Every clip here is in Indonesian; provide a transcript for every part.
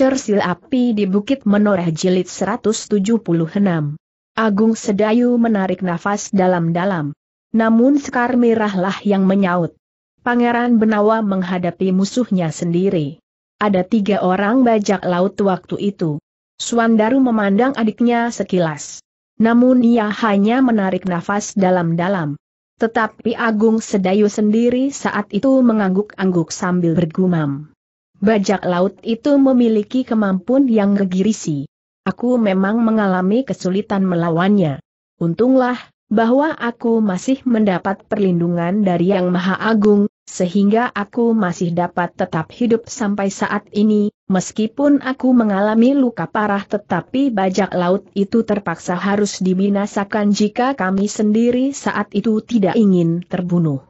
Cersil Api di Bukit Menoreh Jilid 176. Agung Sedayu menarik nafas dalam-dalam. Namun Sekar Mirahlah yang menyaut. Pangeran Benawa menghadapi musuhnya sendiri. Ada tiga orang bajak laut waktu itu. Suandaru memandang adiknya sekilas. Namun ia hanya menarik nafas dalam-dalam. Tetapi Agung Sedayu sendiri saat itu mengangguk-angguk sambil bergumam. Bajak laut itu memiliki kemampuan yang gegirisi. Aku memang mengalami kesulitan melawannya. Untunglah, bahwa aku masih mendapat perlindungan dari Yang Maha Agung, sehingga aku masih dapat tetap hidup sampai saat ini, meskipun aku mengalami luka parah tetapi bajak laut itu terpaksa harus dibinasakan jika kami sendiri saat itu tidak ingin terbunuh.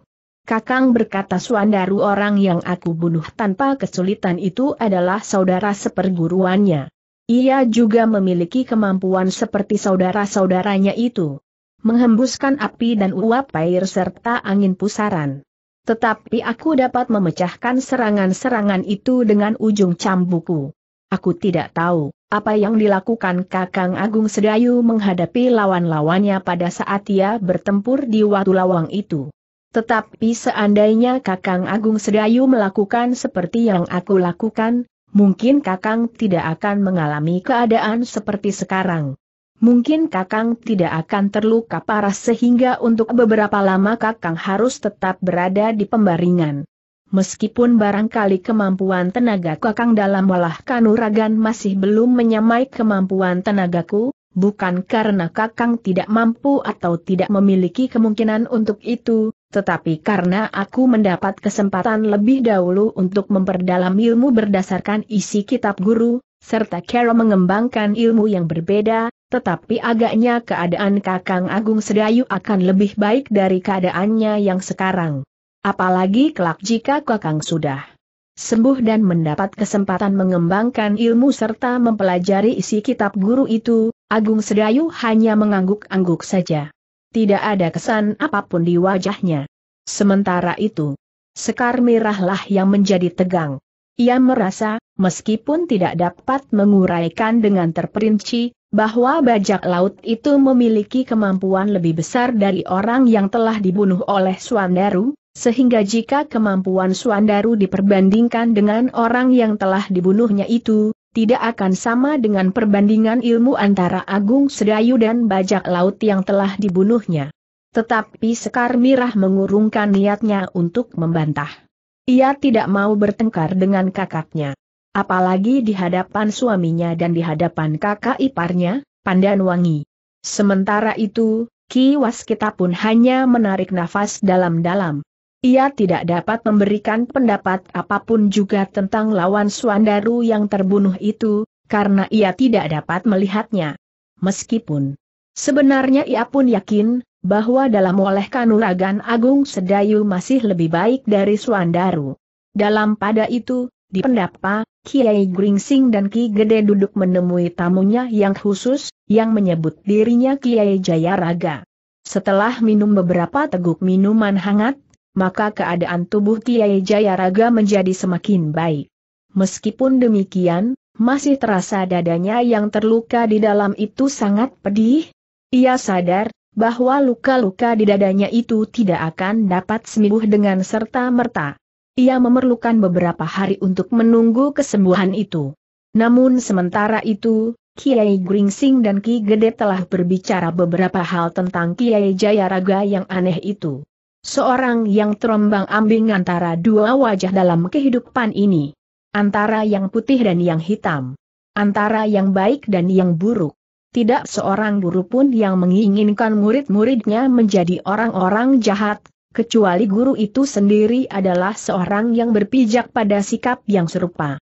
Kakang berkata Suandaru orang yang aku bunuh tanpa kesulitan itu adalah saudara seperguruannya. Ia juga memiliki kemampuan seperti saudara-saudaranya itu. Menghembuskan api dan uap air serta angin pusaran. Tetapi aku dapat memecahkan serangan-serangan itu dengan ujung cambukku. Aku tidak tahu, apa yang dilakukan Kakang Agung Sedayu menghadapi lawan-lawannya pada saat ia bertempur di Watu Lawang itu. Tetapi seandainya Kakang Agung Sedayu melakukan seperti yang aku lakukan, mungkin Kakang tidak akan mengalami keadaan seperti sekarang. Mungkin Kakang tidak akan terluka parah sehingga untuk beberapa lama Kakang harus tetap berada di pembaringan. Meskipun barangkali kemampuan tenaga Kakang dalam olah kanuragan masih belum menyamai kemampuan tenagaku, bukan karena Kakang tidak mampu atau tidak memiliki kemungkinan untuk itu, tetapi karena aku mendapat kesempatan lebih dahulu untuk memperdalam ilmu berdasarkan isi kitab guru, serta Kero mengembangkan ilmu yang berbeda, tetapi agaknya keadaan Kakang Agung Sedayu akan lebih baik dari keadaannya yang sekarang. Apalagi kelak jika Kakang sudah sembuh dan mendapat kesempatan mengembangkan ilmu serta mempelajari isi kitab guru itu, Agung Sedayu hanya mengangguk-angguk saja. Tidak ada kesan apapun di wajahnya. Sementara itu, Sekar merahlah yang menjadi tegang. Ia merasa, meskipun tidak dapat menguraikan dengan terperinci, bahwa bajak laut itu memiliki kemampuan lebih besar dari orang yang telah dibunuh oleh Swandaru, sehingga jika kemampuan Swandaru diperbandingkan dengan orang yang telah dibunuhnya itu, tidak akan sama dengan perbandingan ilmu antara Agung Sedayu dan bajak laut yang telah dibunuhnya. Tetapi Sekar Mirah mengurungkan niatnya untuk membantah. Ia tidak mau bertengkar dengan kakaknya. Apalagi di hadapan suaminya dan di hadapan kakak iparnya, Pandan Wangi. Sementara itu, Ki Waskita pun hanya menarik nafas dalam-dalam. Ia tidak dapat memberikan pendapat apapun juga tentang lawan Suandaru yang terbunuh itu, karena ia tidak dapat melihatnya. Meskipun sebenarnya ia pun yakin bahwa dalam oleh kanuragan Agung Sedayu masih lebih baik dari Suandaru. Dalam pada itu, di pendapa, Kiai Gringsing dan Ki Gede duduk menemui tamunya yang khusus, yang menyebut dirinya Kiai Jayaraga. Setelah minum beberapa teguk minuman hangat, maka keadaan tubuh Kiai Jayaraga menjadi semakin baik. Meskipun demikian, masih terasa dadanya yang terluka di dalam itu sangat pedih. Ia sadar bahwa luka-luka di dadanya itu tidak akan dapat sembuh dengan serta-merta. Ia memerlukan beberapa hari untuk menunggu kesembuhan itu. Namun sementara itu, Kiai Gringsing dan Ki Gede telah berbicara beberapa hal tentang Kiai Jayaraga yang aneh itu. Seorang yang terombang ambing antara dua wajah dalam kehidupan ini. Antara yang putih dan yang hitam. Antara yang baik dan yang buruk. Tidak seorang guru pun yang menginginkan murid-muridnya menjadi orang-orang jahat, kecuali guru itu sendiri adalah seorang yang berpijak pada sikap yang serupa.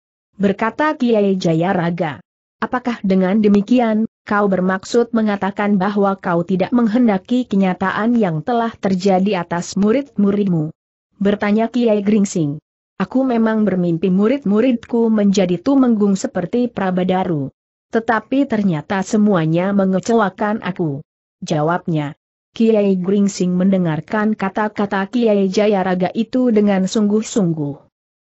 Berkata Kiai Jayaraga, apakah dengan demikian, kau bermaksud mengatakan bahwa kau tidak menghendaki kenyataan yang telah terjadi atas murid-muridmu. Bertanya Kiai Gringsing. Aku memang bermimpi murid-muridku menjadi tumenggung seperti Prabadaru. Tetapi ternyata semuanya mengecewakan aku. Jawabnya. Kiai Gringsing mendengarkan kata-kata Kiai Jayaraga itu dengan sungguh-sungguh.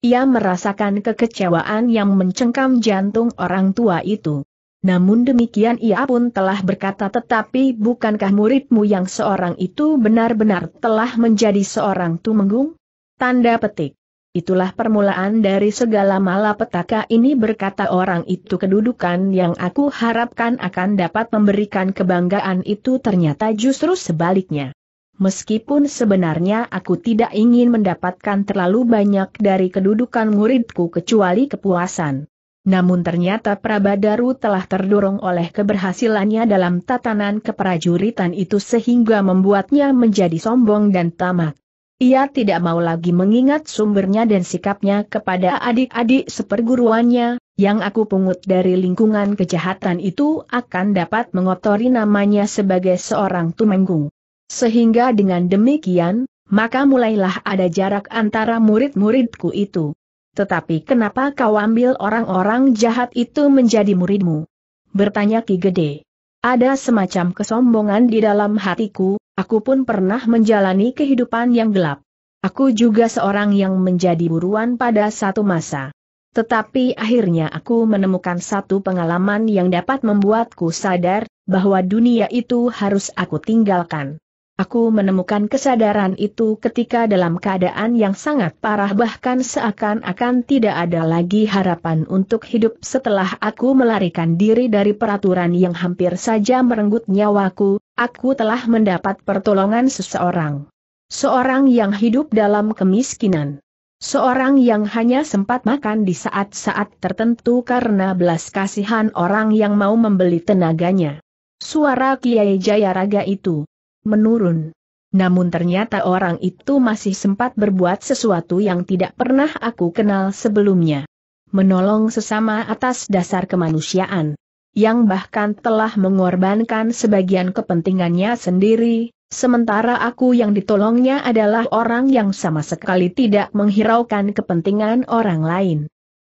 Ia merasakan kekecewaan yang mencengkam jantung orang tua itu. Namun demikian ia pun telah berkata tetapi bukankah muridmu yang seorang itu benar-benar telah menjadi seorang tumenggung? Tanda petik. Itulah permulaan dari segala malapetaka ini berkata orang itu kedudukan yang aku harapkan akan dapat memberikan kebanggaan itu ternyata justru sebaliknya. Meskipun sebenarnya aku tidak ingin mendapatkan terlalu banyak dari kedudukan muridku kecuali kepuasan. Namun ternyata Prabadaru telah terdorong oleh keberhasilannya dalam tatanan keprajuritan itu sehingga membuatnya menjadi sombong dan tamak. Ia tidak mau lagi mengingat sumbernya dan sikapnya kepada adik-adik seperguruannya, yang aku pungut dari lingkungan kejahatan itu akan dapat mengotori namanya sebagai seorang tumenggung. Sehingga dengan demikian, maka mulailah ada jarak antara murid-muridku itu. Tetapi kenapa kau ambil orang-orang jahat itu menjadi muridmu? Bertanya Ki Gede. Ada semacam kesombongan di dalam hatiku, aku pun pernah menjalani kehidupan yang gelap. Aku juga seorang yang menjadi buruan pada satu masa. Tetapi akhirnya aku menemukan satu pengalaman yang dapat membuatku sadar, bahwa dunia itu harus aku tinggalkan. Aku menemukan kesadaran itu ketika dalam keadaan yang sangat parah bahkan seakan-akan tidak ada lagi harapan untuk hidup setelah aku melarikan diri dari peraturan yang hampir saja merenggut nyawaku, aku telah mendapat pertolongan seseorang. Seorang yang hidup dalam kemiskinan. Seorang yang hanya sempat makan di saat-saat tertentu karena belas kasihan orang yang mau membeli tenaganya. Suara Kiai Jayaraga itu, menurun. Namun ternyata orang itu masih sempat berbuat sesuatu yang tidak pernah aku kenal sebelumnya. Menolong sesama atas dasar kemanusiaan. Yang bahkan telah mengorbankan sebagian kepentingannya sendiri, sementara aku yang ditolongnya adalah orang yang sama sekali tidak menghiraukan kepentingan orang lain.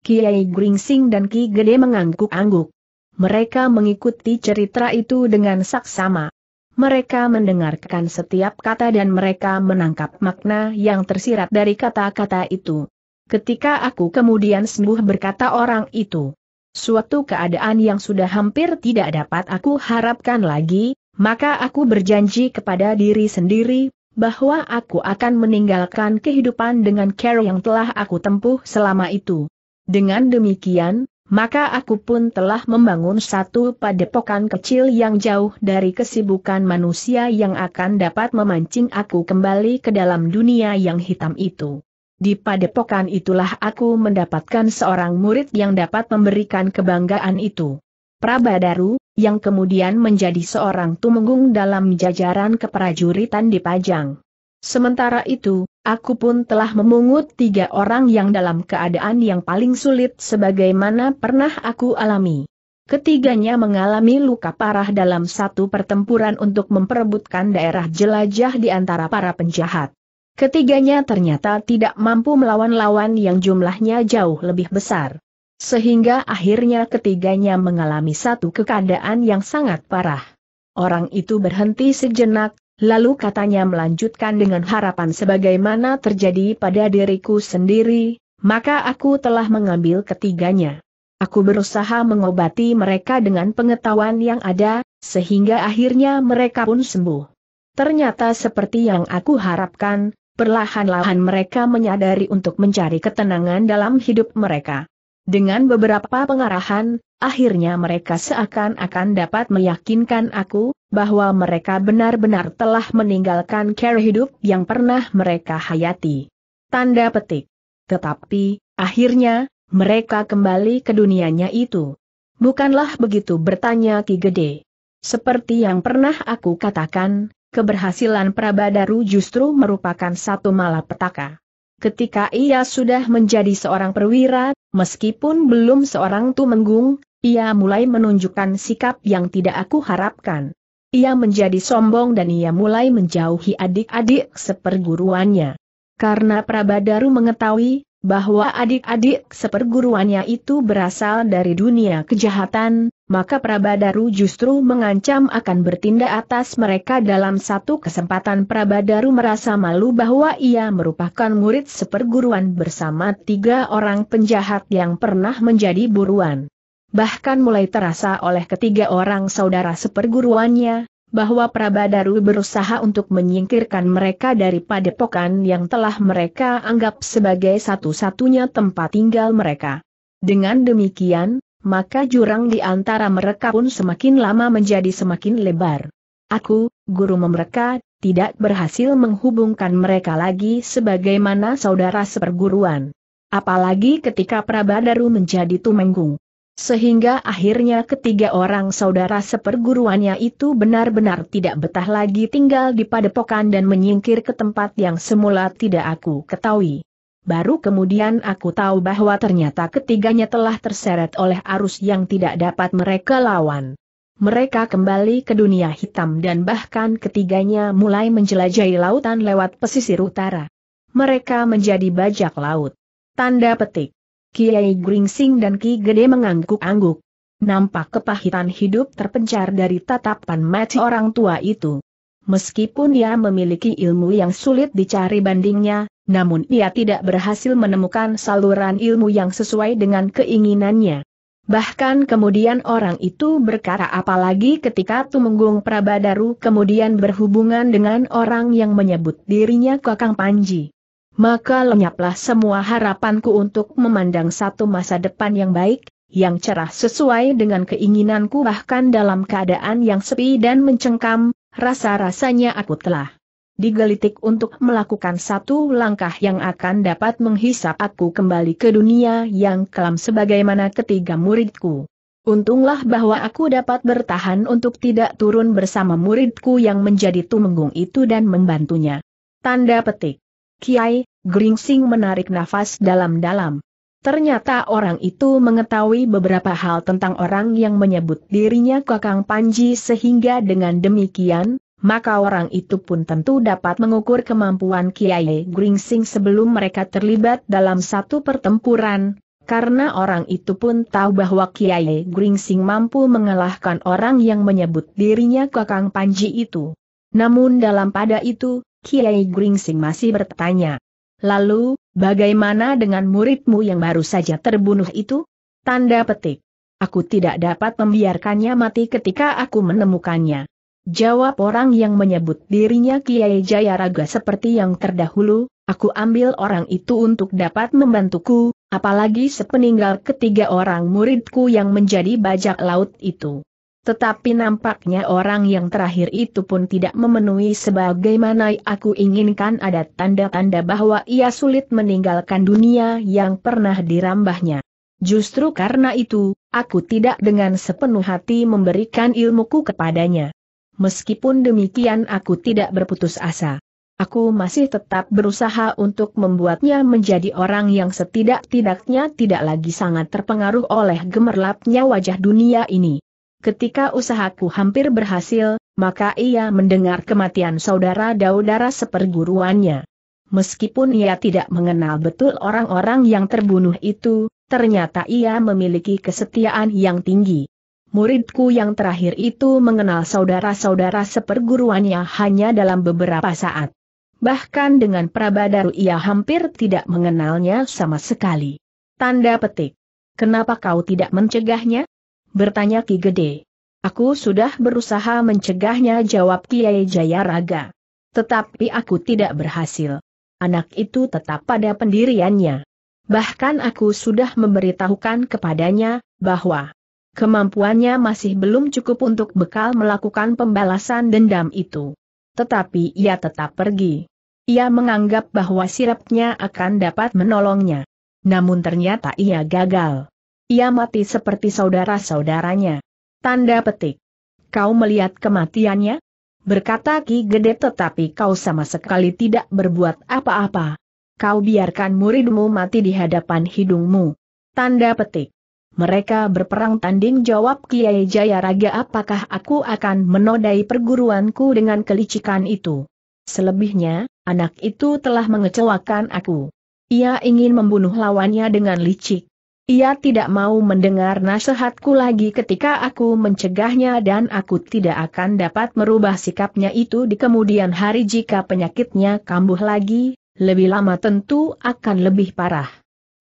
Kiai Gringsing dan Ki Gede mengangguk-angguk. Mereka mengikuti cerita itu dengan saksama mereka mendengarkan setiap kata dan mereka menangkap makna yang tersirat dari kata-kata itu. Ketika aku kemudian sembuh berkata orang itu, suatu keadaan yang sudah hampir tidak dapat aku harapkan lagi, maka aku berjanji kepada diri sendiri, bahwa aku akan meninggalkan kehidupan dengan care yang telah aku tempuh selama itu. Dengan demikian, maka aku pun telah membangun satu padepokan kecil yang jauh dari kesibukan manusia yang akan dapat memancing aku kembali ke dalam dunia yang hitam itu. Di padepokan itulah aku mendapatkan seorang murid yang dapat memberikan kebanggaan itu. Prabadaru, yang kemudian menjadi seorang tumenggung dalam jajaran keprajuritan di Pajang. Sementara itu, aku pun telah memungut tiga orang yang dalam keadaan yang paling sulit sebagaimana pernah aku alami. Ketiganya mengalami luka parah dalam satu pertempuran untuk memperebutkan daerah jelajah di antara para penjahat. Ketiganya ternyata tidak mampu melawan lawan yang jumlahnya jauh lebih besar. Sehingga akhirnya ketiganya mengalami satu keadaan yang sangat parah. Orang itu berhenti sejenak, Lalu katanya melanjutkan dengan harapan sebagaimana terjadi pada diriku sendiri, maka aku telah mengambil ketiganya. Aku berusaha mengobati mereka dengan pengetahuan yang ada, sehingga akhirnya mereka pun sembuh. Ternyata seperti yang aku harapkan, perlahan-lahan mereka menyadari untuk mencari ketenangan dalam hidup mereka. Dengan beberapa pengarahan, akhirnya mereka seakan-akan dapat meyakinkan aku, bahwa mereka benar-benar telah meninggalkan cara hidup yang pernah mereka hayati. Tanda petik. Tetapi, akhirnya, mereka kembali ke dunianya itu. Bukanlah begitu bertanya Ki Gede. Seperti yang pernah aku katakan, keberhasilan Prabadaru justru merupakan satu malapetaka. Ketika ia sudah menjadi seorang perwira, Meskipun belum seorang tumenggung, ia mulai menunjukkan sikap yang tidak aku harapkan. Ia menjadi sombong dan ia mulai menjauhi adik-adik seperguruannya. Karena Prabadaru mengetahui, bahwa adik-adik seperguruannya itu berasal dari dunia kejahatan, maka Prabadaru justru mengancam akan bertindak atas mereka dalam satu kesempatan Prabadaru merasa malu bahwa ia merupakan murid seperguruan bersama tiga orang penjahat yang pernah menjadi buruan. Bahkan mulai terasa oleh ketiga orang saudara seperguruannya, bahwa Prabadaru berusaha untuk menyingkirkan mereka dari padepokan yang telah mereka anggap sebagai satu-satunya tempat tinggal mereka. Dengan demikian, maka jurang di antara mereka pun semakin lama menjadi semakin lebar. Aku, guru mereka, tidak berhasil menghubungkan mereka lagi sebagaimana saudara seperguruan. Apalagi ketika Prabadaru menjadi tumenggung. Sehingga akhirnya ketiga orang saudara seperguruannya itu benar-benar tidak betah lagi tinggal di padepokan dan menyingkir ke tempat yang semula tidak aku ketahui. Baru kemudian aku tahu bahwa ternyata ketiganya telah terseret oleh arus yang tidak dapat mereka lawan. Mereka kembali ke dunia hitam dan bahkan ketiganya mulai menjelajahi lautan lewat pesisir utara. Mereka menjadi bajak laut. Tanda petik. Kiai Gringsing dan Ki Gede mengangguk-angguk. Nampak kepahitan hidup terpencar dari tatapan mati orang tua itu. Meskipun ia memiliki ilmu yang sulit dicari bandingnya, namun ia tidak berhasil menemukan saluran ilmu yang sesuai dengan keinginannya. Bahkan kemudian orang itu berkata apalagi ketika Tumenggung Prabadaru kemudian berhubungan dengan orang yang menyebut dirinya Kakang Panji maka lenyaplah semua harapanku untuk memandang satu masa depan yang baik, yang cerah sesuai dengan keinginanku bahkan dalam keadaan yang sepi dan mencengkam, rasa-rasanya aku telah digelitik untuk melakukan satu langkah yang akan dapat menghisap aku kembali ke dunia yang kelam sebagaimana ketiga muridku. Untunglah bahwa aku dapat bertahan untuk tidak turun bersama muridku yang menjadi tumenggung itu dan membantunya. Tanda petik. Kiai, Gringsing menarik nafas dalam-dalam. Ternyata orang itu mengetahui beberapa hal tentang orang yang menyebut dirinya Kakang Panji sehingga dengan demikian, maka orang itu pun tentu dapat mengukur kemampuan Kiai Gringsing sebelum mereka terlibat dalam satu pertempuran, karena orang itu pun tahu bahwa Kiai Gringsing mampu mengalahkan orang yang menyebut dirinya Kakang Panji itu. Namun dalam pada itu, Kiai Gringsing masih bertanya. Lalu, bagaimana dengan muridmu yang baru saja terbunuh itu? Tanda petik. Aku tidak dapat membiarkannya mati ketika aku menemukannya. Jawab orang yang menyebut dirinya Kiai Jayaraga seperti yang terdahulu, aku ambil orang itu untuk dapat membantuku, apalagi sepeninggal ketiga orang muridku yang menjadi bajak laut itu. Tetapi nampaknya orang yang terakhir itu pun tidak memenuhi sebagaimana aku inginkan ada tanda-tanda bahwa ia sulit meninggalkan dunia yang pernah dirambahnya. Justru karena itu, aku tidak dengan sepenuh hati memberikan ilmuku kepadanya. Meskipun demikian aku tidak berputus asa. Aku masih tetap berusaha untuk membuatnya menjadi orang yang setidak-tidaknya tidak lagi sangat terpengaruh oleh gemerlapnya wajah dunia ini. Ketika usahaku hampir berhasil, maka ia mendengar kematian saudara daudara seperguruannya. Meskipun ia tidak mengenal betul orang-orang yang terbunuh itu, ternyata ia memiliki kesetiaan yang tinggi. Muridku yang terakhir itu mengenal saudara-saudara seperguruannya hanya dalam beberapa saat. Bahkan dengan Prabadaru ia hampir tidak mengenalnya sama sekali. Tanda petik. Kenapa kau tidak mencegahnya? Bertanya Ki Gede. Aku sudah berusaha mencegahnya jawab Kiai Jayaraga. Tetapi aku tidak berhasil. Anak itu tetap pada pendiriannya. Bahkan aku sudah memberitahukan kepadanya, bahwa kemampuannya masih belum cukup untuk bekal melakukan pembalasan dendam itu. Tetapi ia tetap pergi. Ia menganggap bahwa sirapnya akan dapat menolongnya. Namun ternyata ia gagal. Ia mati seperti saudara-saudaranya. Tanda petik. Kau melihat kematiannya? Berkata Ki Gede tetapi kau sama sekali tidak berbuat apa-apa. Kau biarkan muridmu mati di hadapan hidungmu. Tanda petik. Mereka berperang tanding jawab Kiai Jayaraga apakah aku akan menodai perguruanku dengan kelicikan itu. Selebihnya, anak itu telah mengecewakan aku. Ia ingin membunuh lawannya dengan licik. Ia tidak mau mendengar nasihatku lagi ketika aku mencegahnya dan aku tidak akan dapat merubah sikapnya itu di kemudian hari jika penyakitnya kambuh lagi, lebih lama tentu akan lebih parah.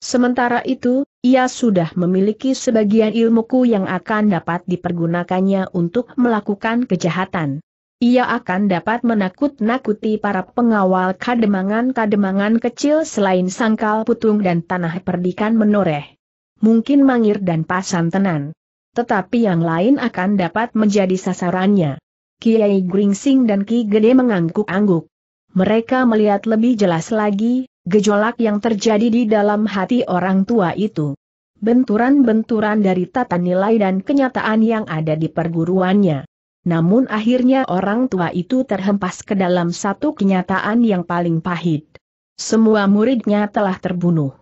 Sementara itu, ia sudah memiliki sebagian ilmuku yang akan dapat dipergunakannya untuk melakukan kejahatan. Ia akan dapat menakut-nakuti para pengawal kademangan-kademangan kecil selain sangkal putung dan tanah perdikan menoreh mungkin mangir dan pasan tenan. Tetapi yang lain akan dapat menjadi sasarannya. Kiai Gringsing dan Ki Gede mengangguk-angguk. Mereka melihat lebih jelas lagi, gejolak yang terjadi di dalam hati orang tua itu. Benturan-benturan dari tata nilai dan kenyataan yang ada di perguruannya. Namun akhirnya orang tua itu terhempas ke dalam satu kenyataan yang paling pahit. Semua muridnya telah terbunuh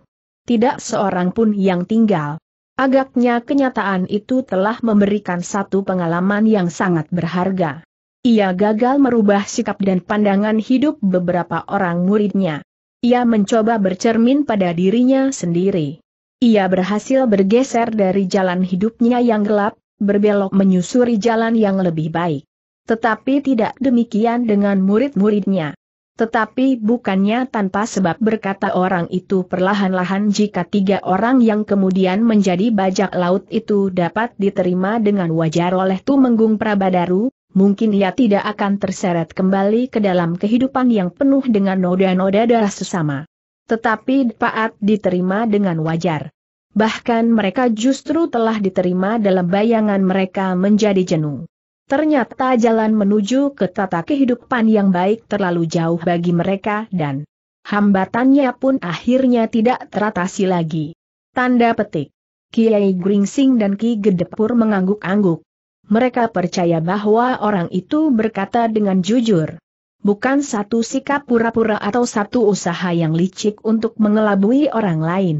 tidak seorang pun yang tinggal. Agaknya kenyataan itu telah memberikan satu pengalaman yang sangat berharga. Ia gagal merubah sikap dan pandangan hidup beberapa orang muridnya. Ia mencoba bercermin pada dirinya sendiri. Ia berhasil bergeser dari jalan hidupnya yang gelap, berbelok menyusuri jalan yang lebih baik. Tetapi tidak demikian dengan murid-muridnya. Tetapi bukannya tanpa sebab berkata orang itu perlahan-lahan jika tiga orang yang kemudian menjadi bajak laut itu dapat diterima dengan wajar oleh Tumenggung Prabadaru, mungkin ia tidak akan terseret kembali ke dalam kehidupan yang penuh dengan noda-noda darah sesama. Tetapi dapat diterima dengan wajar. Bahkan mereka justru telah diterima dalam bayangan mereka menjadi jenuh. Ternyata jalan menuju ke tata kehidupan yang baik terlalu jauh bagi mereka dan hambatannya pun akhirnya tidak teratasi lagi. Tanda petik. Kiai Gringsing dan Ki Gedepur mengangguk-angguk. Mereka percaya bahwa orang itu berkata dengan jujur. Bukan satu sikap pura-pura atau satu usaha yang licik untuk mengelabui orang lain.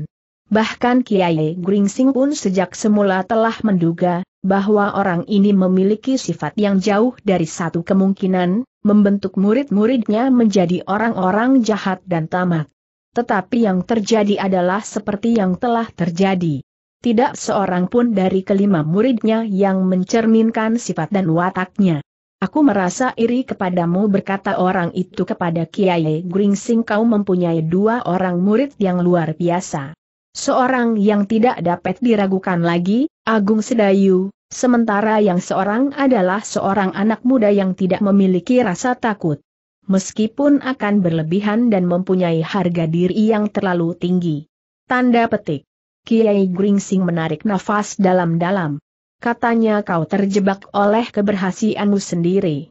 Bahkan Kiai Gringsing pun sejak semula telah menduga, bahwa orang ini memiliki sifat yang jauh dari satu kemungkinan, membentuk murid-muridnya menjadi orang-orang jahat dan tamak. Tetapi yang terjadi adalah seperti yang telah terjadi. Tidak seorang pun dari kelima muridnya yang mencerminkan sifat dan wataknya. Aku merasa iri kepadamu berkata orang itu kepada Kiai Gringsing kau mempunyai dua orang murid yang luar biasa. Seorang yang tidak dapat diragukan lagi, Agung Sedayu, sementara yang seorang adalah seorang anak muda yang tidak memiliki rasa takut. Meskipun akan berlebihan dan mempunyai harga diri yang terlalu tinggi. Tanda petik. Kiai Gringsing menarik nafas dalam-dalam. Katanya kau terjebak oleh keberhasilanmu sendiri.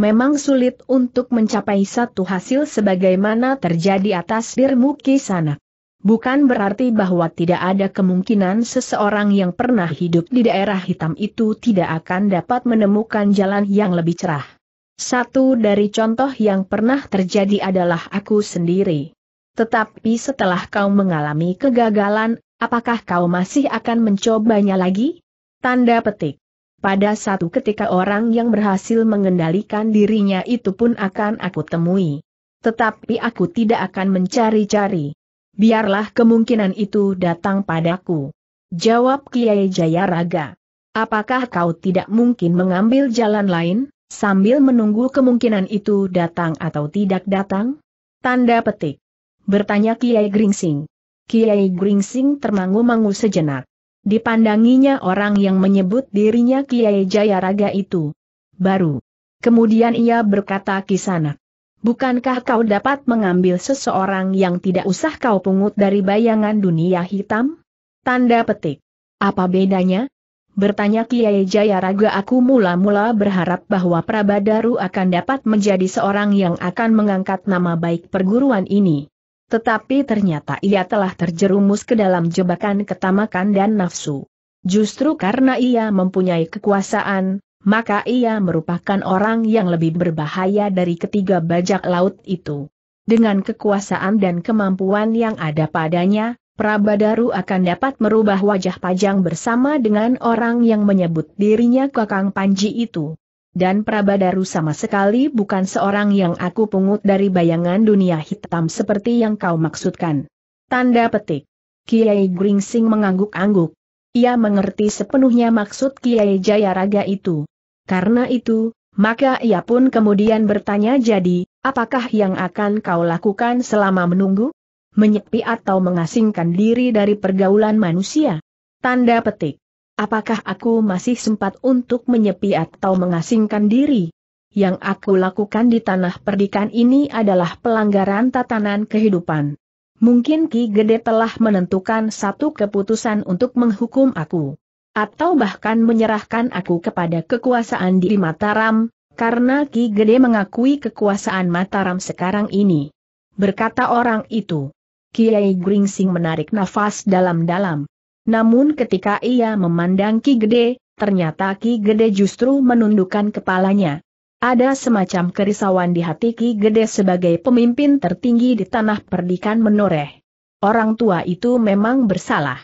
Memang sulit untuk mencapai satu hasil sebagaimana terjadi atas dirimu kisanak. Bukan berarti bahwa tidak ada kemungkinan seseorang yang pernah hidup di daerah hitam itu tidak akan dapat menemukan jalan yang lebih cerah. Satu dari contoh yang pernah terjadi adalah aku sendiri. Tetapi setelah kau mengalami kegagalan, apakah kau masih akan mencobanya lagi? Tanda petik. Pada satu ketika orang yang berhasil mengendalikan dirinya itu pun akan aku temui. Tetapi aku tidak akan mencari-cari biarlah kemungkinan itu datang padaku. Jawab Kiai Jayaraga. Apakah kau tidak mungkin mengambil jalan lain, sambil menunggu kemungkinan itu datang atau tidak datang? Tanda petik. Bertanya Kiai Gringsing. Kiai Gringsing termangu-mangu sejenak. Dipandanginya orang yang menyebut dirinya Kiai Jayaraga itu. Baru. Kemudian ia berkata kisanak. Bukankah kau dapat mengambil seseorang yang tidak usah kau pungut dari bayangan dunia hitam? Tanda petik. Apa bedanya? Bertanya Kiai Jayaraga aku mula-mula berharap bahwa Prabadaru akan dapat menjadi seorang yang akan mengangkat nama baik perguruan ini. Tetapi ternyata ia telah terjerumus ke dalam jebakan ketamakan dan nafsu. Justru karena ia mempunyai kekuasaan, maka ia merupakan orang yang lebih berbahaya dari ketiga bajak laut itu. Dengan kekuasaan dan kemampuan yang ada padanya, Prabadaru akan dapat merubah wajah Pajang bersama dengan orang yang menyebut dirinya Kakang Panji itu. Dan Prabadaru sama sekali bukan seorang yang aku pungut dari bayangan dunia hitam seperti yang kau maksudkan. Tanda petik. Kiai Gringsing mengangguk-angguk. Ia mengerti sepenuhnya maksud Kiai Jayaraga itu. Karena itu, maka ia pun kemudian bertanya jadi, apakah yang akan kau lakukan selama menunggu? Menyepi atau mengasingkan diri dari pergaulan manusia? Tanda petik. Apakah aku masih sempat untuk menyepi atau mengasingkan diri? Yang aku lakukan di tanah perdikan ini adalah pelanggaran tatanan kehidupan. Mungkin Ki Gede telah menentukan satu keputusan untuk menghukum aku atau bahkan menyerahkan aku kepada kekuasaan di Mataram, karena Ki Gede mengakui kekuasaan Mataram sekarang ini. Berkata orang itu. Kiai Gringsing menarik nafas dalam-dalam. Namun ketika ia memandang Ki Gede, ternyata Ki Gede justru menundukkan kepalanya. Ada semacam kerisauan di hati Ki Gede sebagai pemimpin tertinggi di tanah perdikan menoreh. Orang tua itu memang bersalah.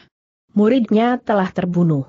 Muridnya telah terbunuh.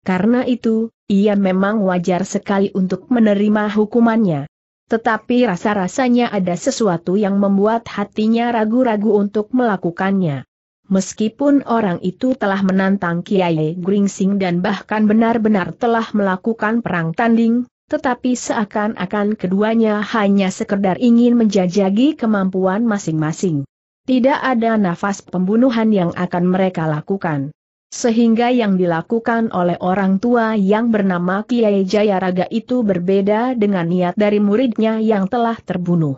Karena itu, ia memang wajar sekali untuk menerima hukumannya. Tetapi rasa-rasanya ada sesuatu yang membuat hatinya ragu-ragu untuk melakukannya. Meskipun orang itu telah menantang Kiai Gringsing dan bahkan benar-benar telah melakukan perang tanding, tetapi seakan-akan keduanya hanya sekedar ingin menjajagi kemampuan masing-masing. Tidak ada nafas pembunuhan yang akan mereka lakukan. Sehingga yang dilakukan oleh orang tua yang bernama Kiai Jayaraga itu berbeda dengan niat dari muridnya yang telah terbunuh.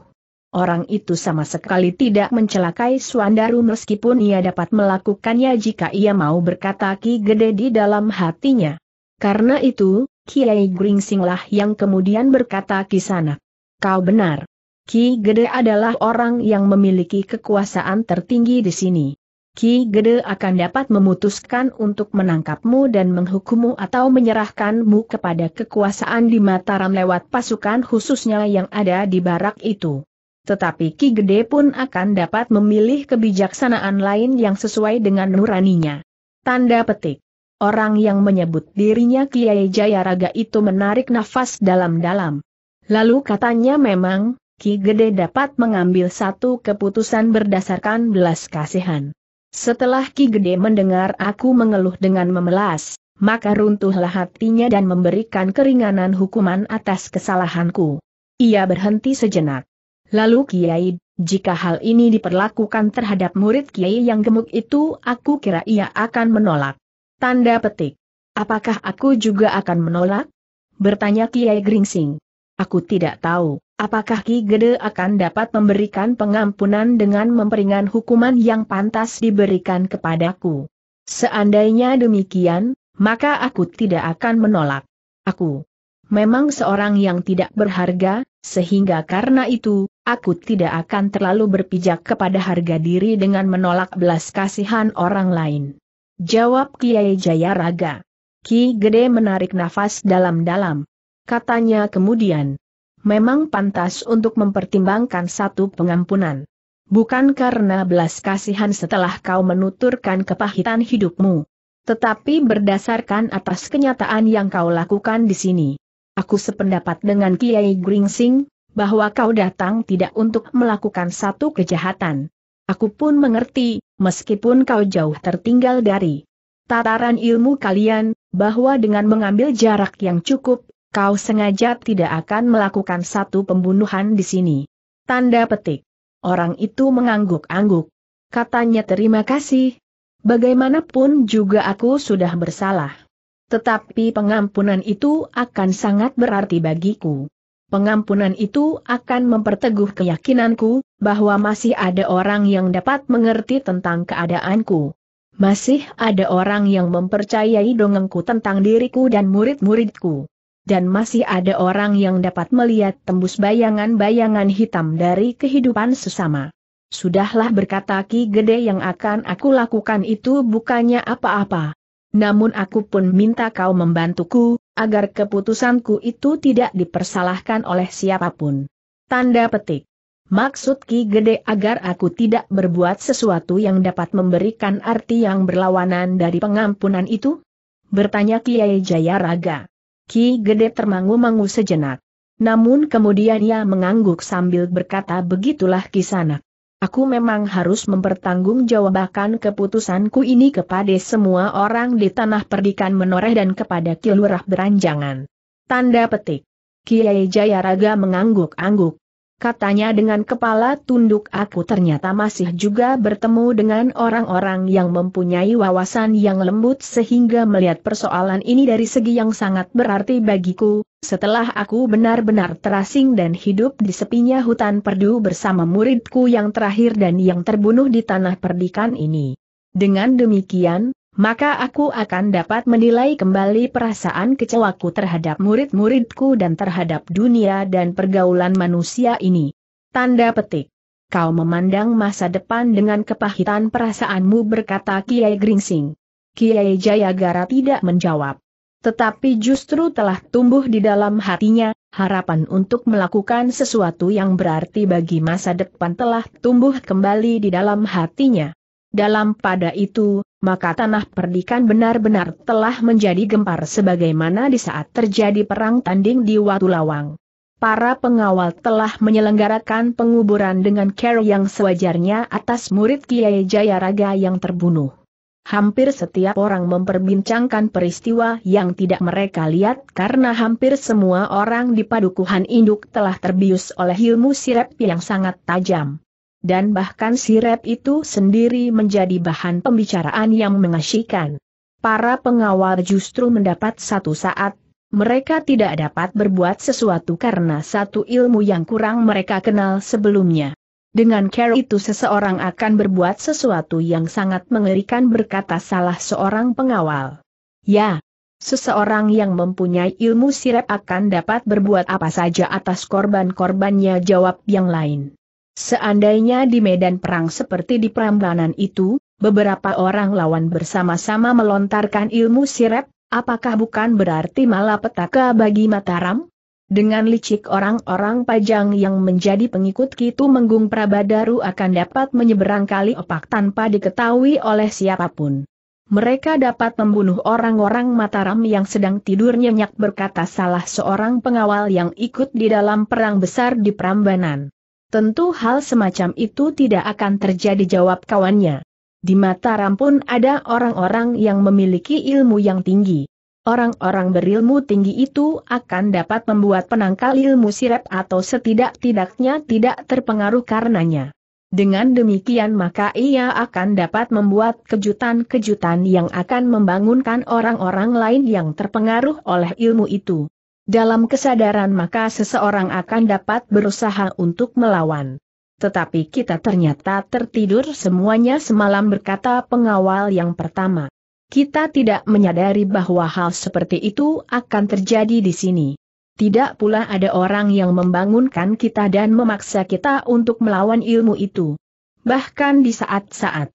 Orang itu sama sekali tidak mencelakai Suandaru meskipun ia dapat melakukannya jika ia mau berkata Ki Gede di dalam hatinya. Karena itu, Kiai Gringsinglah yang kemudian berkata Ki Sanak. Kau benar. Ki Gede adalah orang yang memiliki kekuasaan tertinggi di sini. Ki Gede akan dapat memutuskan untuk menangkapmu dan menghukummu atau menyerahkanmu kepada kekuasaan di Mataram lewat pasukan khususnya yang ada di barak itu. Tetapi Ki Gede pun akan dapat memilih kebijaksanaan lain yang sesuai dengan nuraninya. Tanda petik. Orang yang menyebut dirinya Kiai Jayaraga itu menarik nafas dalam-dalam. Lalu katanya memang, Ki Gede dapat mengambil satu keputusan berdasarkan belas kasihan. Setelah Ki Gede mendengar aku mengeluh dengan memelas, maka runtuhlah hatinya dan memberikan keringanan hukuman atas kesalahanku. Ia berhenti sejenak. Lalu Kiai, jika hal ini diperlakukan terhadap murid Kiai yang gemuk itu aku kira ia akan menolak. Tanda petik. Apakah aku juga akan menolak? Bertanya Kiai Gringsing. Aku tidak tahu. Apakah Ki Gede akan dapat memberikan pengampunan dengan memperingan hukuman yang pantas diberikan kepadaku? Seandainya demikian, maka aku tidak akan menolak. Aku memang seorang yang tidak berharga, sehingga karena itu, aku tidak akan terlalu berpijak kepada harga diri dengan menolak belas kasihan orang lain. Jawab Kiai Jayaraga. Ki Gede menarik nafas dalam-dalam. Katanya kemudian, memang pantas untuk mempertimbangkan satu pengampunan. Bukan karena belas kasihan setelah kau menuturkan kepahitan hidupmu. Tetapi berdasarkan atas kenyataan yang kau lakukan di sini. Aku sependapat dengan Kiai Gringsing, bahwa kau datang tidak untuk melakukan satu kejahatan. Aku pun mengerti, meskipun kau jauh tertinggal dari tataran ilmu kalian, bahwa dengan mengambil jarak yang cukup, kau sengaja tidak akan melakukan satu pembunuhan di sini. Tanda petik. Orang itu mengangguk-angguk. Katanya terima kasih. Bagaimanapun juga aku sudah bersalah. Tetapi pengampunan itu akan sangat berarti bagiku. Pengampunan itu akan memperteguh keyakinanku, bahwa masih ada orang yang dapat mengerti tentang keadaanku. Masih ada orang yang mempercayai dongengku tentang diriku dan murid-muridku dan masih ada orang yang dapat melihat tembus bayangan-bayangan hitam dari kehidupan sesama. Sudahlah berkata Ki Gede yang akan aku lakukan itu bukannya apa-apa. Namun aku pun minta kau membantuku, agar keputusanku itu tidak dipersalahkan oleh siapapun. Tanda petik. Maksud Ki Gede agar aku tidak berbuat sesuatu yang dapat memberikan arti yang berlawanan dari pengampunan itu? Bertanya Kiai Jayaraga. Ki Gede termangu-mangu sejenak. Namun kemudian ia mengangguk sambil berkata begitulah kisanak. Aku memang harus mempertanggungjawabkan keputusanku ini kepada semua orang di tanah perdikan menoreh dan kepada kilurah beranjangan. Tanda petik. Kiai Jayaraga mengangguk-angguk katanya dengan kepala tunduk aku ternyata masih juga bertemu dengan orang-orang yang mempunyai wawasan yang lembut sehingga melihat persoalan ini dari segi yang sangat berarti bagiku, setelah aku benar-benar terasing dan hidup di sepinya hutan perdu bersama muridku yang terakhir dan yang terbunuh di tanah perdikan ini. Dengan demikian, maka aku akan dapat menilai kembali perasaan kecewaku terhadap murid-muridku dan terhadap dunia dan pergaulan manusia ini. Tanda petik. Kau memandang masa depan dengan kepahitan perasaanmu berkata Kiai Gringsing. Kiai Jayagara tidak menjawab. Tetapi justru telah tumbuh di dalam hatinya, harapan untuk melakukan sesuatu yang berarti bagi masa depan telah tumbuh kembali di dalam hatinya. Dalam pada itu, maka tanah perdikan benar-benar telah menjadi gempar sebagaimana di saat terjadi perang tanding di Watu Lawang. Para pengawal telah menyelenggarakan penguburan dengan care yang sewajarnya atas murid Kiai Jayaraga yang terbunuh. Hampir setiap orang memperbincangkan peristiwa yang tidak mereka lihat karena hampir semua orang di padukuhan induk telah terbius oleh ilmu sirep yang sangat tajam dan bahkan sirep itu sendiri menjadi bahan pembicaraan yang mengasyikan. Para pengawal justru mendapat satu saat, mereka tidak dapat berbuat sesuatu karena satu ilmu yang kurang mereka kenal sebelumnya. Dengan care itu seseorang akan berbuat sesuatu yang sangat mengerikan berkata salah seorang pengawal. Ya, seseorang yang mempunyai ilmu sirep akan dapat berbuat apa saja atas korban-korbannya jawab yang lain. Seandainya di medan perang seperti di Prambanan itu, beberapa orang lawan bersama-sama melontarkan ilmu sirep, apakah bukan berarti malapetaka bagi Mataram? Dengan licik orang-orang pajang yang menjadi pengikut Kitu Menggung Prabadaru akan dapat menyeberang kali opak tanpa diketahui oleh siapapun. Mereka dapat membunuh orang-orang Mataram yang sedang tidur nyenyak berkata salah seorang pengawal yang ikut di dalam perang besar di Prambanan. Tentu hal semacam itu tidak akan terjadi jawab kawannya. Di Mataram pun ada orang-orang yang memiliki ilmu yang tinggi. Orang-orang berilmu tinggi itu akan dapat membuat penangkal ilmu sirep atau setidak-tidaknya tidak terpengaruh karenanya. Dengan demikian maka ia akan dapat membuat kejutan-kejutan yang akan membangunkan orang-orang lain yang terpengaruh oleh ilmu itu. Dalam kesadaran maka seseorang akan dapat berusaha untuk melawan. Tetapi kita ternyata tertidur semuanya semalam berkata pengawal yang pertama. Kita tidak menyadari bahwa hal seperti itu akan terjadi di sini. Tidak pula ada orang yang membangunkan kita dan memaksa kita untuk melawan ilmu itu. Bahkan di saat-saat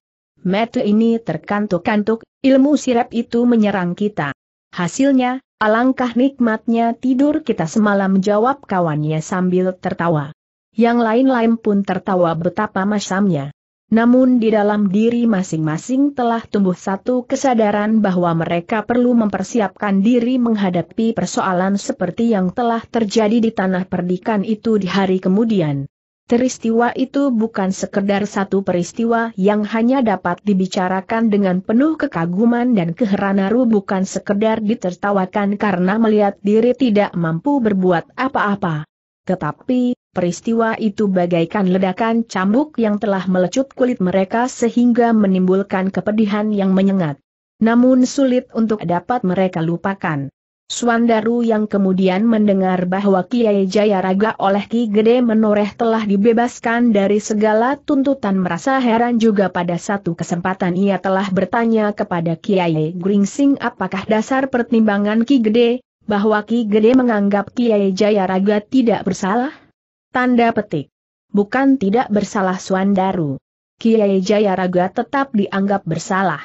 metu ini terkantuk-kantuk, ilmu sirap itu menyerang kita. Hasilnya, alangkah nikmatnya tidur kita semalam jawab kawannya sambil tertawa. Yang lain-lain pun tertawa betapa masamnya. Namun di dalam diri masing-masing telah tumbuh satu kesadaran bahwa mereka perlu mempersiapkan diri menghadapi persoalan seperti yang telah terjadi di tanah perdikan itu di hari kemudian. Peristiwa itu bukan sekedar satu peristiwa yang hanya dapat dibicarakan dengan penuh kekaguman dan keheranan bukan sekedar ditertawakan karena melihat diri tidak mampu berbuat apa-apa. Tetapi, peristiwa itu bagaikan ledakan cambuk yang telah melecut kulit mereka sehingga menimbulkan kepedihan yang menyengat. Namun sulit untuk dapat mereka lupakan. Suandaru yang kemudian mendengar bahwa Kiai Jayaraga oleh Ki Gede Menoreh telah dibebaskan dari segala tuntutan merasa heran juga pada satu kesempatan ia telah bertanya kepada Kiai Gringsing apakah dasar pertimbangan Ki Gede, bahwa Ki Gede menganggap Kiai Jayaraga tidak bersalah? Tanda petik. Bukan tidak bersalah Suandaru. Kiai Jayaraga tetap dianggap bersalah.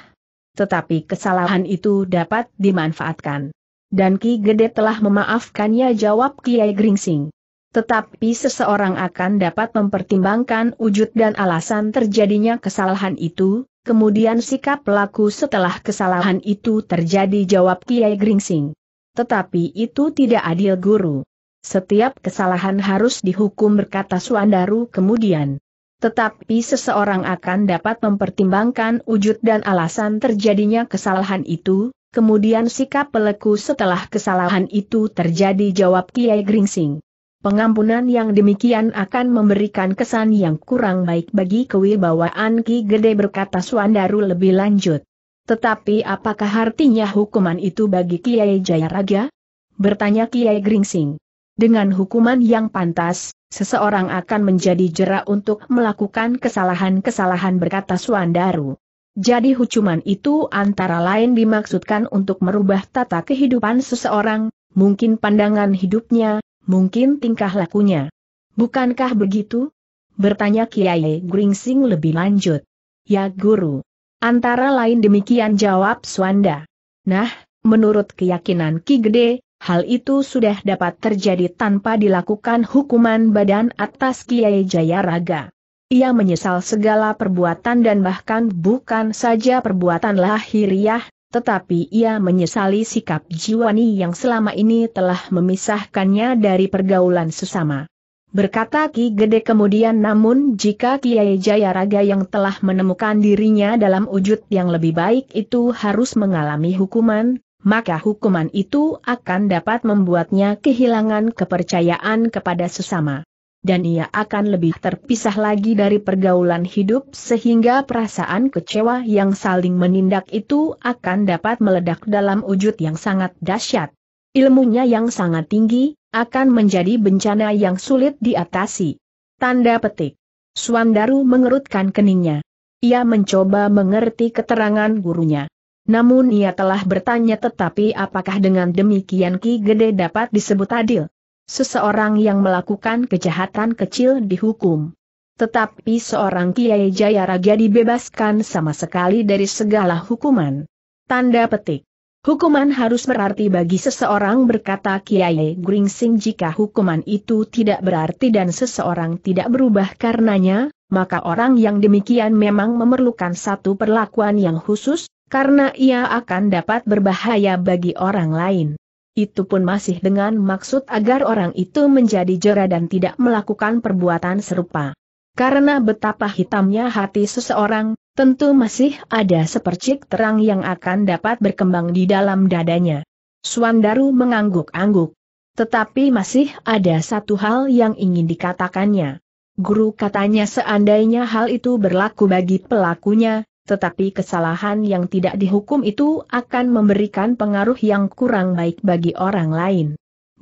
Tetapi kesalahan itu dapat dimanfaatkan. Dan Ki Gede telah memaafkannya jawab Kiai Gringsing. Tetapi seseorang akan dapat mempertimbangkan wujud dan alasan terjadinya kesalahan itu, kemudian sikap pelaku setelah kesalahan itu terjadi jawab Kiai Gringsing. Tetapi itu tidak adil guru. Setiap kesalahan harus dihukum berkata Suandaru kemudian. Tetapi seseorang akan dapat mempertimbangkan wujud dan alasan terjadinya kesalahan itu, Kemudian sikap peleku setelah kesalahan itu terjadi jawab Kiai Gringsing. Pengampunan yang demikian akan memberikan kesan yang kurang baik bagi kewibawaan Ki Gede berkata Suandaru lebih lanjut. Tetapi apakah artinya hukuman itu bagi Kiai Jayaraga? Bertanya Kiai Gringsing. Dengan hukuman yang pantas, seseorang akan menjadi jera untuk melakukan kesalahan-kesalahan berkata Suandaru. Jadi hukuman itu antara lain dimaksudkan untuk merubah tata kehidupan seseorang, mungkin pandangan hidupnya, mungkin tingkah lakunya. Bukankah begitu? Bertanya Kiai Gringsing lebih lanjut. Ya guru. Antara lain demikian jawab Swanda. Nah, menurut keyakinan Ki Gede, hal itu sudah dapat terjadi tanpa dilakukan hukuman badan atas Kiai Jayaraga. Ia menyesal segala perbuatan dan bahkan bukan saja perbuatan lahiriah, tetapi ia menyesali sikap jiwani yang selama ini telah memisahkannya dari pergaulan sesama. Berkata Ki Gede kemudian namun jika Kiai Jayaraga yang telah menemukan dirinya dalam wujud yang lebih baik itu harus mengalami hukuman, maka hukuman itu akan dapat membuatnya kehilangan kepercayaan kepada sesama dan ia akan lebih terpisah lagi dari pergaulan hidup sehingga perasaan kecewa yang saling menindak itu akan dapat meledak dalam wujud yang sangat dahsyat. Ilmunya yang sangat tinggi, akan menjadi bencana yang sulit diatasi. Tanda petik. Suandaru mengerutkan keningnya. Ia mencoba mengerti keterangan gurunya. Namun ia telah bertanya tetapi apakah dengan demikian Ki Gede dapat disebut adil? Seseorang yang melakukan kejahatan kecil dihukum. Tetapi seorang Kiai Jaya Jayaraja dibebaskan sama sekali dari segala hukuman. Tanda petik. Hukuman harus berarti bagi seseorang berkata Kiai Gringsing jika hukuman itu tidak berarti dan seseorang tidak berubah karenanya, maka orang yang demikian memang memerlukan satu perlakuan yang khusus, karena ia akan dapat berbahaya bagi orang lain. Itu pun masih dengan maksud agar orang itu menjadi jera dan tidak melakukan perbuatan serupa. Karena betapa hitamnya hati seseorang, tentu masih ada sepercik terang yang akan dapat berkembang di dalam dadanya. Suandaru mengangguk-angguk. Tetapi masih ada satu hal yang ingin dikatakannya. Guru katanya seandainya hal itu berlaku bagi pelakunya, tetapi kesalahan yang tidak dihukum itu akan memberikan pengaruh yang kurang baik bagi orang lain.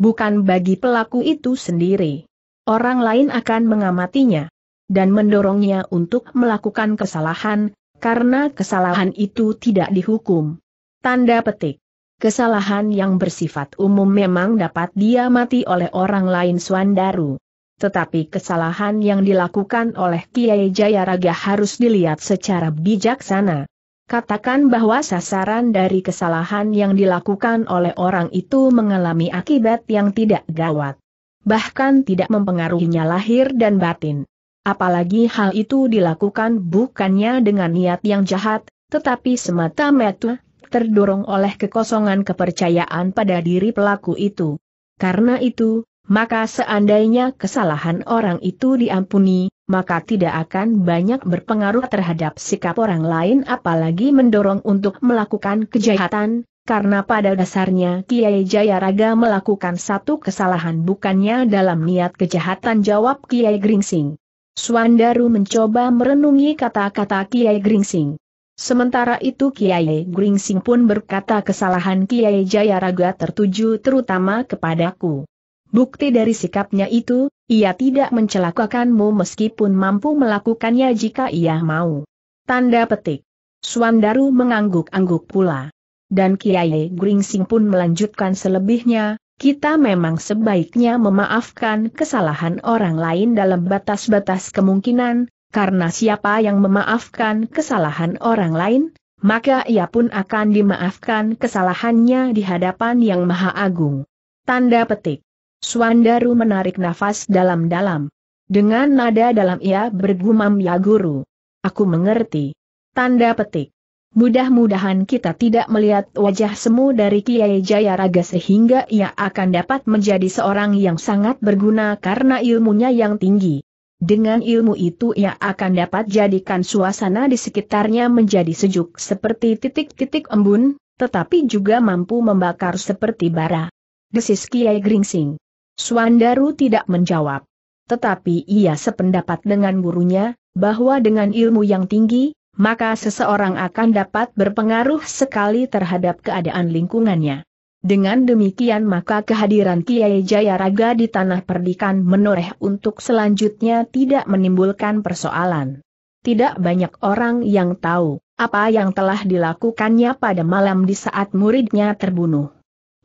Bukan bagi pelaku itu sendiri. Orang lain akan mengamatinya dan mendorongnya untuk melakukan kesalahan, karena kesalahan itu tidak dihukum. Tanda petik. Kesalahan yang bersifat umum memang dapat diamati oleh orang lain Swandaru. Tetapi kesalahan yang dilakukan oleh Kiai Jayaraga harus dilihat secara bijaksana. Katakan bahwa sasaran dari kesalahan yang dilakukan oleh orang itu mengalami akibat yang tidak gawat. Bahkan tidak mempengaruhinya lahir dan batin. Apalagi hal itu dilakukan bukannya dengan niat yang jahat, tetapi semata-mata terdorong oleh kekosongan kepercayaan pada diri pelaku itu. Karena itu, maka seandainya kesalahan orang itu diampuni, maka tidak akan banyak berpengaruh terhadap sikap orang lain apalagi mendorong untuk melakukan kejahatan, karena pada dasarnya Kiai Jayaraga melakukan satu kesalahan bukannya dalam niat kejahatan jawab Kiai Gringsing. Suandaru mencoba merenungi kata-kata Kiai Gringsing. Sementara itu Kiai Gringsing pun berkata kesalahan Kiai Jayaraga tertuju terutama kepadaku. Bukti dari sikapnya itu, ia tidak mencelakakanmu meskipun mampu melakukannya jika ia mau. Tanda petik. Suandaru mengangguk-angguk pula. Dan Kiai Gringsing pun melanjutkan selebihnya, kita memang sebaiknya memaafkan kesalahan orang lain dalam batas-batas kemungkinan, karena siapa yang memaafkan kesalahan orang lain, maka ia pun akan dimaafkan kesalahannya di hadapan Yang Maha Agung. Tanda petik. Suandaru menarik nafas dalam-dalam. Dengan nada dalam ia bergumam ya guru. Aku mengerti. Tanda petik. Mudah-mudahan kita tidak melihat wajah semu dari Kiai Jayaraga sehingga ia akan dapat menjadi seorang yang sangat berguna karena ilmunya yang tinggi. Dengan ilmu itu ia akan dapat jadikan suasana di sekitarnya menjadi sejuk seperti titik-titik embun, tetapi juga mampu membakar seperti bara. Desis Kiai Gringsing. Suandaru tidak menjawab. Tetapi ia sependapat dengan gurunya, bahwa dengan ilmu yang tinggi, maka seseorang akan dapat berpengaruh sekali terhadap keadaan lingkungannya. Dengan demikian maka kehadiran Kiai Jayaraga di tanah perdikan menoreh untuk selanjutnya tidak menimbulkan persoalan. Tidak banyak orang yang tahu apa yang telah dilakukannya pada malam di saat muridnya terbunuh.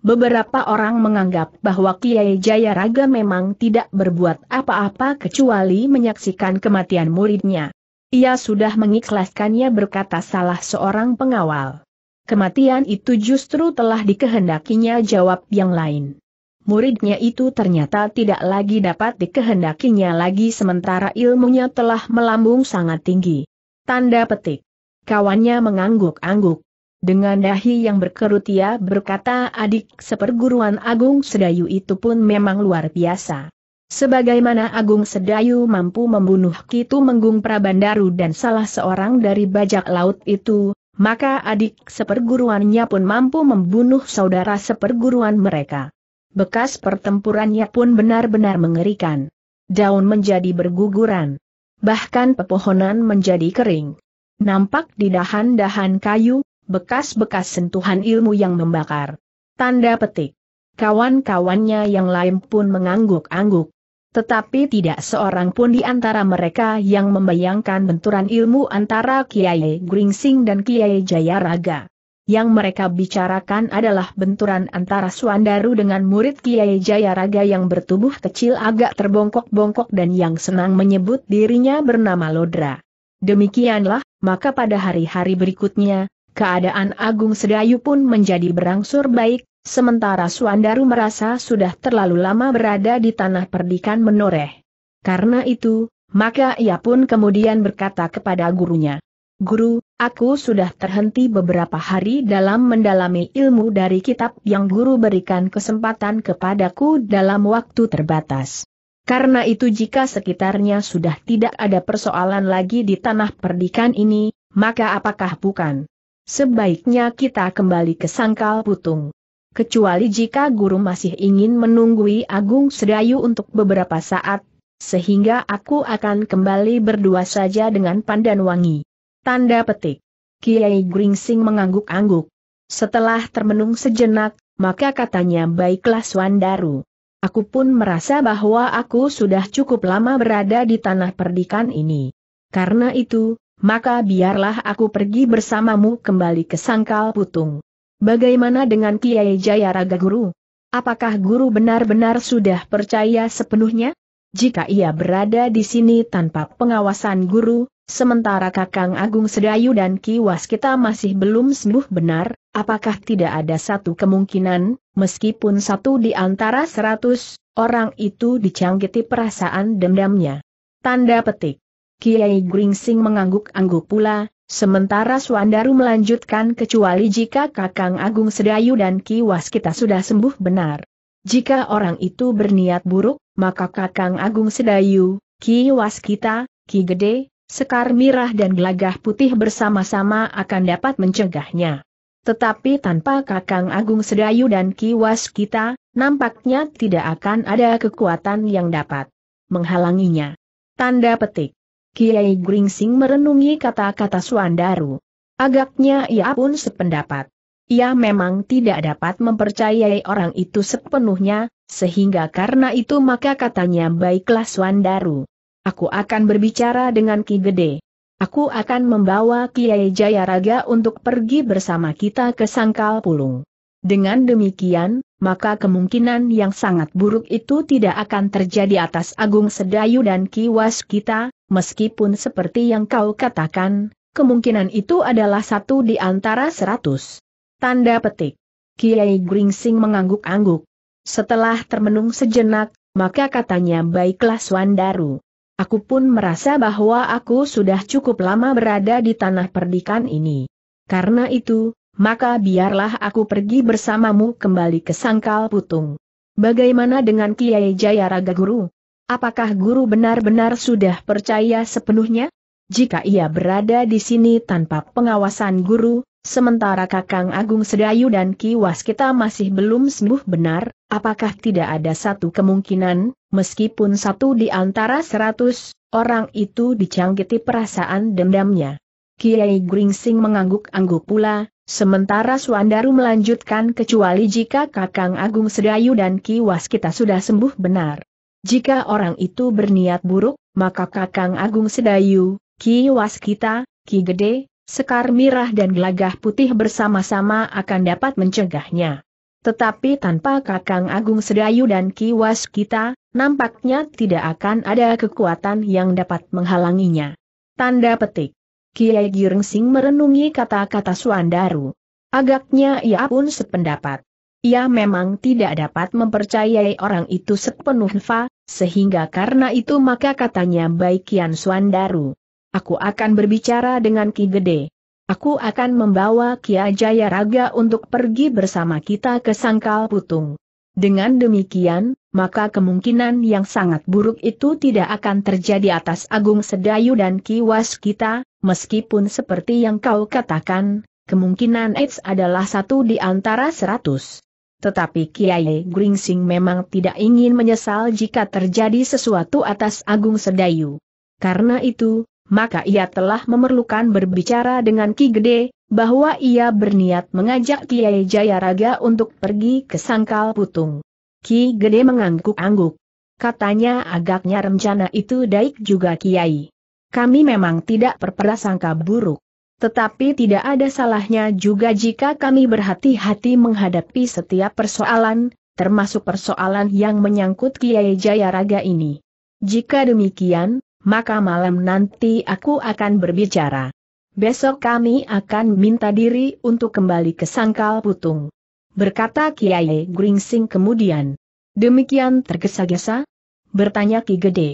Beberapa orang menganggap bahwa Kiai Jayaraga memang tidak berbuat apa-apa kecuali menyaksikan kematian muridnya. Ia sudah mengikhlaskannya berkata salah seorang pengawal. Kematian itu justru telah dikehendakinya jawab yang lain. Muridnya itu ternyata tidak lagi dapat dikehendakinya lagi sementara ilmunya telah melambung sangat tinggi. Tanda petik. Kawannya mengangguk-angguk. Dengan dahi yang berkerut ia berkata adik seperguruan Agung Sedayu itu pun memang luar biasa. Sebagaimana Agung Sedayu mampu membunuh Kitu Menggung Prabandaru dan salah seorang dari bajak laut itu, maka adik seperguruannya pun mampu membunuh saudara seperguruan mereka. Bekas pertempurannya pun benar-benar mengerikan. Daun menjadi berguguran. Bahkan pepohonan menjadi kering. Nampak di dahan-dahan kayu, bekas-bekas sentuhan ilmu yang membakar. Tanda petik. Kawan-kawannya yang lain pun mengangguk-angguk. Tetapi tidak seorang pun di antara mereka yang membayangkan benturan ilmu antara Kiai Gringsing dan Kiai Jayaraga. Yang mereka bicarakan adalah benturan antara Suandaru dengan murid Kiai Jayaraga yang bertubuh kecil agak terbongkok-bongkok dan yang senang menyebut dirinya bernama Lodra. Demikianlah, maka pada hari-hari berikutnya, keadaan Agung Sedayu pun menjadi berangsur baik, sementara Suandaru merasa sudah terlalu lama berada di tanah perdikan menoreh. Karena itu, maka ia pun kemudian berkata kepada gurunya, Guru, aku sudah terhenti beberapa hari dalam mendalami ilmu dari kitab yang guru berikan kesempatan kepadaku dalam waktu terbatas. Karena itu jika sekitarnya sudah tidak ada persoalan lagi di tanah perdikan ini, maka apakah bukan? Sebaiknya kita kembali ke Sangkal Putung. Kecuali jika guru masih ingin menunggui Agung Sedayu untuk beberapa saat, sehingga aku akan kembali berdua saja dengan Pandan Wangi. Tanda petik. Kiai Gringsing mengangguk-angguk. Setelah termenung sejenak, maka katanya baiklah Swandaru. Aku pun merasa bahwa aku sudah cukup lama berada di tanah perdikan ini. Karena itu, maka biarlah aku pergi bersamamu kembali ke Sangkal Putung. Bagaimana dengan Kiai Jaya Raga Guru? Apakah guru benar-benar sudah percaya sepenuhnya? Jika ia berada di sini tanpa pengawasan guru, sementara Kakang Agung Sedayu dan Kiwas kita masih belum sembuh benar, apakah tidak ada satu kemungkinan, meskipun satu di antara seratus, orang itu dicanggiti perasaan dendamnya? Tanda petik. Kiai Gringsing mengangguk-angguk pula, sementara Suandaru melanjutkan kecuali jika Kakang Agung Sedayu dan Ki Waskita sudah sembuh benar. Jika orang itu berniat buruk, maka Kakang Agung Sedayu, Ki Waskita, Ki Gede, Sekar Mirah dan Gelagah Putih bersama-sama akan dapat mencegahnya. Tetapi tanpa Kakang Agung Sedayu dan Kiwas kita, nampaknya tidak akan ada kekuatan yang dapat menghalanginya. Tanda petik. Kiai Gringsing merenungi kata-kata Suandaru. Agaknya ia pun sependapat. Ia memang tidak dapat mempercayai orang itu sepenuhnya, sehingga karena itu maka katanya baiklah Suandaru. Aku akan berbicara dengan Ki Gede. Aku akan membawa Kiai Jayaraga untuk pergi bersama kita ke Sangkal Pulung. Dengan demikian, maka kemungkinan yang sangat buruk itu tidak akan terjadi atas Agung Sedayu dan Kiwas kita, meskipun seperti yang kau katakan, kemungkinan itu adalah satu di antara seratus. Tanda petik. Kiai Gringsing mengangguk-angguk. Setelah termenung sejenak, maka katanya baiklah Swandaru. Aku pun merasa bahwa aku sudah cukup lama berada di tanah perdikan ini. Karena itu, maka biarlah aku pergi bersamamu kembali ke Sangkal Putung. Bagaimana dengan Kiai Jayaraga Guru? Apakah guru benar-benar sudah percaya sepenuhnya? Jika ia berada di sini tanpa pengawasan guru, sementara Kakang Agung Sedayu dan Ki Waskita masih belum sembuh benar, apakah tidak ada satu kemungkinan, meskipun satu di antara seratus, orang itu dicangkiti perasaan dendamnya? Kiai Gringsing mengangguk-angguk pula, Sementara Suandaru melanjutkan kecuali jika Kakang Agung Sedayu dan Ki Waskita sudah sembuh benar. Jika orang itu berniat buruk, maka Kakang Agung Sedayu, Ki Waskita, Ki Gede, Sekar Mirah dan Gelagah Putih bersama-sama akan dapat mencegahnya. Tetapi tanpa Kakang Agung Sedayu dan Ki Waskita, nampaknya tidak akan ada kekuatan yang dapat menghalanginya. Tanda petik Kiai Girengsing merenungi kata-kata Suandaru. Agaknya ia pun sependapat. Ia memang tidak dapat mempercayai orang itu sepenuhnya, sehingga karena itu maka katanya baik Kian Suandaru. Aku akan berbicara dengan Ki Gede. Aku akan membawa Kia Jaya Raga untuk pergi bersama kita ke Sangkal Putung. Dengan demikian, maka kemungkinan yang sangat buruk itu tidak akan terjadi atas Agung Sedayu dan Kiwas kita, meskipun seperti yang kau katakan, kemungkinan AIDS adalah satu di antara seratus. Tetapi Kiai Gringsing memang tidak ingin menyesal jika terjadi sesuatu atas Agung Sedayu. Karena itu, maka ia telah memerlukan berbicara dengan Ki Gede, bahwa ia berniat mengajak Kiai Jayaraga untuk pergi ke Sangkal Putung. Ki Gede mengangguk-angguk. Katanya agaknya rencana itu baik juga Kiai. Kami memang tidak berprasangka buruk. Tetapi tidak ada salahnya juga jika kami berhati-hati menghadapi setiap persoalan, termasuk persoalan yang menyangkut Kiai Jayaraga ini. Jika demikian, maka malam nanti aku akan berbicara. Besok kami akan minta diri untuk kembali ke Sangkal Putung. Berkata Kiai Gringsing kemudian. Demikian tergesa-gesa? Bertanya Ki Gede.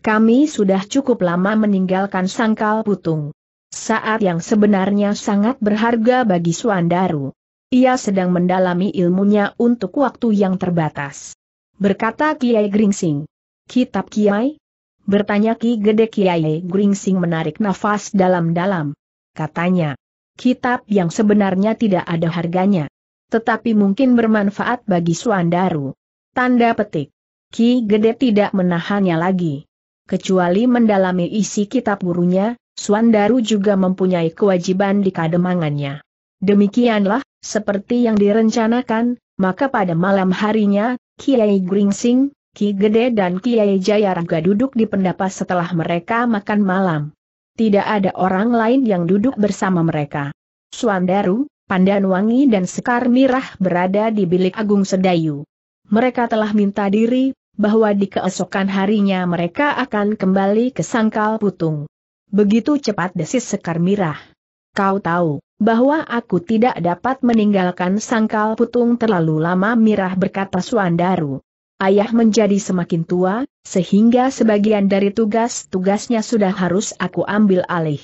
Kami sudah cukup lama meninggalkan sangkal putung. Saat yang sebenarnya sangat berharga bagi Suandaru. Ia sedang mendalami ilmunya untuk waktu yang terbatas. Berkata Kiai Gringsing. Kitab Kiai? Bertanya Ki Gede Kiai Gringsing menarik nafas dalam-dalam. Katanya, kitab yang sebenarnya tidak ada harganya. Tetapi mungkin bermanfaat bagi Suandaru. Tanda petik. Ki Gede tidak menahannya lagi kecuali mendalami isi kitab gurunya, Suandaru juga mempunyai kewajiban di kademangannya. Demikianlah, seperti yang direncanakan, maka pada malam harinya, Kiai Gringsing, Ki Gede dan Kiai Jayaraga duduk di pendapa setelah mereka makan malam. Tidak ada orang lain yang duduk bersama mereka. Suandaru, Pandanwangi dan Sekar Mirah berada di bilik Agung Sedayu. Mereka telah minta diri bahwa di keesokan harinya mereka akan kembali ke Sangkal Putung. Begitu cepat desis Sekar Mirah. Kau tahu, bahwa aku tidak dapat meninggalkan Sangkal Putung terlalu lama Mirah berkata Suandaru. Ayah menjadi semakin tua, sehingga sebagian dari tugas-tugasnya sudah harus aku ambil alih.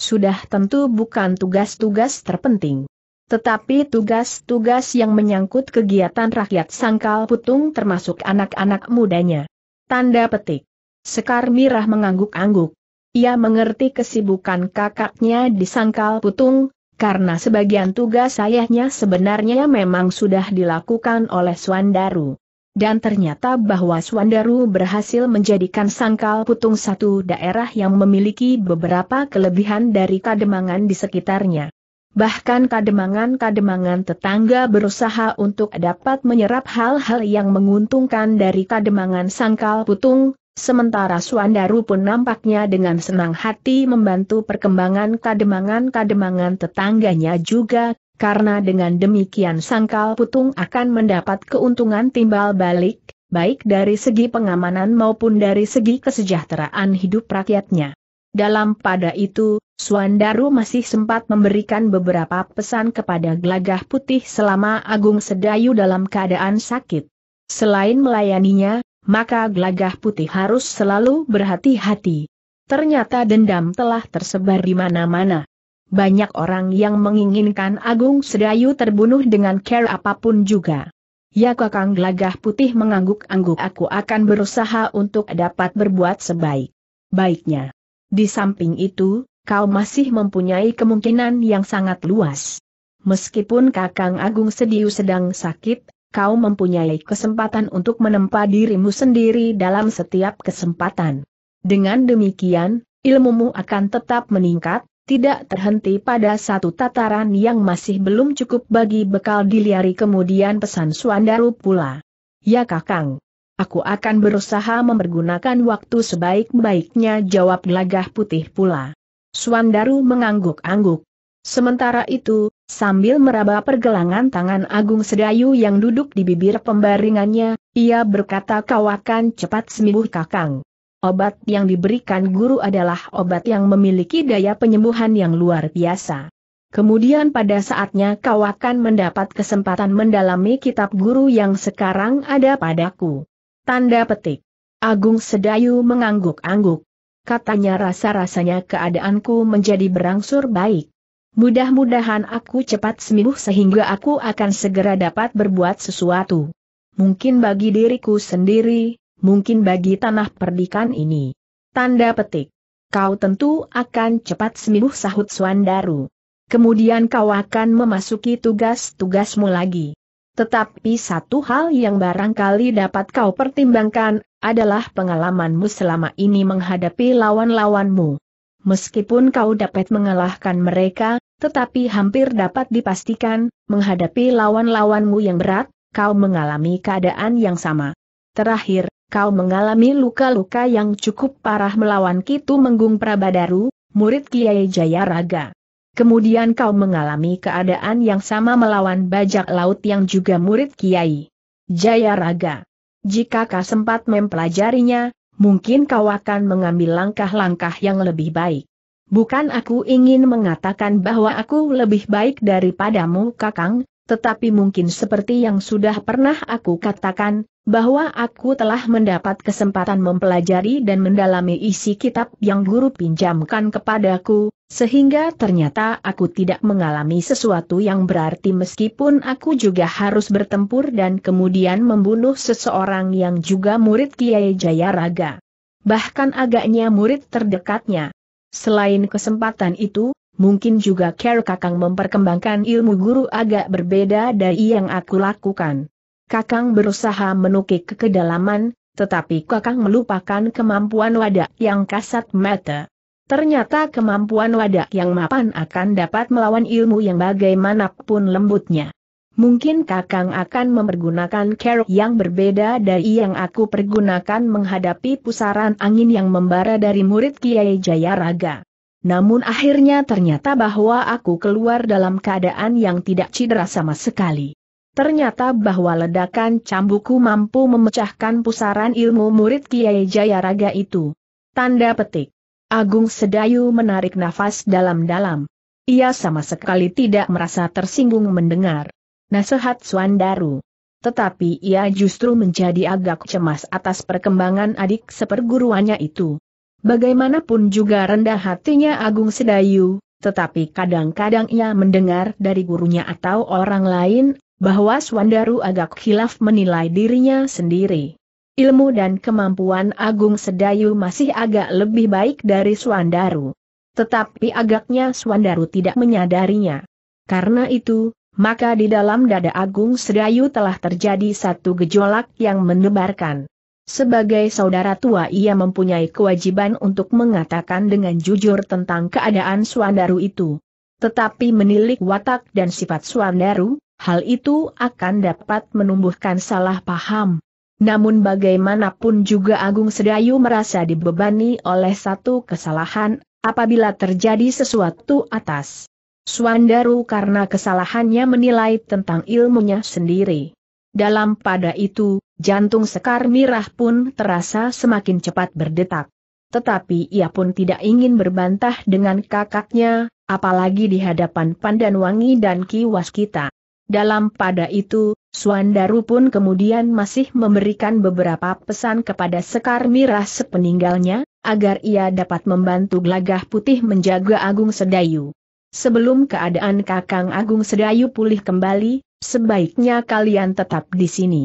Sudah tentu bukan tugas-tugas terpenting. Tetapi tugas-tugas yang menyangkut kegiatan rakyat sangkal putung termasuk anak-anak mudanya. Tanda petik. Sekar Mirah mengangguk-angguk. Ia mengerti kesibukan kakaknya di sangkal putung, karena sebagian tugas ayahnya sebenarnya memang sudah dilakukan oleh Swandaru. Dan ternyata bahwa Swandaru berhasil menjadikan sangkal putung satu daerah yang memiliki beberapa kelebihan dari kademangan di sekitarnya. Bahkan kademangan-kademangan tetangga berusaha untuk dapat menyerap hal-hal yang menguntungkan dari kademangan sangkal putung, sementara Suandaru pun nampaknya dengan senang hati membantu perkembangan kademangan-kademangan tetangganya juga, karena dengan demikian sangkal putung akan mendapat keuntungan timbal balik, baik dari segi pengamanan maupun dari segi kesejahteraan hidup rakyatnya. Dalam pada itu, Suandaru masih sempat memberikan beberapa pesan kepada Glagah Putih selama Agung Sedayu dalam keadaan sakit. Selain melayaninya, maka Glagah Putih harus selalu berhati-hati. Ternyata dendam telah tersebar di mana-mana. Banyak orang yang menginginkan Agung Sedayu terbunuh dengan care apapun juga. Ya kakang Glagah Putih mengangguk-angguk aku akan berusaha untuk dapat berbuat sebaik. Baiknya. Di samping itu, kau masih mempunyai kemungkinan yang sangat luas. Meskipun Kakang Agung Sediu sedang sakit, kau mempunyai kesempatan untuk menempa dirimu sendiri dalam setiap kesempatan. Dengan demikian, ilmumu akan tetap meningkat, tidak terhenti pada satu tataran yang masih belum cukup bagi bekal diliari kemudian pesan Suandaru pula. Ya kakang, Aku akan berusaha mempergunakan waktu sebaik-baiknya jawab gelagah putih pula. Suandaru mengangguk-angguk. Sementara itu, sambil meraba pergelangan tangan Agung Sedayu yang duduk di bibir pembaringannya, ia berkata kau akan cepat sembuh kakang. Obat yang diberikan guru adalah obat yang memiliki daya penyembuhan yang luar biasa. Kemudian pada saatnya kau akan mendapat kesempatan mendalami kitab guru yang sekarang ada padaku. Tanda petik. Agung Sedayu mengangguk-angguk. Katanya rasa-rasanya keadaanku menjadi berangsur baik. Mudah-mudahan aku cepat sembuh sehingga aku akan segera dapat berbuat sesuatu. Mungkin bagi diriku sendiri, mungkin bagi tanah perdikan ini. Tanda petik. Kau tentu akan cepat sembuh sahut Suandaru. Kemudian kau akan memasuki tugas-tugasmu lagi. Tetapi satu hal yang barangkali dapat kau pertimbangkan, adalah pengalamanmu selama ini menghadapi lawan-lawanmu. Meskipun kau dapat mengalahkan mereka, tetapi hampir dapat dipastikan, menghadapi lawan-lawanmu yang berat, kau mengalami keadaan yang sama. Terakhir, kau mengalami luka-luka yang cukup parah melawan Kitu Menggung Prabadaru, murid Kiai Jayaraga. Kemudian kau mengalami keadaan yang sama melawan bajak laut yang juga murid Kiai. Jaya Raga. Jika kau sempat mempelajarinya, mungkin kau akan mengambil langkah-langkah yang lebih baik. Bukan aku ingin mengatakan bahwa aku lebih baik daripadamu kakang, tetapi mungkin seperti yang sudah pernah aku katakan, bahwa aku telah mendapat kesempatan mempelajari dan mendalami isi kitab yang guru pinjamkan kepadaku, sehingga ternyata aku tidak mengalami sesuatu yang berarti meskipun aku juga harus bertempur dan kemudian membunuh seseorang yang juga murid Kiai Jayaraga. Bahkan agaknya murid terdekatnya. Selain kesempatan itu, mungkin juga Ker Kakang memperkembangkan ilmu guru agak berbeda dari yang aku lakukan. Kakang berusaha menukik ke kedalaman, tetapi Kakang melupakan kemampuan wadah yang kasat mata. Ternyata kemampuan wadah yang mapan akan dapat melawan ilmu yang bagaimanapun lembutnya. Mungkin Kakang akan mempergunakan kerok yang berbeda dari yang aku pergunakan menghadapi pusaran angin yang membara dari murid Kiai Jayaraga. Namun akhirnya ternyata bahwa aku keluar dalam keadaan yang tidak cedera sama sekali. Ternyata bahwa ledakan cambuku mampu memecahkan pusaran ilmu murid Kiai Jayaraga itu. Tanda petik. Agung Sedayu menarik nafas dalam-dalam. Ia sama sekali tidak merasa tersinggung mendengar nasihat Suandaru. Tetapi ia justru menjadi agak cemas atas perkembangan adik seperguruannya itu. Bagaimanapun juga rendah hatinya Agung Sedayu, tetapi kadang-kadang ia mendengar dari gurunya atau orang lain bahwa Swandaru agak khilaf menilai dirinya sendiri. Ilmu dan kemampuan Agung Sedayu masih agak lebih baik dari Swandaru. Tetapi agaknya Swandaru tidak menyadarinya. Karena itu, maka di dalam dada Agung Sedayu telah terjadi satu gejolak yang menebarkan. Sebagai saudara tua ia mempunyai kewajiban untuk mengatakan dengan jujur tentang keadaan Swandaru itu. Tetapi menilik watak dan sifat Swandaru, hal itu akan dapat menumbuhkan salah paham. Namun bagaimanapun juga Agung Sedayu merasa dibebani oleh satu kesalahan, apabila terjadi sesuatu atas Suandaru karena kesalahannya menilai tentang ilmunya sendiri. Dalam pada itu, jantung Sekar Mirah pun terasa semakin cepat berdetak. Tetapi ia pun tidak ingin berbantah dengan kakaknya, apalagi di hadapan Pandanwangi dan Kiwas kita. Dalam pada itu, Suandaru pun kemudian masih memberikan beberapa pesan kepada Sekar Mirah sepeninggalnya, agar ia dapat membantu Glagah Putih menjaga Agung Sedayu. Sebelum keadaan Kakang Agung Sedayu pulih kembali, sebaiknya kalian tetap di sini.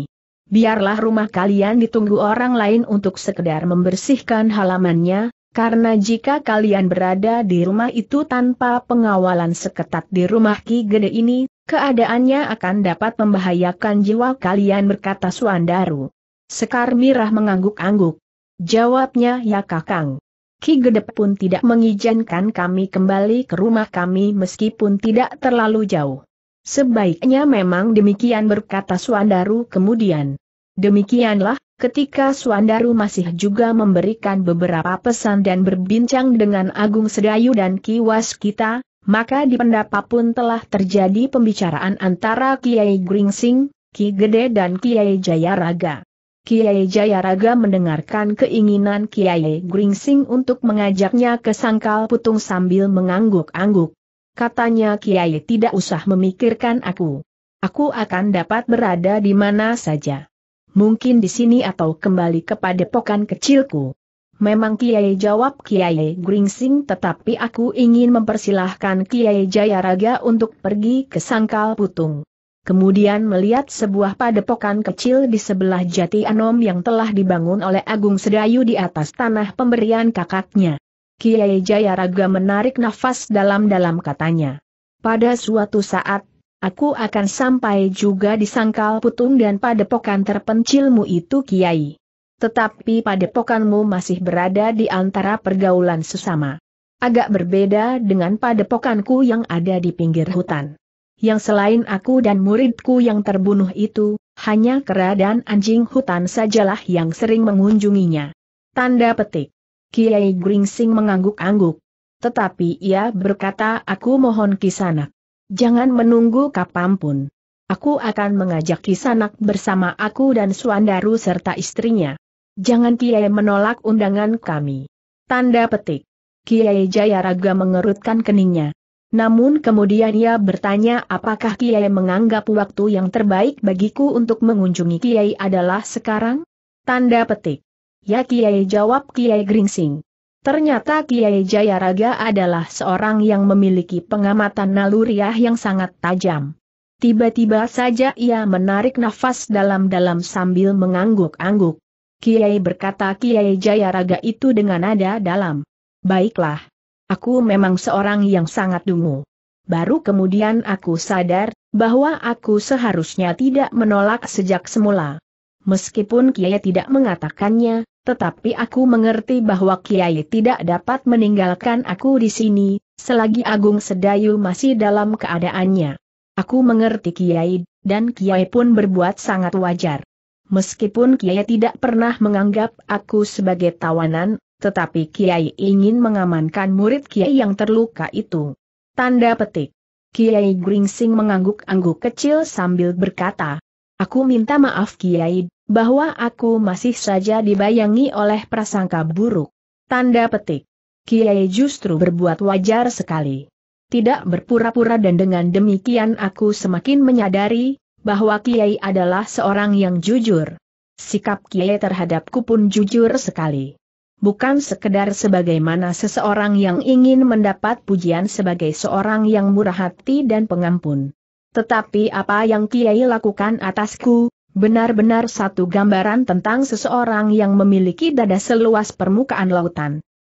Biarlah rumah kalian ditunggu orang lain untuk sekedar membersihkan halamannya, karena jika kalian berada di rumah itu tanpa pengawalan seketat di rumah Ki Gede ini, Keadaannya akan dapat membahayakan jiwa kalian berkata Suandaru. Sekar Mirah mengangguk-angguk. Jawabnya ya kakang. Ki Gedep pun tidak mengizinkan kami kembali ke rumah kami meskipun tidak terlalu jauh. Sebaiknya memang demikian berkata Suandaru kemudian. Demikianlah, ketika Suandaru masih juga memberikan beberapa pesan dan berbincang dengan Agung Sedayu dan Kiwas kita, maka di pendapa pun telah terjadi pembicaraan antara Kiai Gringsing, Ki Gede dan Kiai Jayaraga. Kiai Jayaraga mendengarkan keinginan Kiai Gringsing untuk mengajaknya ke Sangkal Putung sambil mengangguk-angguk. Katanya Kiai tidak usah memikirkan aku. Aku akan dapat berada di mana saja. Mungkin di sini atau kembali kepada pokan kecilku. Memang Kiai jawab Kiai Gringsing tetapi aku ingin mempersilahkan Kiai Jayaraga untuk pergi ke Sangkal Putung. Kemudian melihat sebuah padepokan kecil di sebelah Jati Anom yang telah dibangun oleh Agung Sedayu di atas tanah pemberian kakaknya. Kiai Jayaraga menarik nafas dalam-dalam katanya. Pada suatu saat, aku akan sampai juga di Sangkal Putung dan padepokan terpencilmu itu Kiai. Tetapi padepokanmu masih berada di antara pergaulan sesama. Agak berbeda dengan padepokanku yang ada di pinggir hutan. Yang selain aku dan muridku yang terbunuh itu, hanya kera dan anjing hutan sajalah yang sering mengunjunginya. Tanda petik. Kiai Gringsing mengangguk-angguk. Tetapi ia berkata aku mohon kisanak. Jangan menunggu kapanpun. Aku akan mengajak kisanak bersama aku dan Suandaru serta istrinya. Jangan Kiai menolak undangan kami. Tanda petik. Kiai Jayaraga mengerutkan keningnya. Namun kemudian ia bertanya apakah Kiai menganggap waktu yang terbaik bagiku untuk mengunjungi Kiai adalah sekarang? Tanda petik. Ya Kiai jawab Kiai Gringsing. Ternyata Kiai Jayaraga adalah seorang yang memiliki pengamatan naluriah yang sangat tajam. Tiba-tiba saja ia menarik nafas dalam-dalam sambil mengangguk-angguk. Kiai berkata Kiai Jayaraga itu dengan nada dalam. Baiklah. Aku memang seorang yang sangat dungu. Baru kemudian aku sadar, bahwa aku seharusnya tidak menolak sejak semula. Meskipun Kiai tidak mengatakannya, tetapi aku mengerti bahwa Kiai tidak dapat meninggalkan aku di sini, selagi Agung Sedayu masih dalam keadaannya. Aku mengerti Kiai, dan Kiai pun berbuat sangat wajar. Meskipun Kiai tidak pernah menganggap aku sebagai tawanan, tetapi Kiai ingin mengamankan murid Kiai yang terluka itu. Tanda petik. Kiai Gringsing mengangguk-angguk kecil sambil berkata, Aku minta maaf Kiai, bahwa aku masih saja dibayangi oleh prasangka buruk. Tanda petik. Kiai justru berbuat wajar sekali. Tidak berpura-pura dan dengan demikian aku semakin menyadari, bahwa Kiai adalah seorang yang jujur. Sikap Kiai terhadapku pun jujur sekali. Bukan sekedar sebagaimana seseorang yang ingin mendapat pujian sebagai seorang yang murah hati dan pengampun. Tetapi apa yang Kiai lakukan atasku, benar-benar satu gambaran tentang seseorang yang memiliki dada seluas permukaan lautan.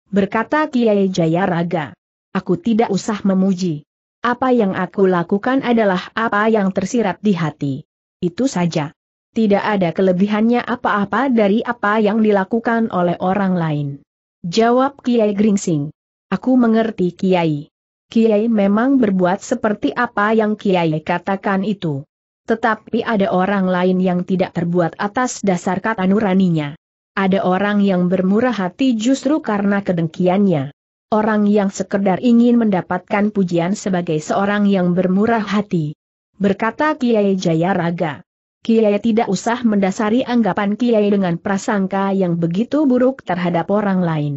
Berkata Kiai Jayaraga. Aku tidak usah memuji. Apa yang aku lakukan adalah apa yang tersirat di hati. Itu saja. Tidak ada kelebihannya apa-apa dari apa yang dilakukan oleh orang lain. Jawab Kiai Gringsing. Aku mengerti Kiai. Kiai memang berbuat seperti apa yang Kiai katakan itu. Tetapi ada orang lain yang tidak terbuat atas dasar kata nuraninya. Ada orang yang bermurah hati justru karena kedengkiannya orang yang sekedar ingin mendapatkan pujian sebagai seorang yang bermurah hati. Berkata Kiai Jayaraga. Kiai tidak usah mendasari anggapan Kiai dengan prasangka yang begitu buruk terhadap orang lain.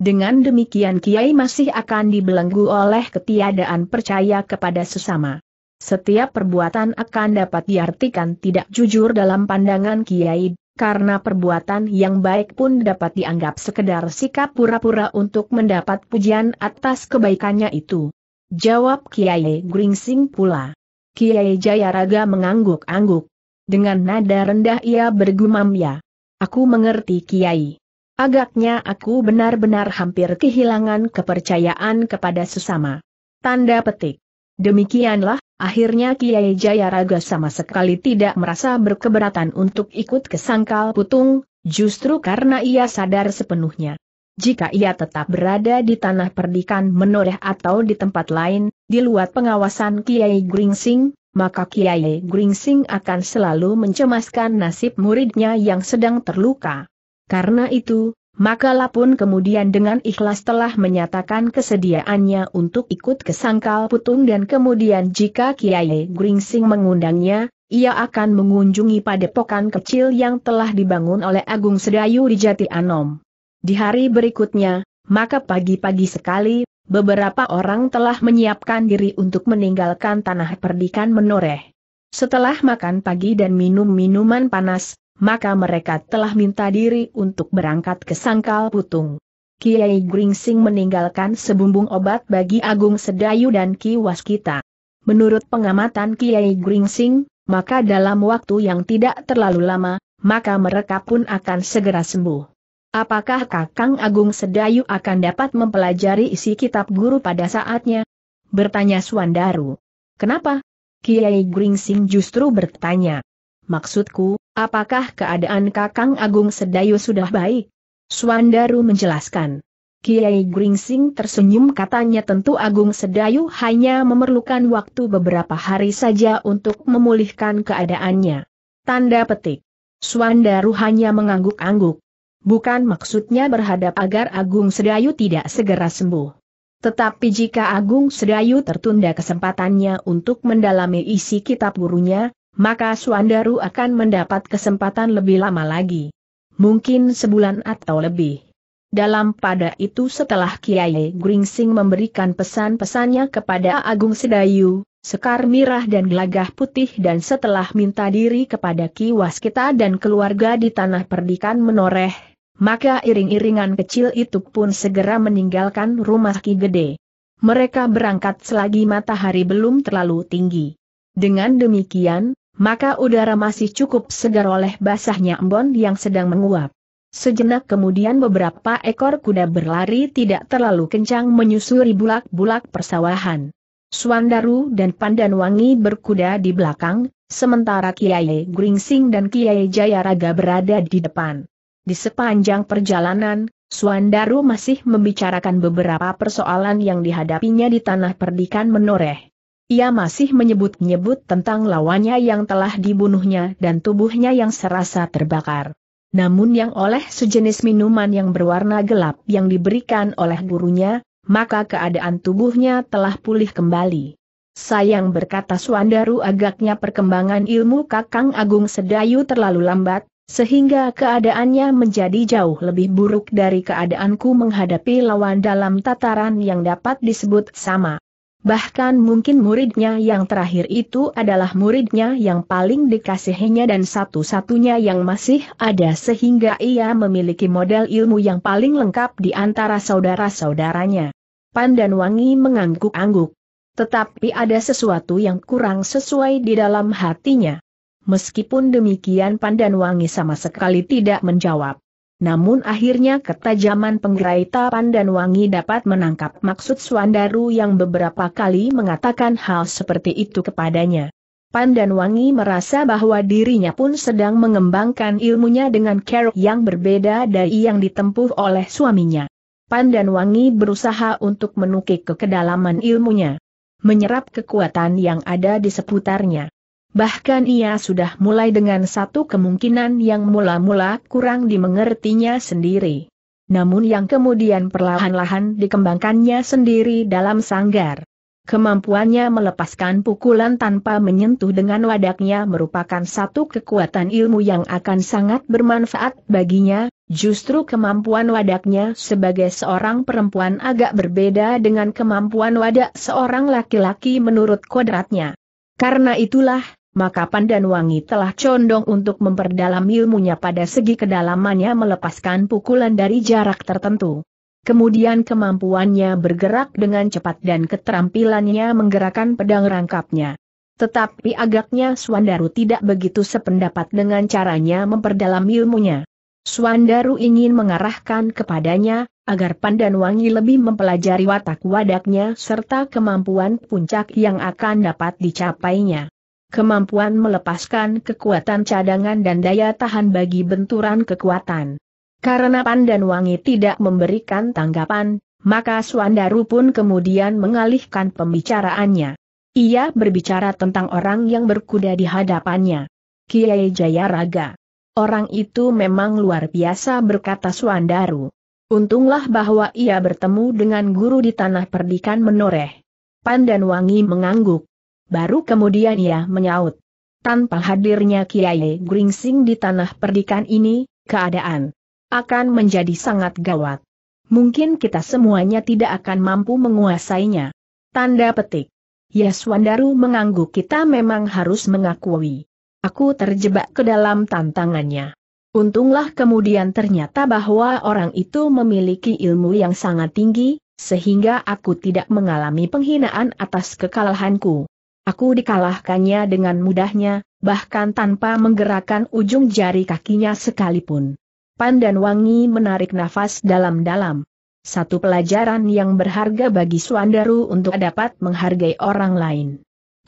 Dengan demikian Kiai masih akan dibelenggu oleh ketiadaan percaya kepada sesama. Setiap perbuatan akan dapat diartikan tidak jujur dalam pandangan Kiai karena perbuatan yang baik pun dapat dianggap sekedar sikap pura-pura untuk mendapat pujian atas kebaikannya itu. Jawab Kiai Gringsing pula. Kiai Jayaraga mengangguk-angguk. Dengan nada rendah ia bergumam ya. Aku mengerti Kiai. Agaknya aku benar-benar hampir kehilangan kepercayaan kepada sesama. Tanda petik. Demikianlah, akhirnya Kiai Jayaraga sama sekali tidak merasa berkeberatan untuk ikut ke Sangkal Putung, justru karena ia sadar sepenuhnya. Jika ia tetap berada di tanah perdikan menoreh atau di tempat lain, di luar pengawasan Kiai Gringsing, maka Kiai Gringsing akan selalu mencemaskan nasib muridnya yang sedang terluka. Karena itu, maka pun kemudian dengan ikhlas telah menyatakan kesediaannya untuk ikut ke Sangkal Putung dan kemudian jika Kiai Gringsing mengundangnya, ia akan mengunjungi padepokan kecil yang telah dibangun oleh Agung Sedayu di Jati Anom. Di hari berikutnya, maka pagi-pagi sekali, beberapa orang telah menyiapkan diri untuk meninggalkan tanah perdikan menoreh. Setelah makan pagi dan minum minuman panas, maka mereka telah minta diri untuk berangkat ke Sangkal Putung. Kiai Gringsing meninggalkan sebumbung obat bagi Agung Sedayu dan Ki Waskita. Menurut pengamatan Kiai Gringsing, maka dalam waktu yang tidak terlalu lama, maka mereka pun akan segera sembuh. Apakah Kakang Agung Sedayu akan dapat mempelajari isi kitab guru pada saatnya? Bertanya Suandaru. Kenapa? Kiai Gringsing justru bertanya. Maksudku, Apakah keadaan Kakang Agung Sedayu sudah baik? Suandaru menjelaskan. Kiai Gringsing tersenyum katanya tentu Agung Sedayu hanya memerlukan waktu beberapa hari saja untuk memulihkan keadaannya. Tanda petik. Suandaru hanya mengangguk-angguk. Bukan maksudnya berhadap agar Agung Sedayu tidak segera sembuh. Tetapi jika Agung Sedayu tertunda kesempatannya untuk mendalami isi kitab gurunya, maka Suandaru akan mendapat kesempatan lebih lama lagi. Mungkin sebulan atau lebih. Dalam pada itu setelah Kiai Gringsing memberikan pesan-pesannya kepada Agung Sedayu, Sekar Mirah dan Gelagah Putih dan setelah minta diri kepada Ki Waskita dan keluarga di Tanah Perdikan menoreh, maka iring-iringan kecil itu pun segera meninggalkan rumah Ki Gede. Mereka berangkat selagi matahari belum terlalu tinggi. Dengan demikian, maka udara masih cukup segar oleh basahnya embon yang sedang menguap. Sejenak kemudian beberapa ekor kuda berlari tidak terlalu kencang menyusuri bulak-bulak persawahan. Suandaru dan Pandanwangi berkuda di belakang, sementara Kiai Gringsing dan Kiai Jayaraga berada di depan. Di sepanjang perjalanan, Suandaru masih membicarakan beberapa persoalan yang dihadapinya di tanah perdikan menoreh. Ia masih menyebut-nyebut tentang lawannya yang telah dibunuhnya dan tubuhnya yang serasa terbakar. Namun yang oleh sejenis minuman yang berwarna gelap yang diberikan oleh gurunya, maka keadaan tubuhnya telah pulih kembali. Sayang berkata Suandaru agaknya perkembangan ilmu Kakang Agung Sedayu terlalu lambat, sehingga keadaannya menjadi jauh lebih buruk dari keadaanku menghadapi lawan dalam tataran yang dapat disebut sama. Bahkan mungkin muridnya yang terakhir itu adalah muridnya yang paling dikasihinya dan satu-satunya yang masih ada sehingga ia memiliki model ilmu yang paling lengkap di antara saudara-saudaranya. Pandan Wangi mengangguk-angguk. Tetapi ada sesuatu yang kurang sesuai di dalam hatinya. Meskipun demikian Pandan Wangi sama sekali tidak menjawab namun akhirnya ketajaman penggerai Tapan dan Wangi dapat menangkap maksud Swandaru yang beberapa kali mengatakan hal seperti itu kepadanya. Pan dan Wangi merasa bahwa dirinya pun sedang mengembangkan ilmunya dengan cara yang berbeda dari yang ditempuh oleh suaminya. Pan dan Wangi berusaha untuk menukik ke kedalaman ilmunya. Menyerap kekuatan yang ada di seputarnya. Bahkan ia sudah mulai dengan satu kemungkinan yang mula-mula kurang dimengertinya sendiri. Namun yang kemudian perlahan-lahan dikembangkannya sendiri dalam sanggar. Kemampuannya melepaskan pukulan tanpa menyentuh dengan wadaknya merupakan satu kekuatan ilmu yang akan sangat bermanfaat baginya, justru kemampuan wadaknya sebagai seorang perempuan agak berbeda dengan kemampuan wadak seorang laki-laki menurut kodratnya. Karena itulah, maka Pandan Wangi telah condong untuk memperdalam ilmunya pada segi kedalamannya melepaskan pukulan dari jarak tertentu. Kemudian kemampuannya bergerak dengan cepat dan keterampilannya menggerakkan pedang rangkapnya. Tetapi agaknya Swandaru tidak begitu sependapat dengan caranya memperdalam ilmunya. Swandaru ingin mengarahkan kepadanya, agar Pandan Wangi lebih mempelajari watak wadaknya serta kemampuan puncak yang akan dapat dicapainya kemampuan melepaskan kekuatan cadangan dan daya tahan bagi benturan kekuatan. Karena Pandan Wangi tidak memberikan tanggapan, maka Suandaru pun kemudian mengalihkan pembicaraannya. Ia berbicara tentang orang yang berkuda di hadapannya. Kiai Jayaraga. Orang itu memang luar biasa berkata Suandaru. Untunglah bahwa ia bertemu dengan guru di tanah perdikan menoreh. Pandan Wangi mengangguk. Baru kemudian ia menyaut. Tanpa hadirnya Kiai Gringsing di tanah perdikan ini, keadaan akan menjadi sangat gawat. Mungkin kita semuanya tidak akan mampu menguasainya. Tanda petik. Yes Yaswandaru mengangguk kita memang harus mengakui. Aku terjebak ke dalam tantangannya. Untunglah kemudian ternyata bahwa orang itu memiliki ilmu yang sangat tinggi, sehingga aku tidak mengalami penghinaan atas kekalahanku. Aku dikalahkannya dengan mudahnya, bahkan tanpa menggerakkan ujung jari kakinya sekalipun. Pandan Wangi menarik nafas dalam-dalam. Satu pelajaran yang berharga bagi Suandaru untuk dapat menghargai orang lain.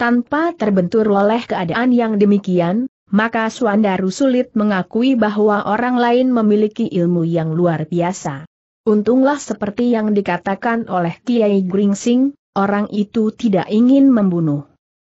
Tanpa terbentur oleh keadaan yang demikian, maka Suandaru sulit mengakui bahwa orang lain memiliki ilmu yang luar biasa. Untunglah seperti yang dikatakan oleh Kiai Gringsing, orang itu tidak ingin membunuh.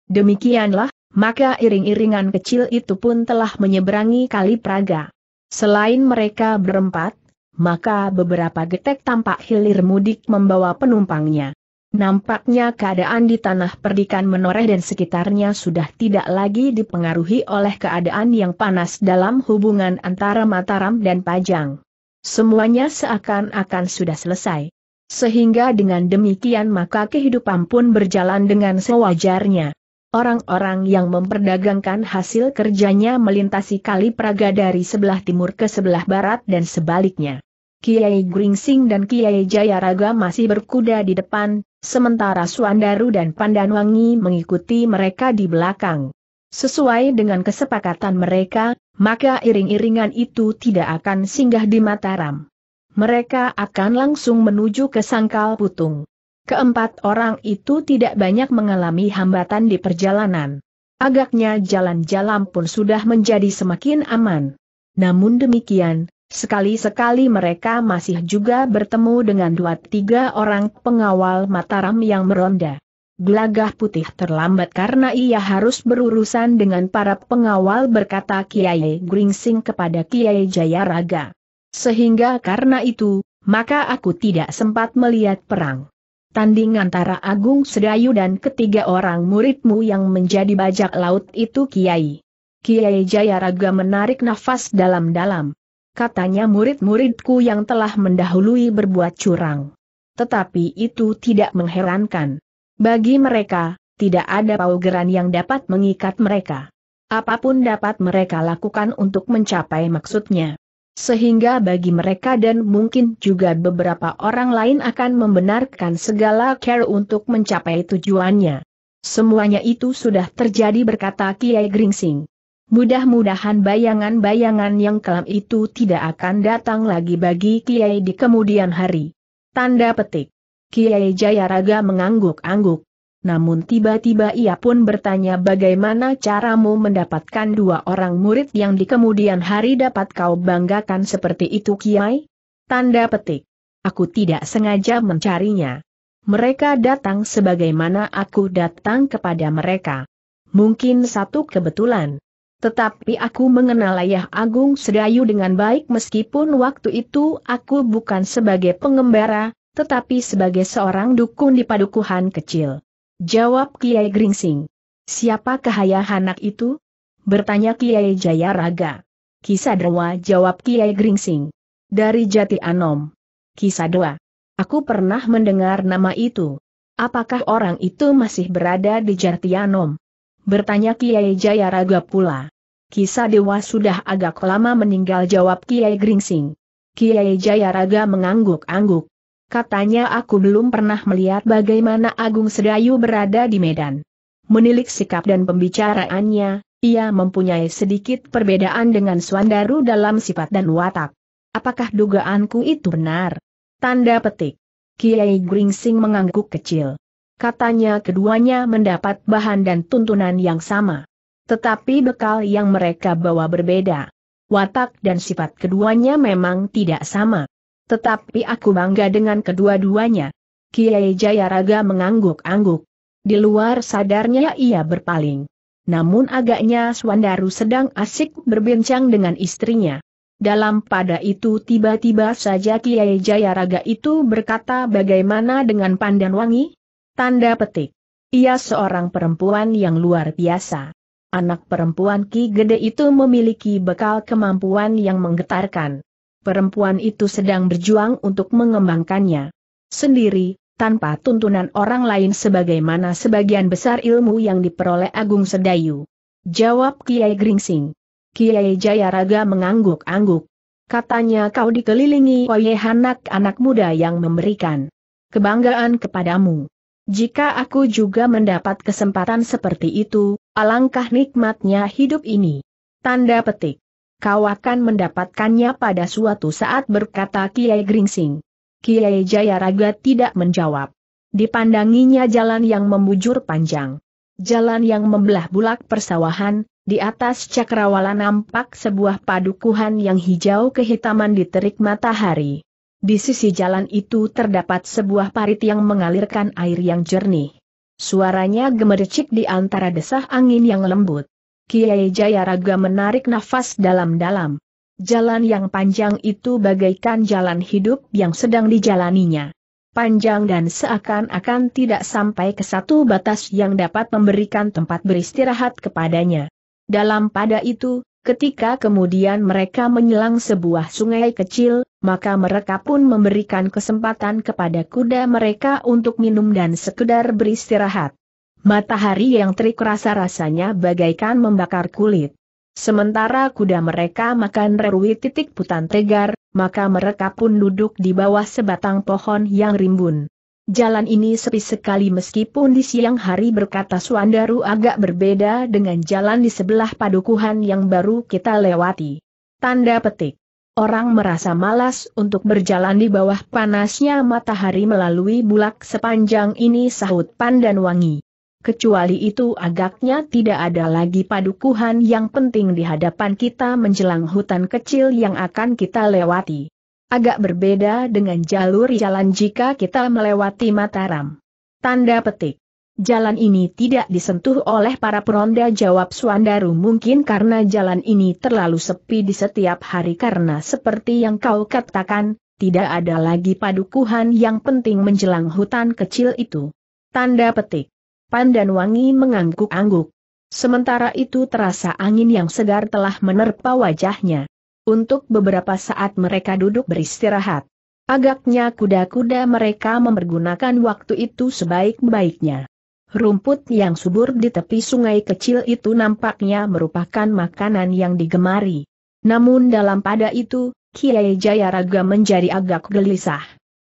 Demikianlah, maka iring-iringan kecil itu pun telah menyeberangi kali Praga. Selain mereka berempat, maka beberapa getek tampak hilir mudik membawa penumpangnya. Nampaknya keadaan di tanah perdikan menoreh dan sekitarnya sudah tidak lagi dipengaruhi oleh keadaan yang panas dalam hubungan antara Mataram dan Pajang. Semuanya seakan-akan sudah selesai. Sehingga dengan demikian maka kehidupan pun berjalan dengan sewajarnya. Orang-orang yang memperdagangkan hasil kerjanya melintasi kali Praga dari sebelah timur ke sebelah barat dan sebaliknya. Kiai Gringsing dan Kiai Jayaraga masih berkuda di depan, sementara Suandaru dan Pandanwangi mengikuti mereka di belakang. Sesuai dengan kesepakatan mereka, maka iring-iringan itu tidak akan singgah di Mataram. Mereka akan langsung menuju ke Sangkal Putung. Keempat orang itu tidak banyak mengalami hambatan di perjalanan. Agaknya jalan-jalan pun sudah menjadi semakin aman. Namun demikian, sekali-sekali mereka masih juga bertemu dengan dua tiga orang pengawal Mataram yang meronda. Gelagah putih terlambat karena ia harus berurusan dengan para pengawal berkata Kiai Gringsing kepada Kiai Jayaraga. Sehingga karena itu, maka aku tidak sempat melihat perang. Tanding antara Agung Sedayu dan ketiga orang muridmu yang menjadi bajak laut itu Kiai. Kiai Jayaraga menarik nafas dalam-dalam. Katanya murid-muridku yang telah mendahului berbuat curang. Tetapi itu tidak mengherankan. Bagi mereka, tidak ada paugeran yang dapat mengikat mereka. Apapun dapat mereka lakukan untuk mencapai maksudnya sehingga bagi mereka dan mungkin juga beberapa orang lain akan membenarkan segala care untuk mencapai tujuannya. Semuanya itu sudah terjadi berkata Kiai Gringsing. Mudah-mudahan bayangan-bayangan yang kelam itu tidak akan datang lagi bagi Kiai di kemudian hari. Tanda petik. Kiai Jayaraga mengangguk-angguk. Namun tiba-tiba ia pun bertanya bagaimana caramu mendapatkan dua orang murid yang di kemudian hari dapat kau banggakan seperti itu Kiai? Tanda petik. Aku tidak sengaja mencarinya. Mereka datang sebagaimana aku datang kepada mereka. Mungkin satu kebetulan. Tetapi aku mengenal Ayah Agung Sedayu dengan baik meskipun waktu itu aku bukan sebagai pengembara, tetapi sebagai seorang dukun di padukuhan kecil. Jawab Kiai Gringsing. Siapa ayah anak itu? Bertanya Kiai Jayaraga. Kisadewa jawab Kiai Gringsing. Dari Jati Anom. Kisadewa. Aku pernah mendengar nama itu. Apakah orang itu masih berada di Jati Anom? Bertanya Kiai Jayaraga pula. Kisadewa sudah agak lama meninggal jawab Kiai Gringsing. Kiai Jayaraga mengangguk-angguk. Katanya aku belum pernah melihat bagaimana Agung Sedayu berada di Medan. Menilik sikap dan pembicaraannya, ia mempunyai sedikit perbedaan dengan Suandaru dalam sifat dan watak. Apakah dugaanku itu benar? Tanda petik. Kiai Gringsing mengangguk kecil. Katanya keduanya mendapat bahan dan tuntunan yang sama. Tetapi bekal yang mereka bawa berbeda. Watak dan sifat keduanya memang tidak sama. Tetapi aku bangga dengan kedua-duanya. Kiai Jayaraga mengangguk-angguk. Di luar sadarnya ia berpaling. Namun agaknya Swandaru sedang asik berbincang dengan istrinya. Dalam pada itu tiba-tiba saja Kiai Jayaraga itu berkata bagaimana dengan Pandan Wangi? Tanda petik. Ia seorang perempuan yang luar biasa. Anak perempuan Ki Gede itu memiliki bekal kemampuan yang menggetarkan perempuan itu sedang berjuang untuk mengembangkannya sendiri, tanpa tuntunan orang lain sebagaimana sebagian besar ilmu yang diperoleh Agung Sedayu. Jawab Kiai Gringsing. Kiai Jayaraga mengangguk-angguk. Katanya kau dikelilingi oleh anak-anak muda yang memberikan kebanggaan kepadamu. Jika aku juga mendapat kesempatan seperti itu, alangkah nikmatnya hidup ini. Tanda petik kau akan mendapatkannya pada suatu saat berkata Kiai Gringsing. Kiai Jayaraga tidak menjawab. Dipandanginya jalan yang membujur panjang. Jalan yang membelah bulak persawahan, di atas cakrawala nampak sebuah padukuhan yang hijau kehitaman di terik matahari. Di sisi jalan itu terdapat sebuah parit yang mengalirkan air yang jernih. Suaranya gemericik di antara desah angin yang lembut. Kiai Jayaraga menarik nafas dalam-dalam. Jalan yang panjang itu bagaikan jalan hidup yang sedang dijalaninya. Panjang dan seakan-akan tidak sampai ke satu batas yang dapat memberikan tempat beristirahat kepadanya. Dalam pada itu, ketika kemudian mereka menyelang sebuah sungai kecil, maka mereka pun memberikan kesempatan kepada kuda mereka untuk minum dan sekedar beristirahat. Matahari yang terik rasa-rasanya bagaikan membakar kulit. Sementara kuda mereka makan rerui titik putan tegar, maka mereka pun duduk di bawah sebatang pohon yang rimbun. Jalan ini sepi sekali meskipun di siang hari berkata Suandaru agak berbeda dengan jalan di sebelah padukuhan yang baru kita lewati. Tanda petik. Orang merasa malas untuk berjalan di bawah panasnya matahari melalui bulak sepanjang ini sahut pandan wangi kecuali itu agaknya tidak ada lagi padukuhan yang penting di hadapan kita menjelang hutan kecil yang akan kita lewati. Agak berbeda dengan jalur jalan jika kita melewati Mataram. Tanda petik. Jalan ini tidak disentuh oleh para peronda jawab Suandaru mungkin karena jalan ini terlalu sepi di setiap hari karena seperti yang kau katakan, tidak ada lagi padukuhan yang penting menjelang hutan kecil itu. Tanda petik. Pandan Wangi mengangguk-angguk. Sementara itu terasa angin yang segar telah menerpa wajahnya. Untuk beberapa saat mereka duduk beristirahat. Agaknya kuda-kuda mereka mempergunakan waktu itu sebaik-baiknya. Rumput yang subur di tepi sungai kecil itu nampaknya merupakan makanan yang digemari. Namun dalam pada itu, Kiai Jayaraga menjadi agak gelisah.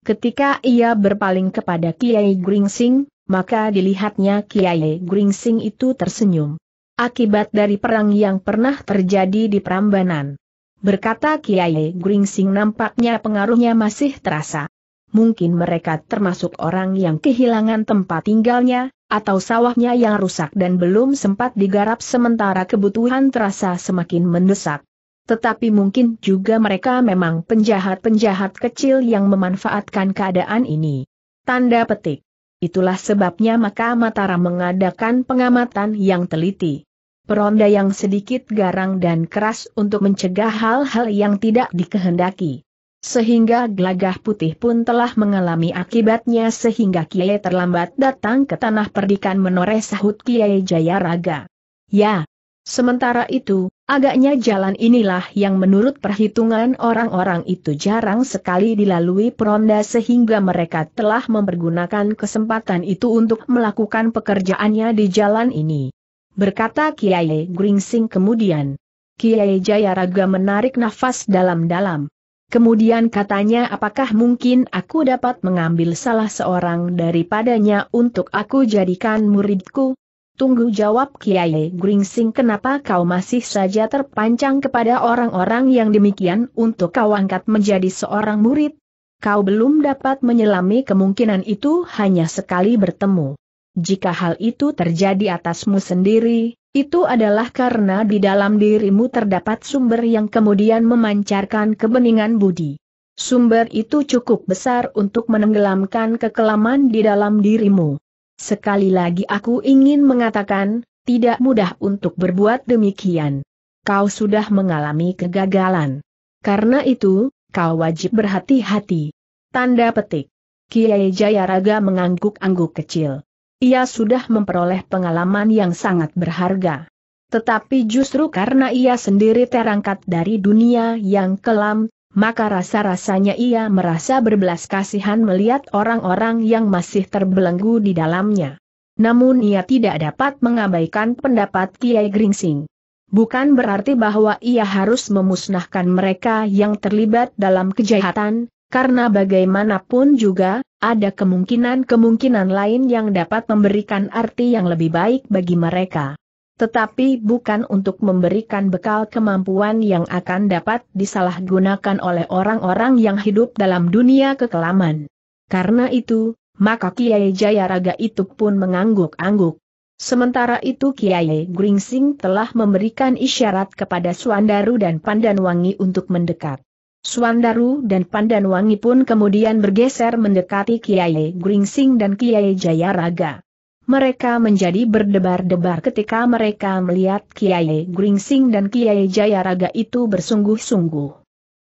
Ketika ia berpaling kepada Kiai Gringsing, maka dilihatnya Kiai Gringsing itu tersenyum. Akibat dari perang yang pernah terjadi di Prambanan. Berkata Kiai Gringsing nampaknya pengaruhnya masih terasa. Mungkin mereka termasuk orang yang kehilangan tempat tinggalnya, atau sawahnya yang rusak dan belum sempat digarap sementara kebutuhan terasa semakin mendesak. Tetapi mungkin juga mereka memang penjahat-penjahat kecil yang memanfaatkan keadaan ini. Tanda petik. Itulah sebabnya maka Mataram mengadakan pengamatan yang teliti. Peronda yang sedikit garang dan keras untuk mencegah hal-hal yang tidak dikehendaki. Sehingga gelagah putih pun telah mengalami akibatnya sehingga Kiai terlambat datang ke tanah perdikan menoreh sahut Kiai Jayaraga. Ya, Sementara itu, agaknya jalan inilah yang menurut perhitungan orang-orang itu jarang sekali dilalui peronda sehingga mereka telah mempergunakan kesempatan itu untuk melakukan pekerjaannya di jalan ini. Berkata Kiai Gringsing kemudian. Kiai Jayaraga menarik nafas dalam-dalam. Kemudian katanya apakah mungkin aku dapat mengambil salah seorang daripadanya untuk aku jadikan muridku? Tunggu jawab Kiai Gringsing kenapa kau masih saja terpancang kepada orang-orang yang demikian untuk kau angkat menjadi seorang murid? Kau belum dapat menyelami kemungkinan itu hanya sekali bertemu. Jika hal itu terjadi atasmu sendiri, itu adalah karena di dalam dirimu terdapat sumber yang kemudian memancarkan kebeningan budi. Sumber itu cukup besar untuk menenggelamkan kekelaman di dalam dirimu. Sekali lagi aku ingin mengatakan, tidak mudah untuk berbuat demikian. Kau sudah mengalami kegagalan. Karena itu, kau wajib berhati-hati. Tanda petik. Kiai Jayaraga mengangguk-angguk kecil. Ia sudah memperoleh pengalaman yang sangat berharga. Tetapi justru karena ia sendiri terangkat dari dunia yang kelam, maka rasa-rasanya ia merasa berbelas kasihan melihat orang-orang yang masih terbelenggu di dalamnya. Namun ia tidak dapat mengabaikan pendapat Kiai Gringsing. Bukan berarti bahwa ia harus memusnahkan mereka yang terlibat dalam kejahatan, karena bagaimanapun juga, ada kemungkinan-kemungkinan lain yang dapat memberikan arti yang lebih baik bagi mereka. Tetapi bukan untuk memberikan bekal kemampuan yang akan dapat disalahgunakan oleh orang-orang yang hidup dalam dunia kekelaman. Karena itu, maka Kiai Jayaraga itu pun mengangguk-angguk. Sementara itu Kiai Gringsing telah memberikan isyarat kepada Suandaru dan Pandanwangi untuk mendekat. Suandaru dan Pandanwangi pun kemudian bergeser mendekati Kiai Gringsing dan Kiai Jayaraga mereka menjadi berdebar-debar ketika mereka melihat Kiai Gringsing dan Kiai Jayaraga itu bersungguh-sungguh.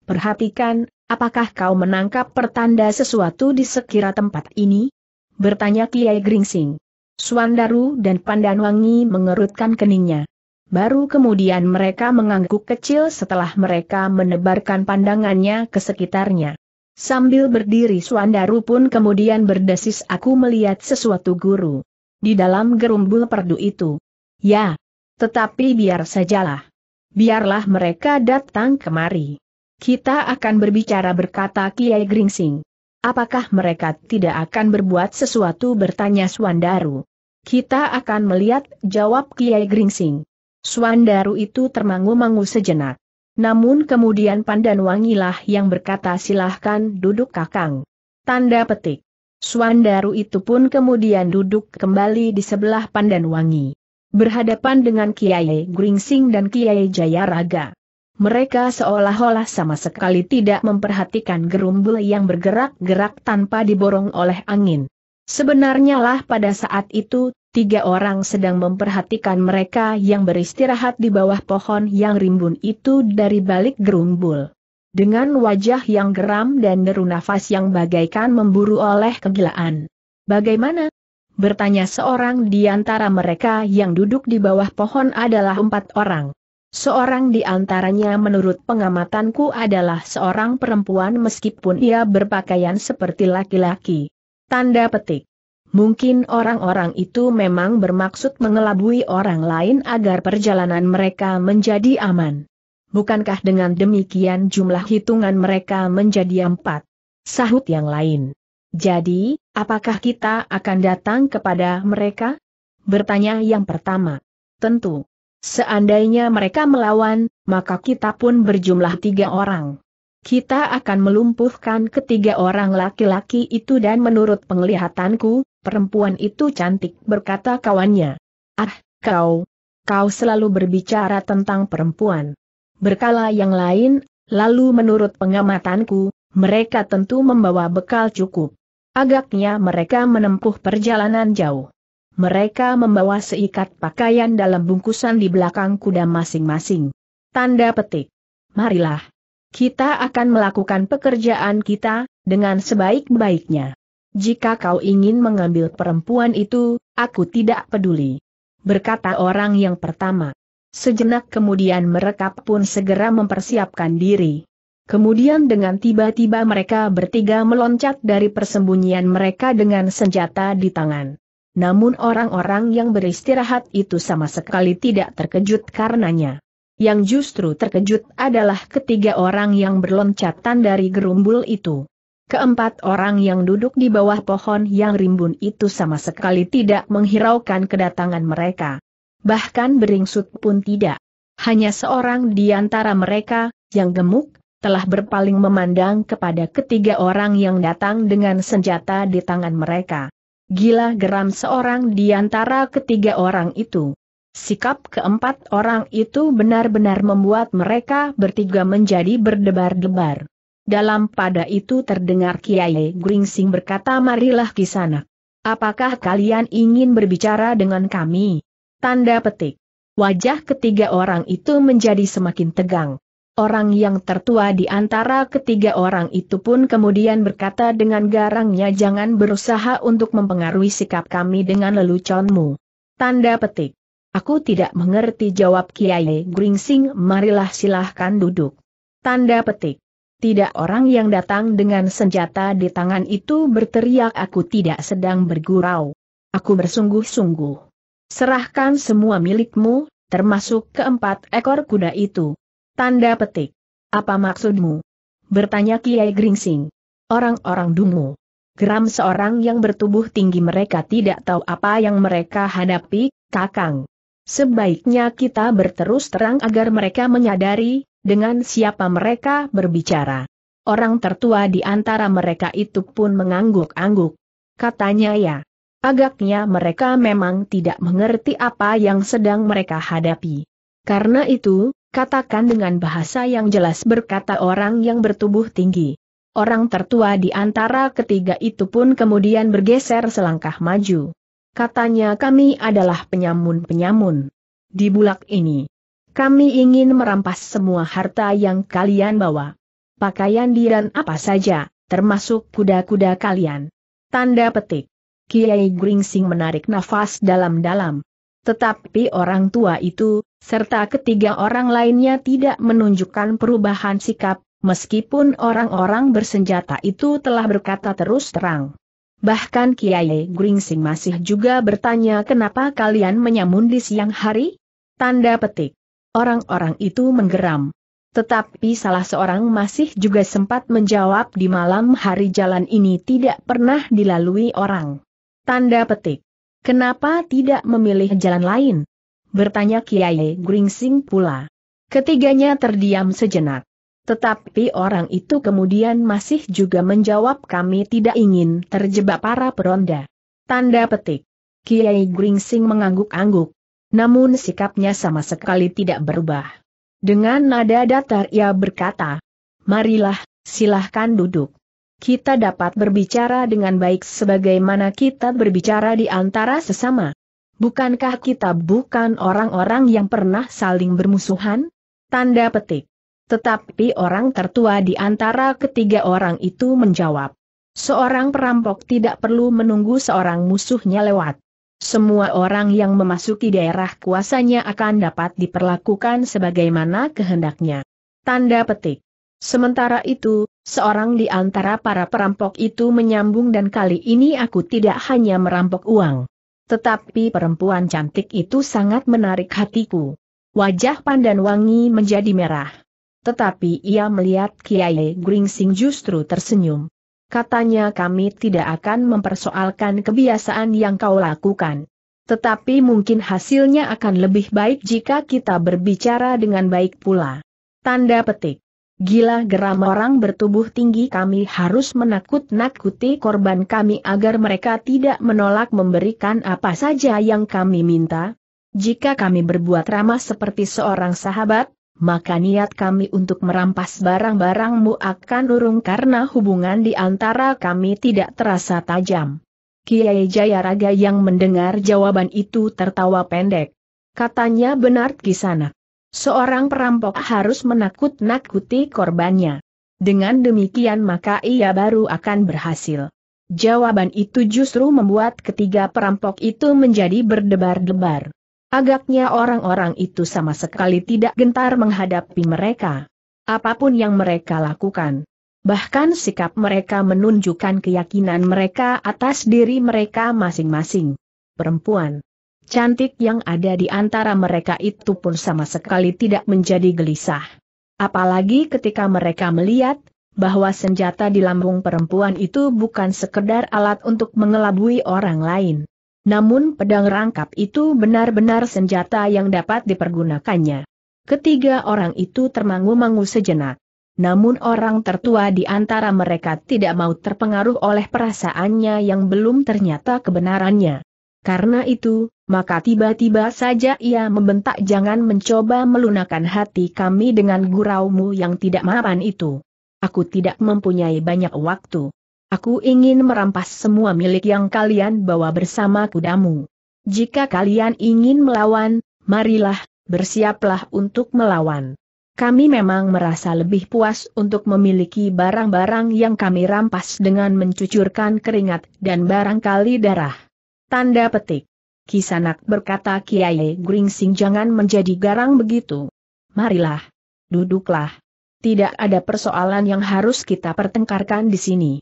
Perhatikan, apakah kau menangkap pertanda sesuatu di sekira tempat ini? Bertanya Kiai Gringsing. Suandaru dan Pandanwangi mengerutkan keningnya. Baru kemudian mereka mengangguk kecil setelah mereka menebarkan pandangannya ke sekitarnya. Sambil berdiri Suandaru pun kemudian berdesis aku melihat sesuatu guru di dalam gerumbul perdu itu. Ya, tetapi biar sajalah. Biarlah mereka datang kemari. Kita akan berbicara berkata Kiai Gringsing. Apakah mereka tidak akan berbuat sesuatu bertanya Swandaru. Kita akan melihat, jawab Kiai Gringsing. Swandaru itu termangu-mangu sejenak. Namun kemudian Pandan Wangilah yang berkata silahkan duduk kakang. Tanda petik. Suandaru itu pun kemudian duduk kembali di sebelah Pandan Wangi. Berhadapan dengan Kiai Gringsing dan Kiai Jayaraga. Mereka seolah-olah sama sekali tidak memperhatikan gerumbul yang bergerak-gerak tanpa diborong oleh angin. Sebenarnya lah pada saat itu, tiga orang sedang memperhatikan mereka yang beristirahat di bawah pohon yang rimbun itu dari balik gerumbul dengan wajah yang geram dan deru nafas yang bagaikan memburu oleh kegilaan. Bagaimana? Bertanya seorang di antara mereka yang duduk di bawah pohon adalah empat orang. Seorang di antaranya menurut pengamatanku adalah seorang perempuan meskipun ia berpakaian seperti laki-laki. Tanda petik. Mungkin orang-orang itu memang bermaksud mengelabui orang lain agar perjalanan mereka menjadi aman bukankah dengan demikian jumlah hitungan mereka menjadi empat? Sahut yang lain. Jadi, apakah kita akan datang kepada mereka? Bertanya yang pertama. Tentu. Seandainya mereka melawan, maka kita pun berjumlah tiga orang. Kita akan melumpuhkan ketiga orang laki-laki itu dan menurut penglihatanku, perempuan itu cantik berkata kawannya. Ah, kau. Kau selalu berbicara tentang perempuan. Berkala yang lain, lalu menurut pengamatanku, mereka tentu membawa bekal cukup. Agaknya mereka menempuh perjalanan jauh. Mereka membawa seikat pakaian dalam bungkusan di belakang kuda masing-masing. Tanda petik. Marilah. Kita akan melakukan pekerjaan kita, dengan sebaik-baiknya. Jika kau ingin mengambil perempuan itu, aku tidak peduli. Berkata orang yang pertama. Sejenak kemudian mereka pun segera mempersiapkan diri. Kemudian dengan tiba-tiba mereka bertiga meloncat dari persembunyian mereka dengan senjata di tangan. Namun orang-orang yang beristirahat itu sama sekali tidak terkejut karenanya. Yang justru terkejut adalah ketiga orang yang berloncatan dari gerumbul itu. Keempat orang yang duduk di bawah pohon yang rimbun itu sama sekali tidak menghiraukan kedatangan mereka bahkan beringsut pun tidak. Hanya seorang di antara mereka, yang gemuk, telah berpaling memandang kepada ketiga orang yang datang dengan senjata di tangan mereka. Gila geram seorang di antara ketiga orang itu. Sikap keempat orang itu benar-benar membuat mereka bertiga menjadi berdebar-debar. Dalam pada itu terdengar Kiai Gringsing berkata marilah kisana. Apakah kalian ingin berbicara dengan kami? Tanda petik. Wajah ketiga orang itu menjadi semakin tegang. Orang yang tertua di antara ketiga orang itu pun kemudian berkata dengan garangnya jangan berusaha untuk mempengaruhi sikap kami dengan leluconmu. Tanda petik. Aku tidak mengerti jawab Kiai Gringsing marilah silahkan duduk. Tanda petik. Tidak orang yang datang dengan senjata di tangan itu berteriak aku tidak sedang bergurau. Aku bersungguh-sungguh. Serahkan semua milikmu, termasuk keempat ekor kuda itu. Tanda petik. Apa maksudmu? Bertanya Kiai Gringsing. Orang-orang dungu. Geram seorang yang bertubuh tinggi mereka tidak tahu apa yang mereka hadapi, kakang. Sebaiknya kita berterus terang agar mereka menyadari, dengan siapa mereka berbicara. Orang tertua di antara mereka itu pun mengangguk-angguk. Katanya ya, Agaknya mereka memang tidak mengerti apa yang sedang mereka hadapi. Karena itu, katakan dengan bahasa yang jelas berkata orang yang bertubuh tinggi. Orang tertua di antara ketiga itu pun kemudian bergeser selangkah maju. Katanya kami adalah penyamun-penyamun. Di bulak ini, kami ingin merampas semua harta yang kalian bawa. Pakaian diran apa saja, termasuk kuda-kuda kalian. Tanda petik. Kiai Gringsing menarik nafas dalam-dalam. Tetapi orang tua itu, serta ketiga orang lainnya tidak menunjukkan perubahan sikap, meskipun orang-orang bersenjata itu telah berkata terus terang. Bahkan Kiai Gringsing masih juga bertanya kenapa kalian menyamun di siang hari? Tanda petik. Orang-orang itu menggeram. Tetapi salah seorang masih juga sempat menjawab di malam hari jalan ini tidak pernah dilalui orang. Tanda petik. Kenapa tidak memilih jalan lain? Bertanya Kiai Gringsing pula. Ketiganya terdiam sejenak. Tetapi orang itu kemudian masih juga menjawab kami tidak ingin terjebak para peronda. Tanda petik. Kiai Gringsing mengangguk-angguk. Namun sikapnya sama sekali tidak berubah. Dengan nada datar ia berkata, Marilah, silahkan duduk kita dapat berbicara dengan baik sebagaimana kita berbicara di antara sesama. Bukankah kita bukan orang-orang yang pernah saling bermusuhan? Tanda petik. Tetapi orang tertua di antara ketiga orang itu menjawab. Seorang perampok tidak perlu menunggu seorang musuhnya lewat. Semua orang yang memasuki daerah kuasanya akan dapat diperlakukan sebagaimana kehendaknya. Tanda petik. Sementara itu, Seorang di antara para perampok itu menyambung dan kali ini aku tidak hanya merampok uang. Tetapi perempuan cantik itu sangat menarik hatiku. Wajah Pandan Wangi menjadi merah. Tetapi ia melihat Kiai Gringsing justru tersenyum. Katanya kami tidak akan mempersoalkan kebiasaan yang kau lakukan. Tetapi mungkin hasilnya akan lebih baik jika kita berbicara dengan baik pula. Tanda petik. Gila geram orang bertubuh tinggi kami harus menakut-nakuti korban kami agar mereka tidak menolak memberikan apa saja yang kami minta. Jika kami berbuat ramah seperti seorang sahabat, maka niat kami untuk merampas barang-barangmu akan urung karena hubungan di antara kami tidak terasa tajam. Kiai Jayaraga yang mendengar jawaban itu tertawa pendek. Katanya benar kisanak seorang perampok harus menakut-nakuti korbannya. Dengan demikian maka ia baru akan berhasil. Jawaban itu justru membuat ketiga perampok itu menjadi berdebar-debar. Agaknya orang-orang itu sama sekali tidak gentar menghadapi mereka. Apapun yang mereka lakukan. Bahkan sikap mereka menunjukkan keyakinan mereka atas diri mereka masing-masing. Perempuan cantik yang ada di antara mereka itu pun sama sekali tidak menjadi gelisah. Apalagi ketika mereka melihat, bahwa senjata di lambung perempuan itu bukan sekedar alat untuk mengelabui orang lain. Namun pedang rangkap itu benar-benar senjata yang dapat dipergunakannya. Ketiga orang itu termangu-mangu sejenak. Namun orang tertua di antara mereka tidak mau terpengaruh oleh perasaannya yang belum ternyata kebenarannya. Karena itu, maka tiba-tiba saja ia membentak jangan mencoba melunakan hati kami dengan guraumu yang tidak mapan itu. Aku tidak mempunyai banyak waktu. Aku ingin merampas semua milik yang kalian bawa bersama kudamu. Jika kalian ingin melawan, marilah, bersiaplah untuk melawan. Kami memang merasa lebih puas untuk memiliki barang-barang yang kami rampas dengan mencucurkan keringat dan barangkali darah. Tanda petik. Kisanak berkata Kiai Gringsing jangan menjadi garang begitu. Marilah. Duduklah. Tidak ada persoalan yang harus kita pertengkarkan di sini.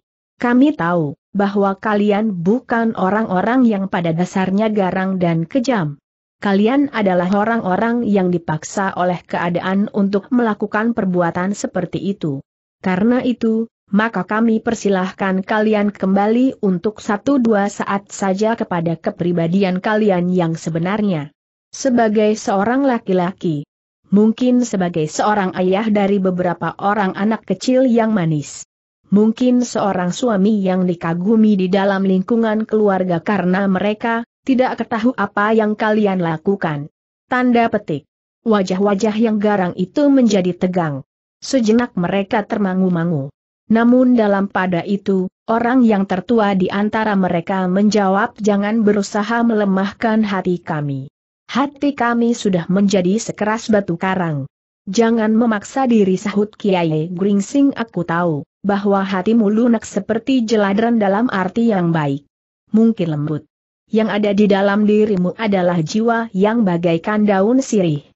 Kami tahu bahwa kalian bukan orang-orang yang pada dasarnya garang dan kejam. Kalian adalah orang-orang yang dipaksa oleh keadaan untuk melakukan perbuatan seperti itu. Karena itu, maka kami persilahkan kalian kembali untuk satu dua saat saja kepada kepribadian kalian yang sebenarnya. Sebagai seorang laki-laki, mungkin sebagai seorang ayah dari beberapa orang anak kecil yang manis. Mungkin seorang suami yang dikagumi di dalam lingkungan keluarga karena mereka tidak ketahu apa yang kalian lakukan. Tanda petik. Wajah-wajah yang garang itu menjadi tegang. Sejenak mereka termangu-mangu. Namun dalam pada itu, orang yang tertua di antara mereka menjawab jangan berusaha melemahkan hati kami. Hati kami sudah menjadi sekeras batu karang. Jangan memaksa diri sahut Kiai Gringsing aku tahu, bahwa hatimu lunak seperti jeladran dalam arti yang baik. Mungkin lembut. Yang ada di dalam dirimu adalah jiwa yang bagaikan daun sirih.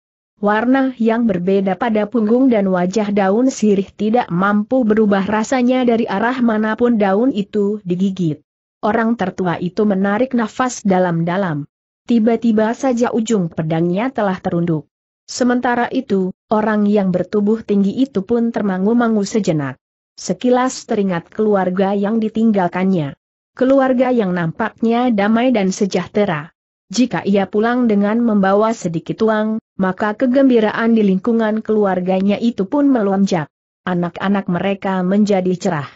Warna yang berbeda pada punggung dan wajah daun sirih tidak mampu berubah rasanya dari arah manapun daun itu digigit. Orang tertua itu menarik nafas dalam-dalam. Tiba-tiba saja ujung pedangnya telah terunduk. Sementara itu, orang yang bertubuh tinggi itu pun termangu-mangu sejenak. Sekilas teringat keluarga yang ditinggalkannya. Keluarga yang nampaknya damai dan sejahtera. Jika ia pulang dengan membawa sedikit uang, maka kegembiraan di lingkungan keluarganya itu pun melonjak. Anak-anak mereka menjadi cerah.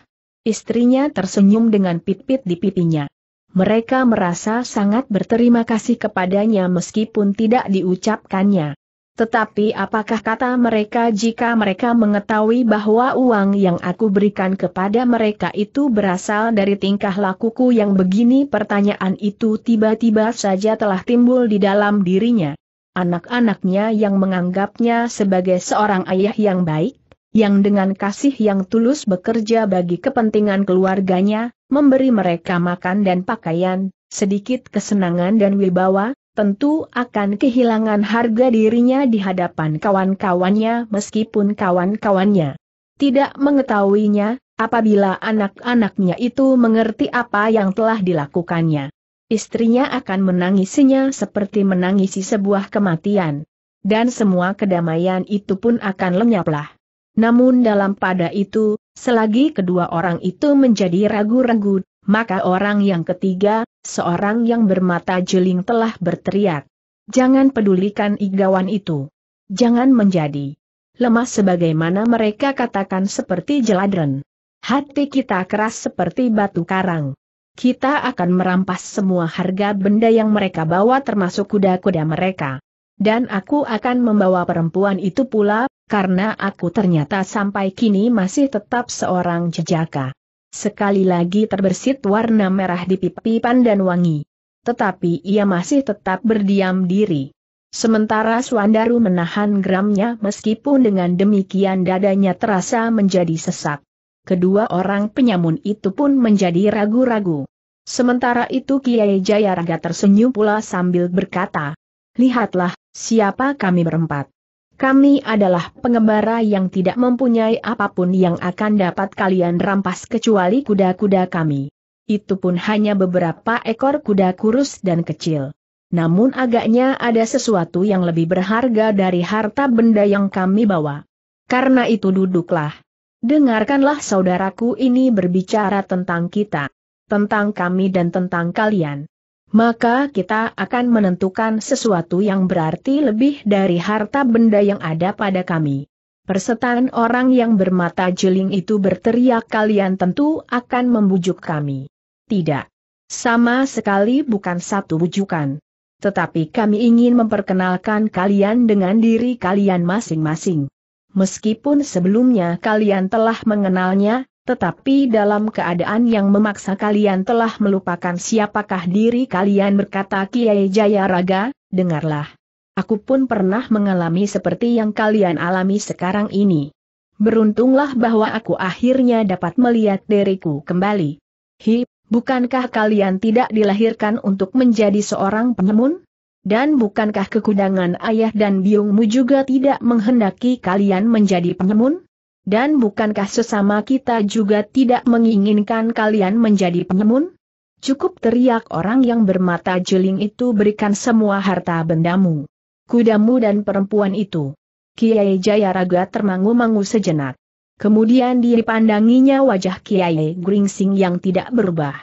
Istrinya tersenyum dengan pipit di pipinya. Mereka merasa sangat berterima kasih kepadanya meskipun tidak diucapkannya. Tetapi apakah kata mereka jika mereka mengetahui bahwa uang yang aku berikan kepada mereka itu berasal dari tingkah lakuku yang begini pertanyaan itu tiba-tiba saja telah timbul di dalam dirinya. Anak-anaknya yang menganggapnya sebagai seorang ayah yang baik, yang dengan kasih yang tulus bekerja bagi kepentingan keluarganya, memberi mereka makan dan pakaian, sedikit kesenangan dan wibawa, tentu akan kehilangan harga dirinya di hadapan kawan-kawannya meskipun kawan-kawannya tidak mengetahuinya, apabila anak-anaknya itu mengerti apa yang telah dilakukannya. Istrinya akan menangisinya seperti menangisi sebuah kematian. Dan semua kedamaian itu pun akan lenyaplah. Namun dalam pada itu, selagi kedua orang itu menjadi ragu-ragu, maka orang yang ketiga, seorang yang bermata jeling telah berteriak. Jangan pedulikan igawan itu. Jangan menjadi lemah sebagaimana mereka katakan seperti jeladren. Hati kita keras seperti batu karang. Kita akan merampas semua harga benda yang mereka bawa termasuk kuda-kuda mereka. Dan aku akan membawa perempuan itu pula, karena aku ternyata sampai kini masih tetap seorang jejaka. Sekali lagi terbersit warna merah di pipi Pandan Wangi. Tetapi ia masih tetap berdiam diri. Sementara Swandaru menahan geramnya meskipun dengan demikian dadanya terasa menjadi sesak. Kedua orang penyamun itu pun menjadi ragu-ragu. Sementara itu Kiai Jayaraga tersenyum pula sambil berkata, Lihatlah, siapa kami berempat. Kami adalah pengembara yang tidak mempunyai apapun yang akan dapat kalian rampas kecuali kuda-kuda kami. Itu pun hanya beberapa ekor kuda kurus dan kecil. Namun agaknya ada sesuatu yang lebih berharga dari harta benda yang kami bawa. Karena itu duduklah. Dengarkanlah saudaraku ini berbicara tentang kita. Tentang kami dan tentang kalian maka kita akan menentukan sesuatu yang berarti lebih dari harta benda yang ada pada kami. Persetan orang yang bermata jeling itu berteriak kalian tentu akan membujuk kami. Tidak. Sama sekali bukan satu bujukan. Tetapi kami ingin memperkenalkan kalian dengan diri kalian masing-masing. Meskipun sebelumnya kalian telah mengenalnya, tetapi dalam keadaan yang memaksa kalian telah melupakan siapakah diri kalian berkata Kiai Jayaraga, dengarlah. Aku pun pernah mengalami seperti yang kalian alami sekarang ini. Beruntunglah bahwa aku akhirnya dapat melihat diriku kembali. Hi, bukankah kalian tidak dilahirkan untuk menjadi seorang penyemun? Dan bukankah kekudangan ayah dan biungmu juga tidak menghendaki kalian menjadi penyemun? Dan bukankah sesama kita juga tidak menginginkan kalian menjadi penyemun? Cukup teriak orang yang bermata juling itu berikan semua harta bendamu. Kudamu dan perempuan itu. Kiai Jayaraga termangu-mangu sejenak. Kemudian dipandanginya wajah Kiai Gringsing yang tidak berubah.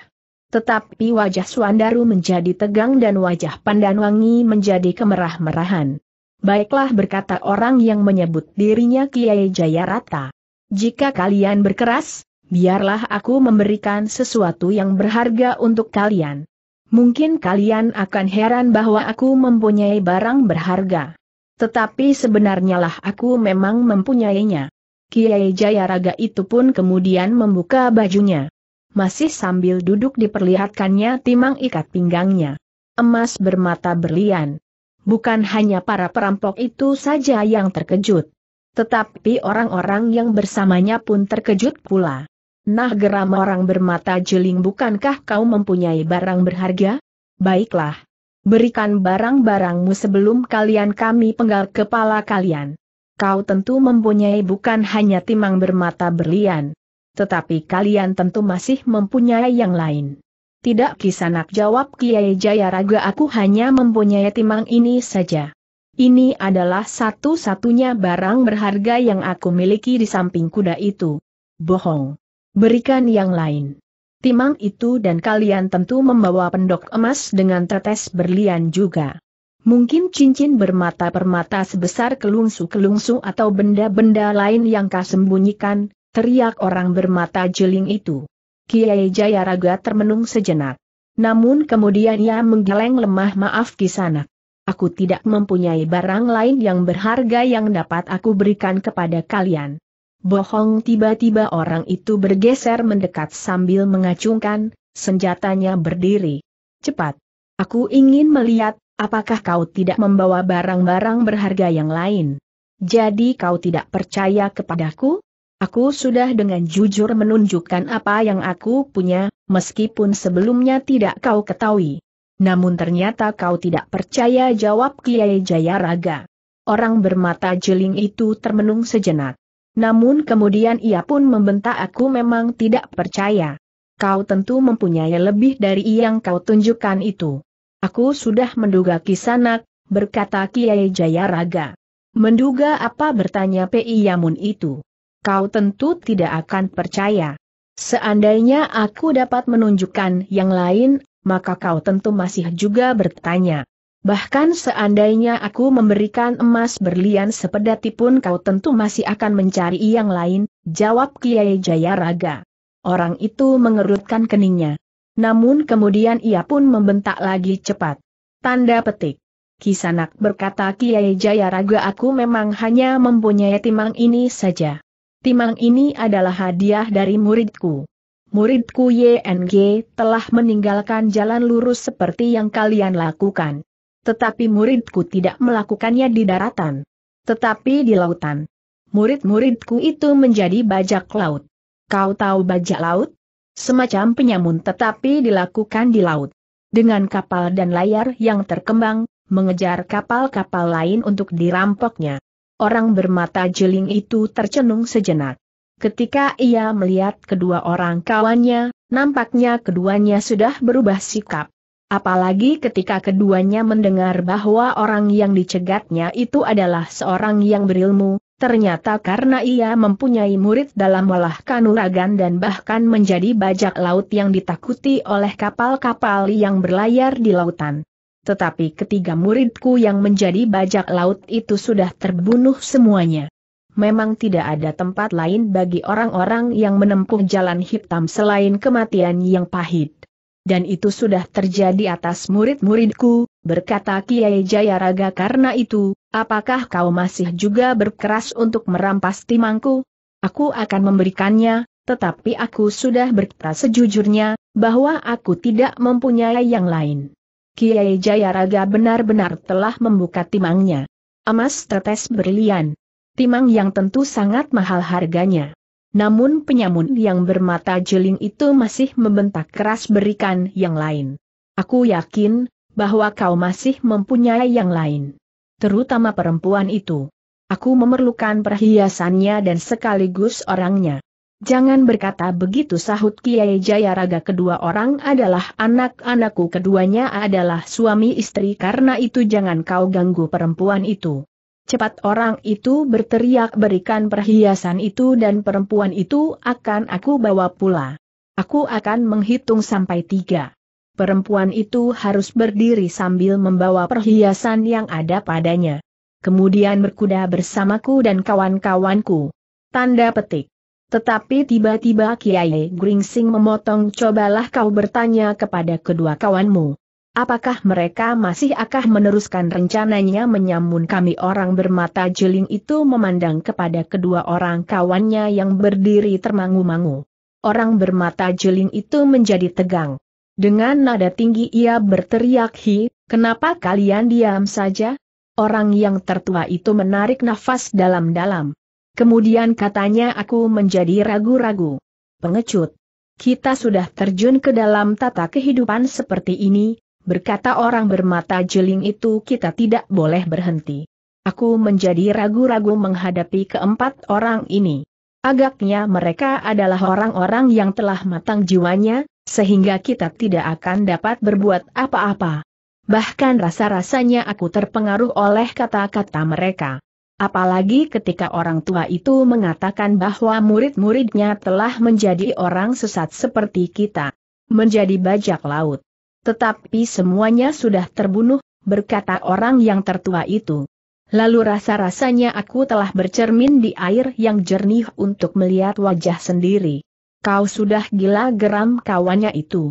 Tetapi wajah Suandaru menjadi tegang dan wajah Pandanwangi menjadi kemerah-merahan. Baiklah berkata orang yang menyebut dirinya Kiai Jayarata. Jika kalian berkeras, biarlah aku memberikan sesuatu yang berharga untuk kalian. Mungkin kalian akan heran bahwa aku mempunyai barang berharga. Tetapi sebenarnya lah aku memang mempunyainya. Kiai Jayaraga itu pun kemudian membuka bajunya. Masih sambil duduk diperlihatkannya timang ikat pinggangnya. Emas bermata berlian. Bukan hanya para perampok itu saja yang terkejut. Tetapi orang-orang yang bersamanya pun terkejut pula. Nah geram orang bermata jeling bukankah kau mempunyai barang berharga? Baiklah. Berikan barang-barangmu sebelum kalian kami penggal kepala kalian. Kau tentu mempunyai bukan hanya timang bermata berlian. Tetapi kalian tentu masih mempunyai yang lain. Tidak kisanak jawab Kiai Jayaraga aku hanya mempunyai timang ini saja. Ini adalah satu-satunya barang berharga yang aku miliki di samping kuda itu. Bohong. Berikan yang lain. Timang itu dan kalian tentu membawa pendok emas dengan tetes berlian juga. Mungkin cincin bermata-permata sebesar kelungsu-kelungsu atau benda-benda lain yang kau sembunyikan, teriak orang bermata jeling itu. Kiai Jayaraga termenung sejenak. Namun kemudian ia menggeleng lemah maaf kisana. Aku tidak mempunyai barang lain yang berharga yang dapat aku berikan kepada kalian. Bohong tiba-tiba orang itu bergeser mendekat sambil mengacungkan, senjatanya berdiri. Cepat. Aku ingin melihat, apakah kau tidak membawa barang-barang berharga yang lain. Jadi kau tidak percaya kepadaku? Aku sudah dengan jujur menunjukkan apa yang aku punya, meskipun sebelumnya tidak kau ketahui. Namun ternyata kau tidak percaya jawab Kiai Jayaraga. Orang bermata jeling itu termenung sejenak. Namun kemudian ia pun membentak aku memang tidak percaya. Kau tentu mempunyai lebih dari yang kau tunjukkan itu. Aku sudah menduga kisanak, berkata Kiai Jayaraga. Menduga apa bertanya P.I. Yamun itu kau tentu tidak akan percaya. Seandainya aku dapat menunjukkan yang lain, maka kau tentu masih juga bertanya. Bahkan seandainya aku memberikan emas berlian sepedati pun kau tentu masih akan mencari yang lain, jawab Kiai Jayaraga. Orang itu mengerutkan keningnya. Namun kemudian ia pun membentak lagi cepat. Tanda petik. Kisanak berkata Kiai Jayaraga aku memang hanya mempunyai timang ini saja. Timang ini adalah hadiah dari muridku. Muridku YNG telah meninggalkan jalan lurus seperti yang kalian lakukan. Tetapi muridku tidak melakukannya di daratan. Tetapi di lautan. Murid-muridku itu menjadi bajak laut. Kau tahu bajak laut? Semacam penyamun tetapi dilakukan di laut. Dengan kapal dan layar yang terkembang, mengejar kapal-kapal lain untuk dirampoknya. Orang bermata jeling itu tercenung sejenak. Ketika ia melihat kedua orang kawannya, nampaknya keduanya sudah berubah sikap. Apalagi ketika keduanya mendengar bahwa orang yang dicegatnya itu adalah seorang yang berilmu, ternyata karena ia mempunyai murid dalam olah kanuragan dan bahkan menjadi bajak laut yang ditakuti oleh kapal-kapal yang berlayar di lautan tetapi ketiga muridku yang menjadi bajak laut itu sudah terbunuh semuanya. Memang tidak ada tempat lain bagi orang-orang yang menempuh jalan hitam selain kematian yang pahit. Dan itu sudah terjadi atas murid-muridku, berkata Kiai Jayaraga karena itu, apakah kau masih juga berkeras untuk merampas timangku? Aku akan memberikannya, tetapi aku sudah berkata sejujurnya, bahwa aku tidak mempunyai yang lain. Kiai Jayaraga benar-benar telah membuka timangnya. Emas tetes berlian. Timang yang tentu sangat mahal harganya. Namun penyamun yang bermata jeling itu masih membentak keras berikan yang lain. Aku yakin, bahwa kau masih mempunyai yang lain. Terutama perempuan itu. Aku memerlukan perhiasannya dan sekaligus orangnya. Jangan berkata begitu sahut Kiai Jayaraga kedua orang adalah anak-anakku keduanya adalah suami istri karena itu jangan kau ganggu perempuan itu. Cepat orang itu berteriak berikan perhiasan itu dan perempuan itu akan aku bawa pula. Aku akan menghitung sampai tiga. Perempuan itu harus berdiri sambil membawa perhiasan yang ada padanya. Kemudian berkuda bersamaku dan kawan-kawanku. Tanda petik. Tetapi tiba-tiba Kiai Gringsing memotong cobalah kau bertanya kepada kedua kawanmu. Apakah mereka masih akan meneruskan rencananya menyamun kami orang bermata jeling itu memandang kepada kedua orang kawannya yang berdiri termangu-mangu. Orang bermata jeling itu menjadi tegang. Dengan nada tinggi ia berteriak hi, kenapa kalian diam saja? Orang yang tertua itu menarik nafas dalam-dalam. Kemudian katanya aku menjadi ragu-ragu. Pengecut. Kita sudah terjun ke dalam tata kehidupan seperti ini, berkata orang bermata jeling itu kita tidak boleh berhenti. Aku menjadi ragu-ragu menghadapi keempat orang ini. Agaknya mereka adalah orang-orang yang telah matang jiwanya, sehingga kita tidak akan dapat berbuat apa-apa. Bahkan rasa-rasanya aku terpengaruh oleh kata-kata mereka. Apalagi ketika orang tua itu mengatakan bahwa murid-muridnya telah menjadi orang sesat seperti kita. Menjadi bajak laut. Tetapi semuanya sudah terbunuh, berkata orang yang tertua itu. Lalu rasa-rasanya aku telah bercermin di air yang jernih untuk melihat wajah sendiri. Kau sudah gila geram kawannya itu.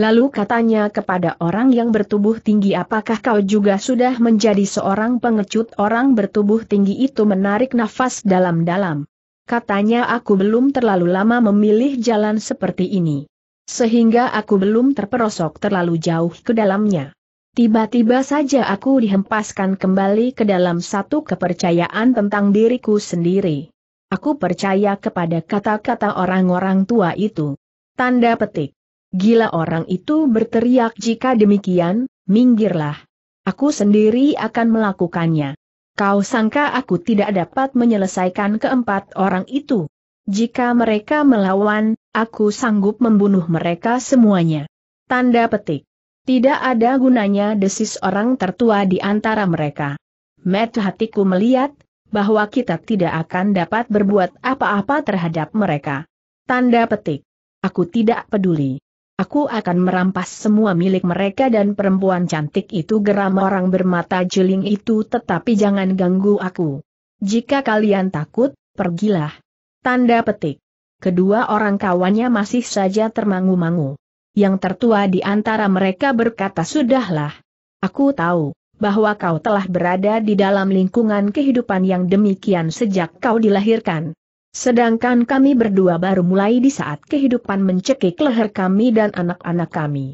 Lalu katanya kepada orang yang bertubuh tinggi apakah kau juga sudah menjadi seorang pengecut orang bertubuh tinggi itu menarik nafas dalam-dalam. Katanya aku belum terlalu lama memilih jalan seperti ini. Sehingga aku belum terperosok terlalu jauh ke dalamnya. Tiba-tiba saja aku dihempaskan kembali ke dalam satu kepercayaan tentang diriku sendiri. Aku percaya kepada kata-kata orang-orang tua itu. Tanda petik. Gila orang itu berteriak jika demikian, minggirlah. Aku sendiri akan melakukannya. Kau sangka aku tidak dapat menyelesaikan keempat orang itu. Jika mereka melawan, aku sanggup membunuh mereka semuanya. Tanda petik. Tidak ada gunanya desis orang tertua di antara mereka. Met hatiku melihat, bahwa kita tidak akan dapat berbuat apa-apa terhadap mereka. Tanda petik. Aku tidak peduli. Aku akan merampas semua milik mereka dan perempuan cantik itu geram orang bermata jeling itu tetapi jangan ganggu aku. Jika kalian takut, pergilah. Tanda petik. Kedua orang kawannya masih saja termangu-mangu. Yang tertua di antara mereka berkata sudahlah. Aku tahu, bahwa kau telah berada di dalam lingkungan kehidupan yang demikian sejak kau dilahirkan. Sedangkan kami berdua baru mulai di saat kehidupan mencekik leher kami dan anak-anak kami.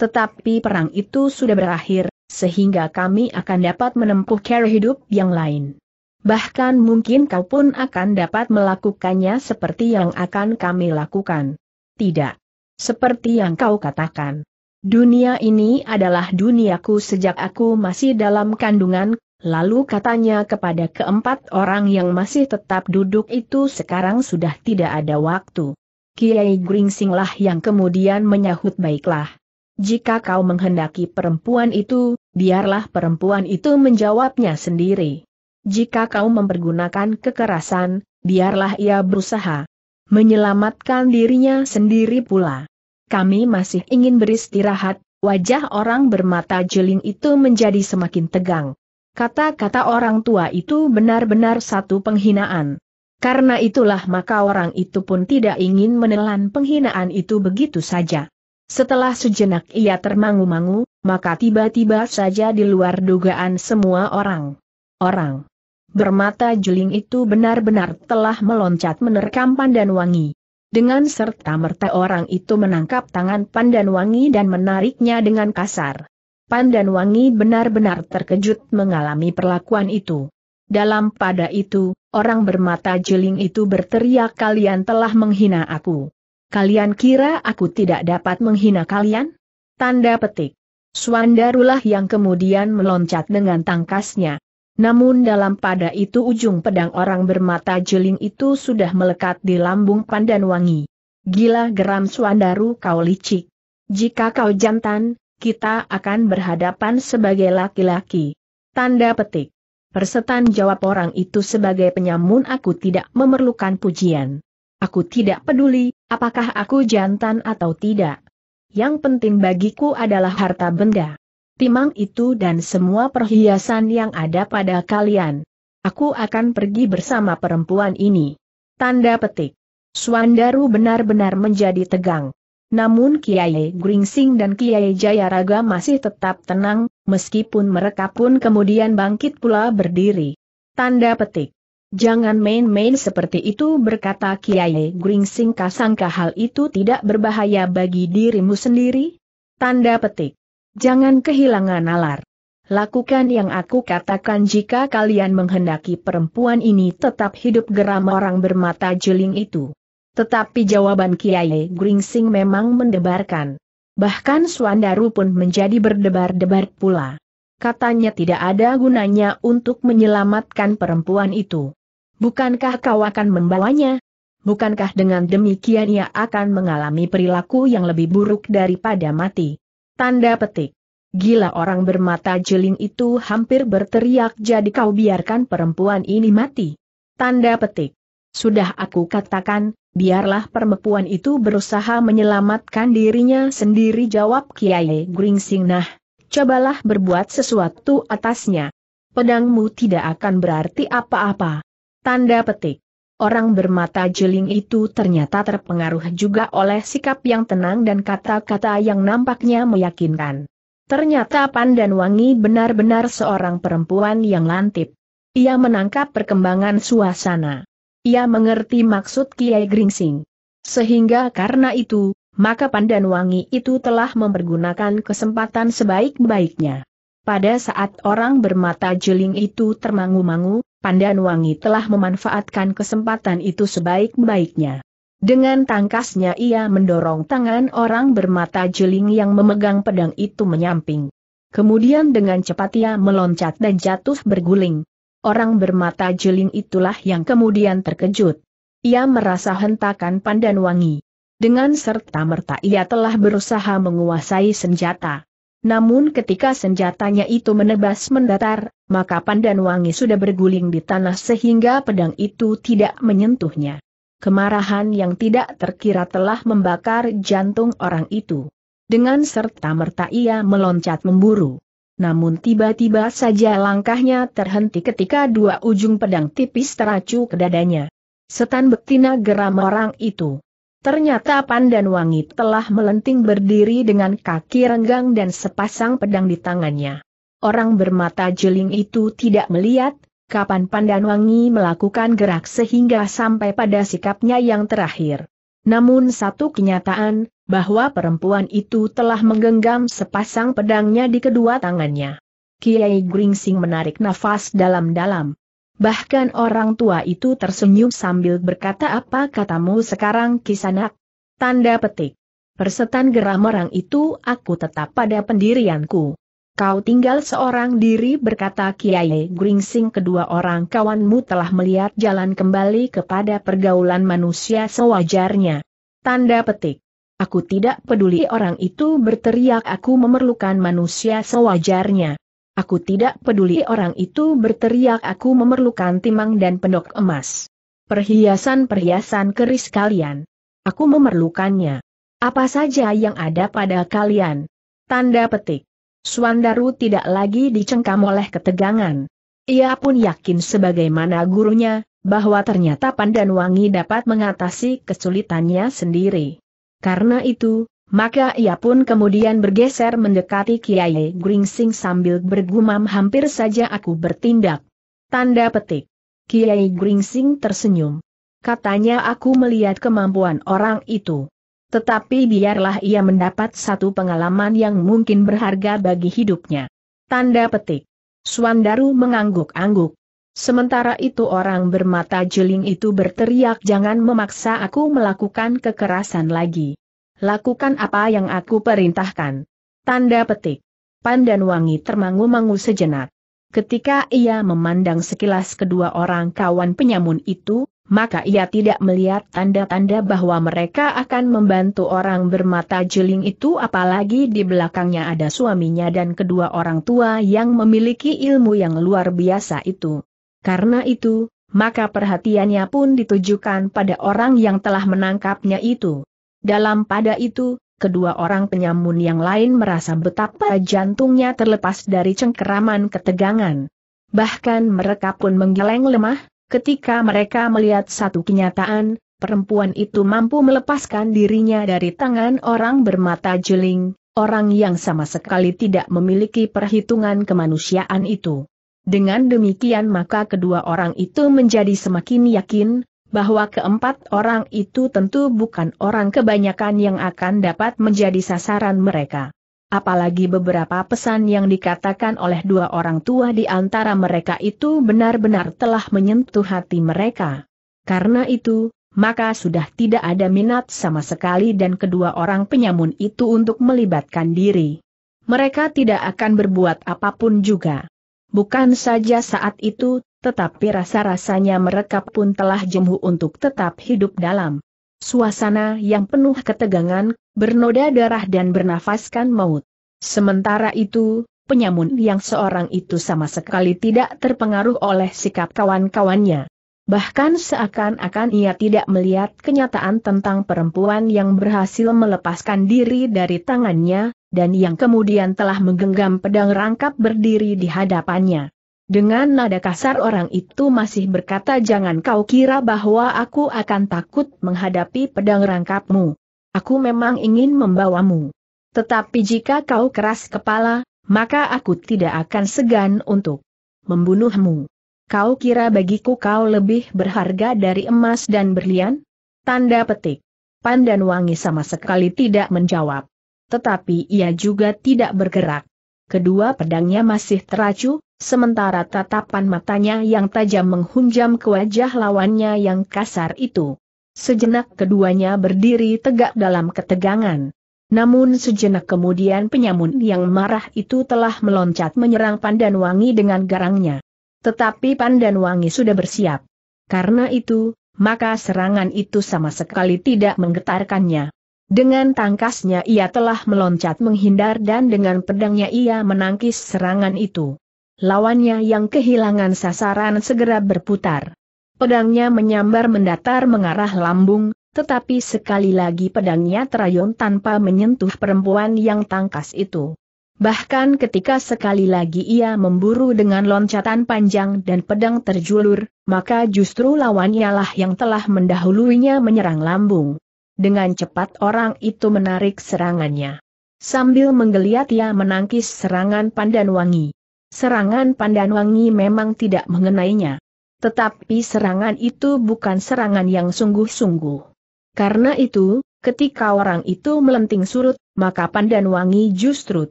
Tetapi perang itu sudah berakhir, sehingga kami akan dapat menempuh cara hidup yang lain. Bahkan mungkin kau pun akan dapat melakukannya seperti yang akan kami lakukan. Tidak. Seperti yang kau katakan. Dunia ini adalah duniaku sejak aku masih dalam kandungan, Lalu katanya kepada keempat orang yang masih tetap duduk itu sekarang sudah tidak ada waktu. Kiai Gringsinglah yang kemudian menyahut baiklah. Jika kau menghendaki perempuan itu, biarlah perempuan itu menjawabnya sendiri. Jika kau mempergunakan kekerasan, biarlah ia berusaha menyelamatkan dirinya sendiri pula. Kami masih ingin beristirahat, wajah orang bermata jeling itu menjadi semakin tegang. Kata-kata orang tua itu benar-benar satu penghinaan. Karena itulah maka orang itu pun tidak ingin menelan penghinaan itu begitu saja. Setelah sejenak ia termangu-mangu, maka tiba-tiba saja di luar dugaan semua orang. Orang bermata juling itu benar-benar telah meloncat menerkam Pandan Wangi. Dengan serta merta orang itu menangkap tangan Pandan Wangi dan menariknya dengan kasar. Pandan Wangi benar-benar terkejut mengalami perlakuan itu. Dalam pada itu, orang bermata jeling itu berteriak kalian telah menghina aku. Kalian kira aku tidak dapat menghina kalian? Tanda petik. Suandarulah yang kemudian meloncat dengan tangkasnya. Namun dalam pada itu ujung pedang orang bermata jeling itu sudah melekat di lambung pandan wangi. Gila geram Suandaru kau licik. Jika kau jantan, kita akan berhadapan sebagai laki-laki. Tanda petik. Persetan jawab orang itu sebagai penyamun aku tidak memerlukan pujian. Aku tidak peduli, apakah aku jantan atau tidak. Yang penting bagiku adalah harta benda. Timang itu dan semua perhiasan yang ada pada kalian. Aku akan pergi bersama perempuan ini. Tanda petik. Suandaru benar-benar menjadi tegang. Namun Kiai Gringsing dan Kiai Jayaraga masih tetap tenang, meskipun mereka pun kemudian bangkit pula berdiri. Tanda petik. Jangan main-main seperti itu berkata Kiai Gringsing kasangka hal itu tidak berbahaya bagi dirimu sendiri? Tanda petik. Jangan kehilangan nalar. Lakukan yang aku katakan jika kalian menghendaki perempuan ini tetap hidup geram orang bermata jeling itu. Tetapi jawaban Kiai Gringsing memang mendebarkan. Bahkan Suandaru pun menjadi berdebar-debar pula. Katanya tidak ada gunanya untuk menyelamatkan perempuan itu. Bukankah kau akan membawanya? Bukankah dengan demikian ia akan mengalami perilaku yang lebih buruk daripada mati? Tanda petik. Gila orang bermata jeling itu hampir berteriak jadi kau biarkan perempuan ini mati. Tanda petik. Sudah aku katakan, biarlah perempuan itu berusaha menyelamatkan dirinya sendiri jawab Kiai Gringsing nah, cobalah berbuat sesuatu atasnya. Pedangmu tidak akan berarti apa-apa. Tanda petik. Orang bermata jeling itu ternyata terpengaruh juga oleh sikap yang tenang dan kata-kata yang nampaknya meyakinkan. Ternyata Wangi benar-benar seorang perempuan yang lantip. Ia menangkap perkembangan suasana. Ia mengerti maksud Kiai Gringsing. Sehingga karena itu, maka Pandan Wangi itu telah mempergunakan kesempatan sebaik-baiknya. Pada saat orang bermata jeling itu termangu-mangu, Pandan Wangi telah memanfaatkan kesempatan itu sebaik-baiknya. Dengan tangkasnya ia mendorong tangan orang bermata jeling yang memegang pedang itu menyamping. Kemudian dengan cepat ia meloncat dan jatuh berguling, orang bermata juling itulah yang kemudian terkejut. Ia merasa hentakan pandan wangi. Dengan serta-merta ia telah berusaha menguasai senjata. Namun ketika senjatanya itu menebas mendatar, maka pandan wangi sudah berguling di tanah sehingga pedang itu tidak menyentuhnya. Kemarahan yang tidak terkira telah membakar jantung orang itu. Dengan serta-merta ia meloncat memburu. Namun tiba-tiba saja langkahnya terhenti ketika dua ujung pedang tipis teracu ke dadanya. Setan betina geram orang itu. Ternyata Pandan Wangi telah melenting berdiri dengan kaki renggang dan sepasang pedang di tangannya. Orang bermata jeling itu tidak melihat, kapan Pandan Wangi melakukan gerak sehingga sampai pada sikapnya yang terakhir. Namun satu kenyataan, bahwa perempuan itu telah menggenggam sepasang pedangnya di kedua tangannya. Kiai Gringsing menarik nafas dalam-dalam. Bahkan orang tua itu tersenyum sambil berkata apa katamu sekarang kisanak? Tanda petik. Persetan geram orang itu aku tetap pada pendirianku. Kau tinggal seorang diri berkata Kiai Gringsing kedua orang kawanmu telah melihat jalan kembali kepada pergaulan manusia sewajarnya. Tanda petik. Aku tidak peduli orang itu berteriak aku memerlukan manusia sewajarnya. Aku tidak peduli orang itu berteriak aku memerlukan timang dan pendok emas. Perhiasan-perhiasan keris kalian. Aku memerlukannya. Apa saja yang ada pada kalian. Tanda petik. Suandaru tidak lagi dicengkam oleh ketegangan. Ia pun yakin sebagaimana gurunya, bahwa ternyata Pandan Wangi dapat mengatasi kesulitannya sendiri. Karena itu, maka ia pun kemudian bergeser mendekati Kiai Gringsing sambil bergumam hampir saja aku bertindak. Tanda petik. Kiai Gringsing tersenyum. Katanya aku melihat kemampuan orang itu. Tetapi biarlah ia mendapat satu pengalaman yang mungkin berharga bagi hidupnya. Tanda petik. Suandaru mengangguk-angguk. Sementara itu orang bermata jeling itu berteriak jangan memaksa aku melakukan kekerasan lagi. Lakukan apa yang aku perintahkan. Tanda petik. Pandan Wangi termangu-mangu sejenak. Ketika ia memandang sekilas kedua orang kawan penyamun itu, maka ia tidak melihat tanda-tanda bahwa mereka akan membantu orang bermata jeling itu apalagi di belakangnya ada suaminya dan kedua orang tua yang memiliki ilmu yang luar biasa itu. Karena itu, maka perhatiannya pun ditujukan pada orang yang telah menangkapnya itu. Dalam pada itu, kedua orang penyamun yang lain merasa betapa jantungnya terlepas dari cengkeraman ketegangan. Bahkan mereka pun menggeleng lemah, ketika mereka melihat satu kenyataan, perempuan itu mampu melepaskan dirinya dari tangan orang bermata juling, orang yang sama sekali tidak memiliki perhitungan kemanusiaan itu. Dengan demikian maka kedua orang itu menjadi semakin yakin, bahwa keempat orang itu tentu bukan orang kebanyakan yang akan dapat menjadi sasaran mereka. Apalagi beberapa pesan yang dikatakan oleh dua orang tua di antara mereka itu benar-benar telah menyentuh hati mereka. Karena itu, maka sudah tidak ada minat sama sekali dan kedua orang penyamun itu untuk melibatkan diri. Mereka tidak akan berbuat apapun juga. Bukan saja saat itu, tetapi rasa-rasanya mereka pun telah jemu untuk tetap hidup dalam suasana yang penuh ketegangan, bernoda darah dan bernafaskan maut. Sementara itu, penyamun yang seorang itu sama sekali tidak terpengaruh oleh sikap kawan-kawannya. Bahkan seakan-akan ia tidak melihat kenyataan tentang perempuan yang berhasil melepaskan diri dari tangannya, dan yang kemudian telah menggenggam pedang rangkap berdiri di hadapannya. Dengan nada kasar orang itu masih berkata jangan kau kira bahwa aku akan takut menghadapi pedang rangkapmu. Aku memang ingin membawamu. Tetapi jika kau keras kepala, maka aku tidak akan segan untuk membunuhmu. Kau kira bagiku kau lebih berharga dari emas dan berlian? Tanda petik. Pandan wangi sama sekali tidak menjawab tetapi ia juga tidak bergerak. Kedua pedangnya masih teracu, sementara tatapan matanya yang tajam menghunjam ke wajah lawannya yang kasar itu. Sejenak keduanya berdiri tegak dalam ketegangan. Namun sejenak kemudian penyamun yang marah itu telah meloncat menyerang Pandan Wangi dengan garangnya. Tetapi Pandan Wangi sudah bersiap. Karena itu, maka serangan itu sama sekali tidak menggetarkannya. Dengan tangkasnya ia telah meloncat menghindar dan dengan pedangnya ia menangkis serangan itu. Lawannya yang kehilangan sasaran segera berputar. Pedangnya menyambar mendatar mengarah lambung, tetapi sekali lagi pedangnya terayun tanpa menyentuh perempuan yang tangkas itu. Bahkan ketika sekali lagi ia memburu dengan loncatan panjang dan pedang terjulur, maka justru lawannya lah yang telah mendahuluinya menyerang lambung. Dengan cepat orang itu menarik serangannya. Sambil menggeliat ia menangkis serangan Pandan Wangi. Serangan Pandan Wangi memang tidak mengenainya. Tetapi serangan itu bukan serangan yang sungguh-sungguh. Karena itu, ketika orang itu melenting surut, maka Pandan Wangi justru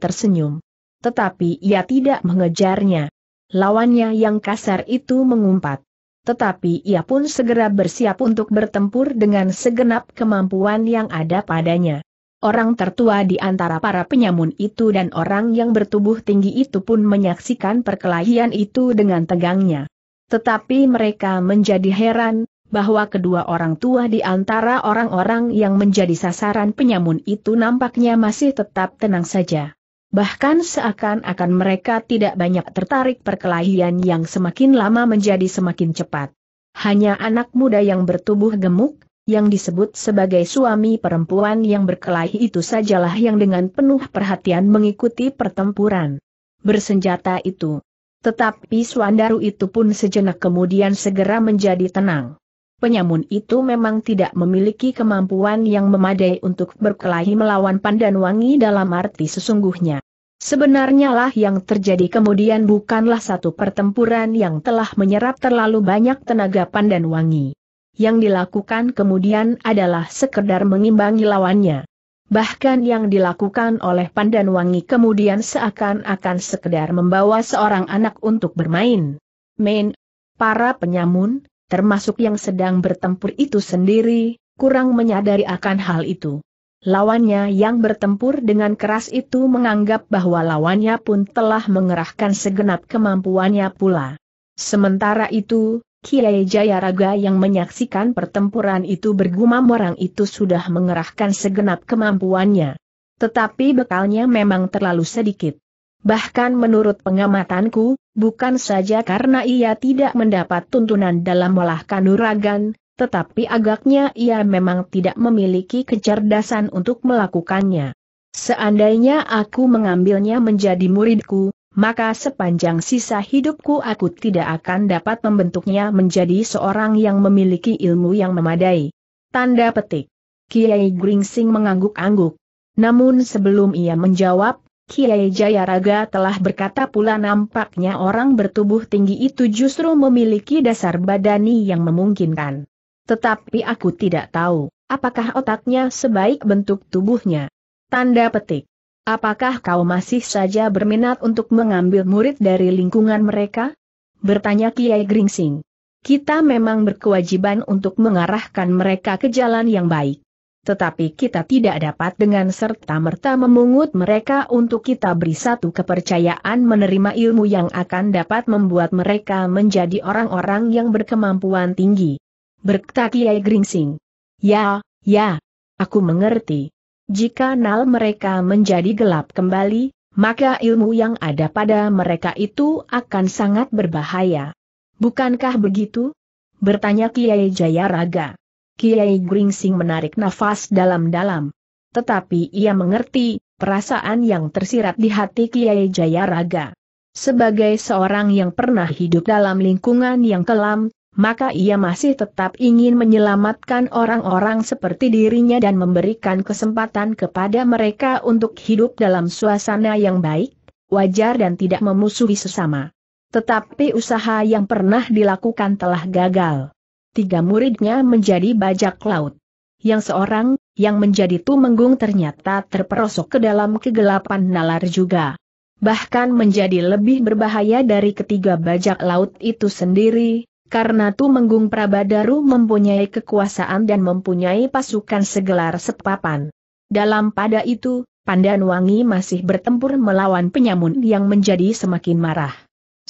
tersenyum. Tetapi ia tidak mengejarnya. Lawannya yang kasar itu mengumpat tetapi ia pun segera bersiap untuk bertempur dengan segenap kemampuan yang ada padanya. Orang tertua di antara para penyamun itu dan orang yang bertubuh tinggi itu pun menyaksikan perkelahian itu dengan tegangnya. Tetapi mereka menjadi heran, bahwa kedua orang tua di antara orang-orang yang menjadi sasaran penyamun itu nampaknya masih tetap tenang saja. Bahkan seakan-akan mereka tidak banyak tertarik perkelahian yang semakin lama menjadi semakin cepat. Hanya anak muda yang bertubuh gemuk, yang disebut sebagai suami perempuan yang berkelahi itu sajalah yang dengan penuh perhatian mengikuti pertempuran bersenjata itu. Tetapi Suandaru itu pun sejenak kemudian segera menjadi tenang. Penyamun itu memang tidak memiliki kemampuan yang memadai untuk berkelahi melawan Pandan Wangi dalam arti sesungguhnya. Sebenarnya lah yang terjadi kemudian bukanlah satu pertempuran yang telah menyerap terlalu banyak tenaga Pandan Wangi. Yang dilakukan kemudian adalah sekedar mengimbangi lawannya. Bahkan yang dilakukan oleh Pandan Wangi kemudian seakan-akan sekedar membawa seorang anak untuk bermain. Main, para penyamun, termasuk yang sedang bertempur itu sendiri, kurang menyadari akan hal itu. Lawannya yang bertempur dengan keras itu menganggap bahwa lawannya pun telah mengerahkan segenap kemampuannya pula. Sementara itu, Kiai Jayaraga yang menyaksikan pertempuran itu bergumam orang itu sudah mengerahkan segenap kemampuannya. Tetapi bekalnya memang terlalu sedikit. Bahkan menurut pengamatanku, bukan saja karena ia tidak mendapat tuntunan dalam olah kanuragan, tetapi agaknya ia memang tidak memiliki kecerdasan untuk melakukannya. Seandainya aku mengambilnya menjadi muridku, maka sepanjang sisa hidupku aku tidak akan dapat membentuknya menjadi seorang yang memiliki ilmu yang memadai. Tanda petik. Kiai Gringsing mengangguk-angguk. Namun sebelum ia menjawab, Kiai Jayaraga telah berkata pula nampaknya orang bertubuh tinggi itu justru memiliki dasar badani yang memungkinkan. Tetapi aku tidak tahu, apakah otaknya sebaik bentuk tubuhnya. Tanda petik. Apakah kau masih saja berminat untuk mengambil murid dari lingkungan mereka? Bertanya Kiai Gringsing. Kita memang berkewajiban untuk mengarahkan mereka ke jalan yang baik tetapi kita tidak dapat dengan serta-merta memungut mereka untuk kita beri satu kepercayaan menerima ilmu yang akan dapat membuat mereka menjadi orang-orang yang berkemampuan tinggi. Berkata Kiai Gringsing. Ya, ya, aku mengerti. Jika nal mereka menjadi gelap kembali, maka ilmu yang ada pada mereka itu akan sangat berbahaya. Bukankah begitu? Bertanya Kiai Jayaraga. Kiai Gringsing menarik nafas dalam-dalam. Tetapi ia mengerti, perasaan yang tersirat di hati Kiai Jayaraga. Sebagai seorang yang pernah hidup dalam lingkungan yang kelam, maka ia masih tetap ingin menyelamatkan orang-orang seperti dirinya dan memberikan kesempatan kepada mereka untuk hidup dalam suasana yang baik, wajar dan tidak memusuhi sesama. Tetapi usaha yang pernah dilakukan telah gagal tiga muridnya menjadi bajak laut. Yang seorang, yang menjadi tumenggung ternyata terperosok ke dalam kegelapan nalar juga. Bahkan menjadi lebih berbahaya dari ketiga bajak laut itu sendiri, karena Tumenggung Prabadaru mempunyai kekuasaan dan mempunyai pasukan segelar sepapan. Dalam pada itu, Pandanwangi masih bertempur melawan penyamun yang menjadi semakin marah.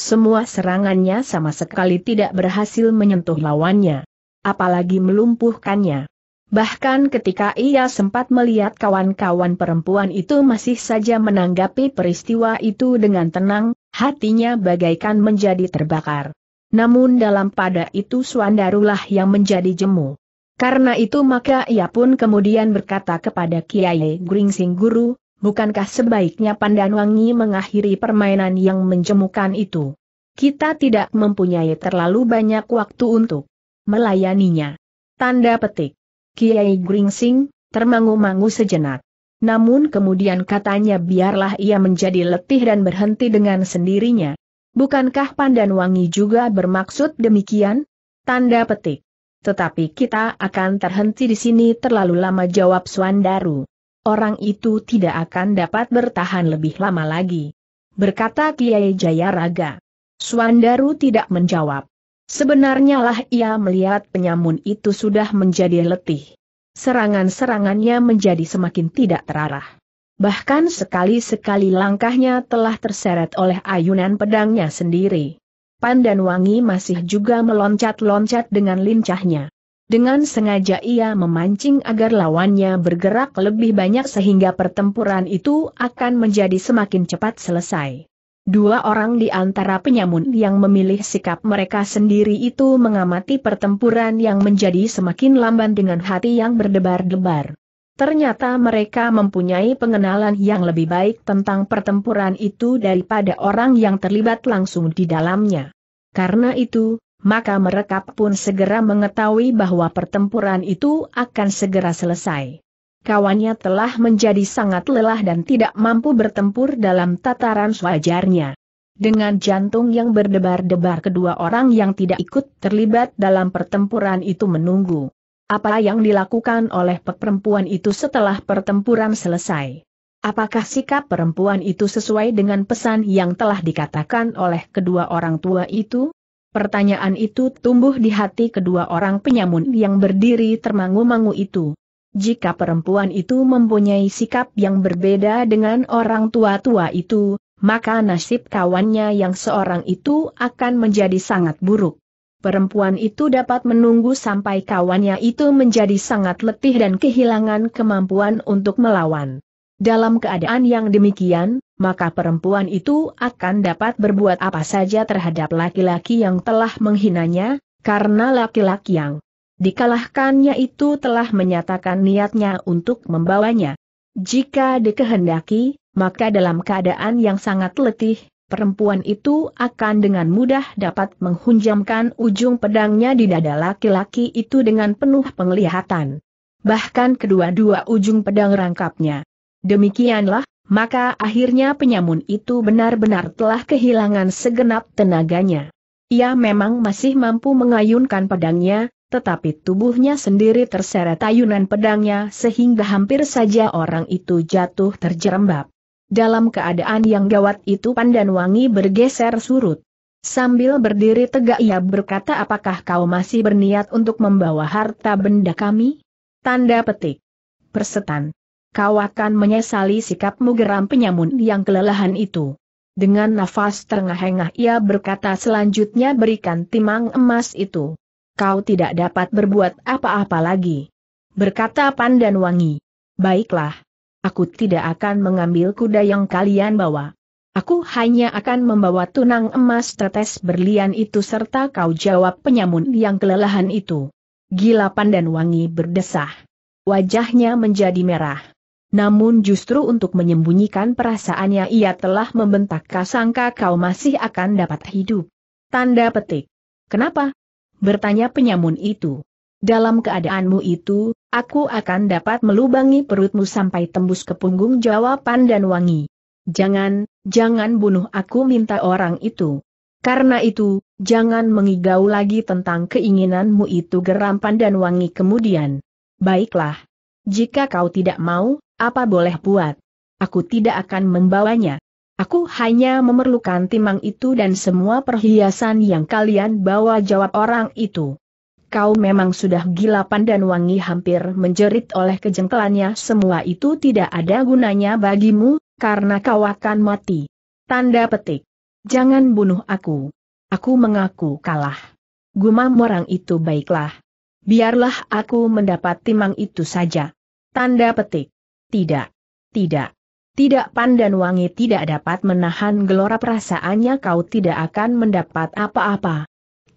Semua serangannya sama sekali tidak berhasil menyentuh lawannya. Apalagi melumpuhkannya. Bahkan ketika ia sempat melihat kawan-kawan perempuan itu masih saja menanggapi peristiwa itu dengan tenang, hatinya bagaikan menjadi terbakar. Namun dalam pada itu Suandarulah yang menjadi jemu. Karena itu maka ia pun kemudian berkata kepada Kiai Gringsing Guru, bukankah sebaiknya wangi mengakhiri permainan yang menjemukan itu? Kita tidak mempunyai terlalu banyak waktu untuk melayaninya. Tanda petik. Kiai Gringsing, termangu-mangu sejenak. Namun kemudian katanya biarlah ia menjadi letih dan berhenti dengan sendirinya. Bukankah wangi juga bermaksud demikian? Tanda petik. Tetapi kita akan terhenti di sini terlalu lama jawab Suandaru orang itu tidak akan dapat bertahan lebih lama lagi. Berkata Kiai Jayaraga. Suandaru tidak menjawab. Sebenarnya lah ia melihat penyamun itu sudah menjadi letih. Serangan-serangannya menjadi semakin tidak terarah. Bahkan sekali-sekali langkahnya telah terseret oleh ayunan pedangnya sendiri. Pandan Wangi masih juga meloncat-loncat dengan lincahnya. Dengan sengaja ia memancing agar lawannya bergerak lebih banyak sehingga pertempuran itu akan menjadi semakin cepat selesai. Dua orang di antara penyamun yang memilih sikap mereka sendiri itu mengamati pertempuran yang menjadi semakin lamban dengan hati yang berdebar-debar. Ternyata mereka mempunyai pengenalan yang lebih baik tentang pertempuran itu daripada orang yang terlibat langsung di dalamnya. Karena itu, maka mereka pun segera mengetahui bahwa pertempuran itu akan segera selesai. Kawannya telah menjadi sangat lelah dan tidak mampu bertempur dalam tataran sewajarnya. Dengan jantung yang berdebar-debar kedua orang yang tidak ikut terlibat dalam pertempuran itu menunggu. Apa yang dilakukan oleh perempuan itu setelah pertempuran selesai? Apakah sikap perempuan itu sesuai dengan pesan yang telah dikatakan oleh kedua orang tua itu? Pertanyaan itu tumbuh di hati kedua orang penyamun yang berdiri termangu-mangu itu. Jika perempuan itu mempunyai sikap yang berbeda dengan orang tua-tua itu, maka nasib kawannya yang seorang itu akan menjadi sangat buruk. Perempuan itu dapat menunggu sampai kawannya itu menjadi sangat letih dan kehilangan kemampuan untuk melawan. Dalam keadaan yang demikian, maka perempuan itu akan dapat berbuat apa saja terhadap laki-laki yang telah menghinanya, karena laki-laki yang dikalahkannya itu telah menyatakan niatnya untuk membawanya. Jika dikehendaki, maka dalam keadaan yang sangat letih, perempuan itu akan dengan mudah dapat menghunjamkan ujung pedangnya di dada laki-laki itu dengan penuh penglihatan. Bahkan kedua-dua ujung pedang rangkapnya. Demikianlah, maka akhirnya penyamun itu benar-benar telah kehilangan segenap tenaganya. Ia memang masih mampu mengayunkan pedangnya, tetapi tubuhnya sendiri terseret ayunan pedangnya sehingga hampir saja orang itu jatuh terjerembab. Dalam keadaan yang gawat itu pandan Wangi bergeser surut. Sambil berdiri tegak ia berkata apakah kau masih berniat untuk membawa harta benda kami? Tanda petik. Persetan kau akan menyesali sikapmu geram penyamun yang kelelahan itu. Dengan nafas terengah-engah ia berkata selanjutnya berikan timang emas itu. Kau tidak dapat berbuat apa-apa lagi. Berkata Pandan Wangi. Baiklah. Aku tidak akan mengambil kuda yang kalian bawa. Aku hanya akan membawa tunang emas tetes berlian itu serta kau jawab penyamun yang kelelahan itu. Gila Pandan Wangi berdesah. Wajahnya menjadi merah. Namun justru untuk menyembunyikan perasaannya ia telah membentak kasangka kau masih akan dapat hidup. Tanda petik. Kenapa? Bertanya penyamun itu. Dalam keadaanmu itu, aku akan dapat melubangi perutmu sampai tembus ke punggung jawaban dan wangi. Jangan, jangan bunuh aku minta orang itu. Karena itu, jangan mengigau lagi tentang keinginanmu itu geram dan wangi kemudian. Baiklah. Jika kau tidak mau, apa boleh buat? Aku tidak akan membawanya. Aku hanya memerlukan timang itu dan semua perhiasan yang kalian bawa jawab orang itu. Kau memang sudah gilapan dan wangi hampir menjerit oleh kejengkelannya semua itu tidak ada gunanya bagimu, karena kau akan mati. Tanda petik. Jangan bunuh aku. Aku mengaku kalah. Gumam orang itu baiklah. Biarlah aku mendapat timang itu saja. Tanda petik. Tidak. Tidak. Tidak pandan wangi tidak dapat menahan gelora perasaannya kau tidak akan mendapat apa-apa.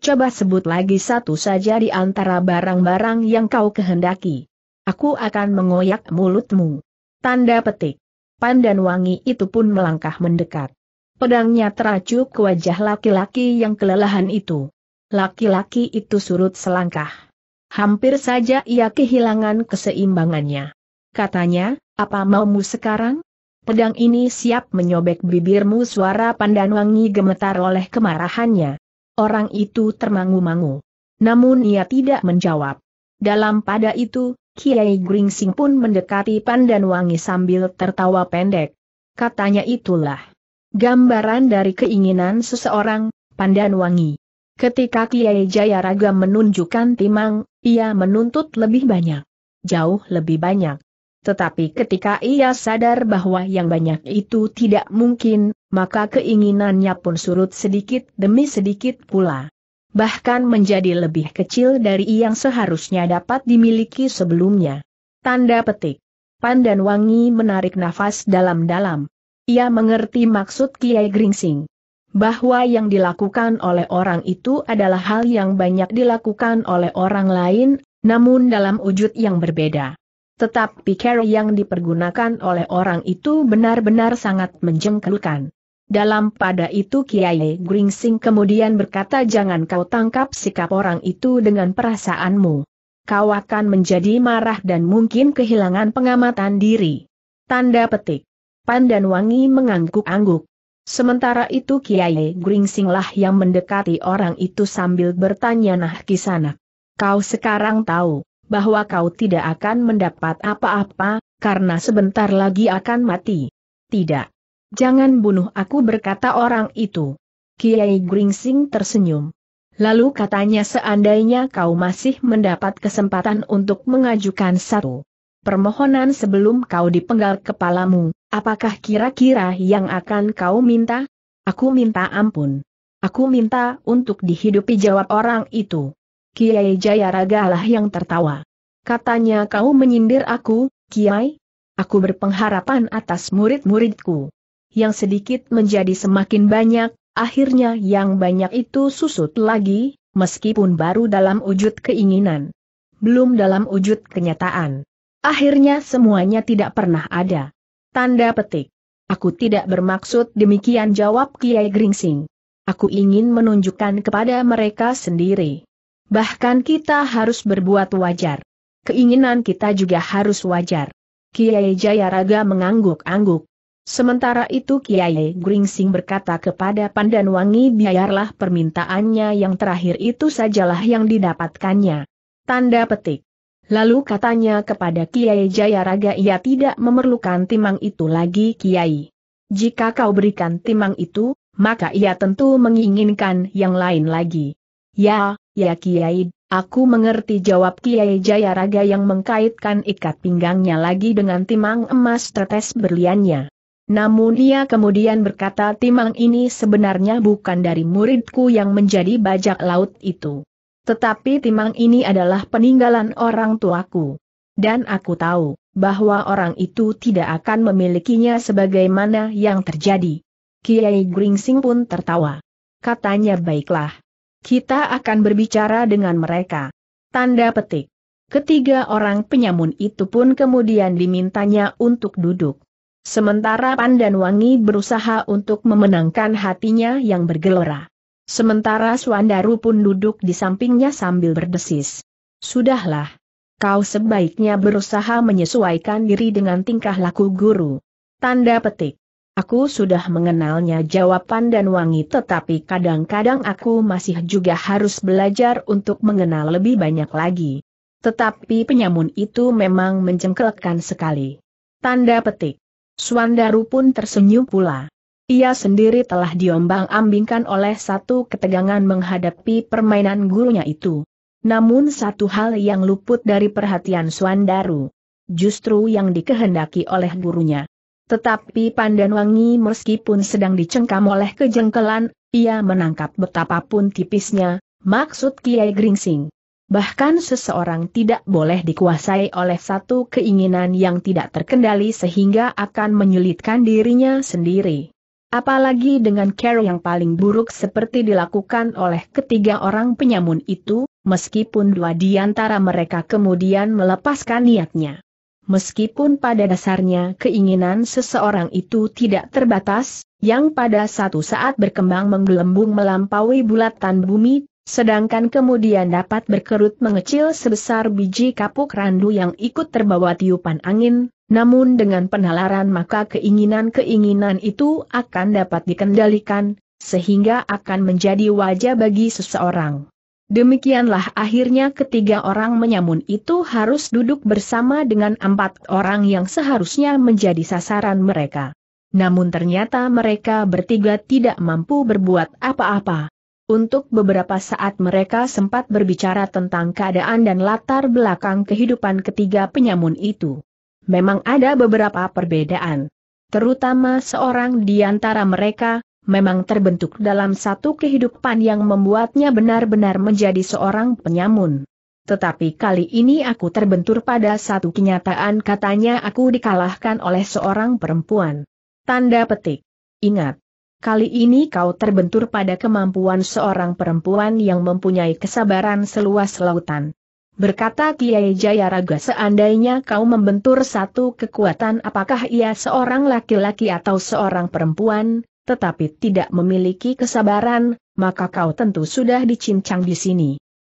Coba sebut lagi satu saja di antara barang-barang yang kau kehendaki. Aku akan mengoyak mulutmu. Tanda petik. Pandan wangi itu pun melangkah mendekat. Pedangnya teracup ke wajah laki-laki yang kelelahan itu. Laki-laki itu surut selangkah. Hampir saja ia kehilangan keseimbangannya. Katanya, apa maumu sekarang? Pedang ini siap menyobek bibirmu suara pandan wangi gemetar oleh kemarahannya. Orang itu termangu-mangu. Namun ia tidak menjawab. Dalam pada itu, Kiai Gringsing pun mendekati pandan wangi sambil tertawa pendek. Katanya itulah. Gambaran dari keinginan seseorang, pandan wangi. Ketika Kiai Jayaraga menunjukkan timang, ia menuntut lebih banyak. Jauh lebih banyak. Tetapi ketika ia sadar bahwa yang banyak itu tidak mungkin, maka keinginannya pun surut sedikit demi sedikit pula. Bahkan menjadi lebih kecil dari yang seharusnya dapat dimiliki sebelumnya. Tanda petik. Pandan Wangi menarik nafas dalam-dalam. Ia mengerti maksud Kiai Gringsing bahwa yang dilakukan oleh orang itu adalah hal yang banyak dilakukan oleh orang lain, namun dalam wujud yang berbeda. Tetapi cara yang dipergunakan oleh orang itu benar-benar sangat menjengkelkan. Dalam pada itu Kiai Gringsing kemudian berkata jangan kau tangkap sikap orang itu dengan perasaanmu. Kau akan menjadi marah dan mungkin kehilangan pengamatan diri. Tanda petik. Pandan Wangi mengangguk-angguk. Sementara itu Kiai Gringsinglah yang mendekati orang itu sambil bertanya nah kisana. Kau sekarang tahu bahwa kau tidak akan mendapat apa-apa, karena sebentar lagi akan mati. Tidak. Jangan bunuh aku berkata orang itu. Kiai Gringsing tersenyum. Lalu katanya seandainya kau masih mendapat kesempatan untuk mengajukan satu permohonan sebelum kau dipenggal kepalamu, apakah kira-kira yang akan kau minta? Aku minta ampun. Aku minta untuk dihidupi jawab orang itu. Kiai Jayaraga lah yang tertawa. Katanya kau menyindir aku, Kiai? Aku berpengharapan atas murid-muridku. Yang sedikit menjadi semakin banyak, akhirnya yang banyak itu susut lagi, meskipun baru dalam wujud keinginan. Belum dalam wujud kenyataan. Akhirnya semuanya tidak pernah ada. Tanda petik. Aku tidak bermaksud demikian jawab Kiai Gringsing. Aku ingin menunjukkan kepada mereka sendiri Bahkan kita harus berbuat wajar. Keinginan kita juga harus wajar. Kiai Jayaraga mengangguk-angguk. Sementara itu Kiai Gringsing berkata kepada Pandanwangi biarlah permintaannya yang terakhir itu sajalah yang didapatkannya. Tanda petik. Lalu katanya kepada Kiai Jayaraga ia tidak memerlukan timang itu lagi Kiai. Jika kau berikan timang itu, maka ia tentu menginginkan yang lain lagi. Ya, Ya Kiai, aku mengerti jawab Kiai Jayaraga yang mengkaitkan ikat pinggangnya lagi dengan timang emas tetes berliannya. Namun ia kemudian berkata timang ini sebenarnya bukan dari muridku yang menjadi bajak laut itu. Tetapi timang ini adalah peninggalan orang tuaku. Dan aku tahu, bahwa orang itu tidak akan memilikinya sebagaimana yang terjadi. Kiai Gringsing pun tertawa. Katanya baiklah. Kita akan berbicara dengan mereka. Tanda petik. Ketiga orang penyamun itu pun kemudian dimintanya untuk duduk. Sementara Pandan Wangi berusaha untuk memenangkan hatinya yang bergelora. Sementara Suandaru pun duduk di sampingnya sambil berdesis. Sudahlah. Kau sebaiknya berusaha menyesuaikan diri dengan tingkah laku guru. Tanda petik. Aku sudah mengenalnya jawab dan Wangi tetapi kadang-kadang aku masih juga harus belajar untuk mengenal lebih banyak lagi. Tetapi penyamun itu memang menjengkelkan sekali. Tanda petik. Swandaru pun tersenyum pula. Ia sendiri telah diombang-ambingkan oleh satu ketegangan menghadapi permainan gurunya itu. Namun satu hal yang luput dari perhatian Swandaru, Justru yang dikehendaki oleh gurunya tetapi pandan wangi meskipun sedang dicengkam oleh kejengkelan, ia menangkap betapapun tipisnya, maksud Kiai Gringsing. Bahkan seseorang tidak boleh dikuasai oleh satu keinginan yang tidak terkendali sehingga akan menyulitkan dirinya sendiri. Apalagi dengan care yang paling buruk seperti dilakukan oleh ketiga orang penyamun itu, meskipun dua di antara mereka kemudian melepaskan niatnya. Meskipun pada dasarnya keinginan seseorang itu tidak terbatas, yang pada satu saat berkembang menggelembung melampaui bulatan bumi, sedangkan kemudian dapat berkerut mengecil sebesar biji kapuk randu yang ikut terbawa tiupan angin, namun dengan penalaran maka keinginan-keinginan itu akan dapat dikendalikan, sehingga akan menjadi wajah bagi seseorang. Demikianlah akhirnya ketiga orang menyamun itu harus duduk bersama dengan empat orang yang seharusnya menjadi sasaran mereka. Namun ternyata mereka bertiga tidak mampu berbuat apa-apa. Untuk beberapa saat mereka sempat berbicara tentang keadaan dan latar belakang kehidupan ketiga penyamun itu. Memang ada beberapa perbedaan. Terutama seorang di antara mereka, memang terbentuk dalam satu kehidupan yang membuatnya benar-benar menjadi seorang penyamun. Tetapi kali ini aku terbentur pada satu kenyataan katanya aku dikalahkan oleh seorang perempuan. Tanda petik. Ingat. Kali ini kau terbentur pada kemampuan seorang perempuan yang mempunyai kesabaran seluas lautan. Berkata Kiai Jayaraga seandainya kau membentur satu kekuatan apakah ia seorang laki-laki atau seorang perempuan, tetapi tidak memiliki kesabaran, maka kau tentu sudah dicincang di sini.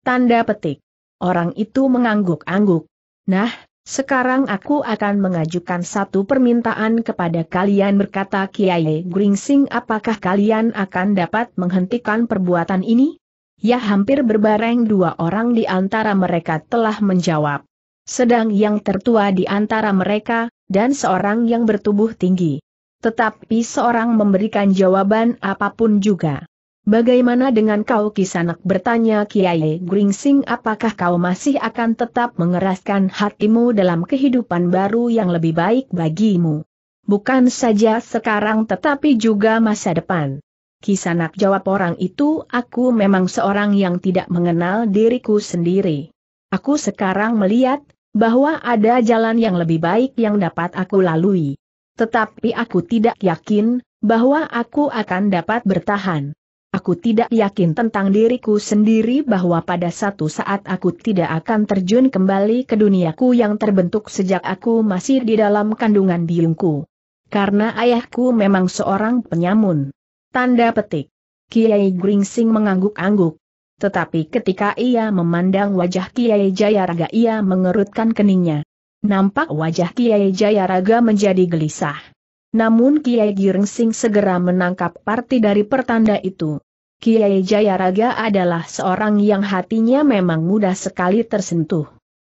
Tanda petik. Orang itu mengangguk-angguk. Nah, sekarang aku akan mengajukan satu permintaan kepada kalian berkata Kiai Gringsing apakah kalian akan dapat menghentikan perbuatan ini? Ya hampir berbareng dua orang di antara mereka telah menjawab. Sedang yang tertua di antara mereka, dan seorang yang bertubuh tinggi tetapi seorang memberikan jawaban apapun juga. Bagaimana dengan kau kisanak bertanya Kiai Gringsing apakah kau masih akan tetap mengeraskan hatimu dalam kehidupan baru yang lebih baik bagimu? Bukan saja sekarang tetapi juga masa depan. Kisanak jawab orang itu aku memang seorang yang tidak mengenal diriku sendiri. Aku sekarang melihat, bahwa ada jalan yang lebih baik yang dapat aku lalui. Tetapi aku tidak yakin, bahwa aku akan dapat bertahan. Aku tidak yakin tentang diriku sendiri bahwa pada satu saat aku tidak akan terjun kembali ke duniaku yang terbentuk sejak aku masih di dalam kandungan biungku. Karena ayahku memang seorang penyamun. Tanda petik. Kiai Gringsing mengangguk-angguk. Tetapi ketika ia memandang wajah Kiai Jayaraga ia mengerutkan keningnya. Nampak wajah Kiai Jayaraga menjadi gelisah. Namun Kiai Girengsing segera menangkap parti dari pertanda itu. Kiai Jayaraga adalah seorang yang hatinya memang mudah sekali tersentuh.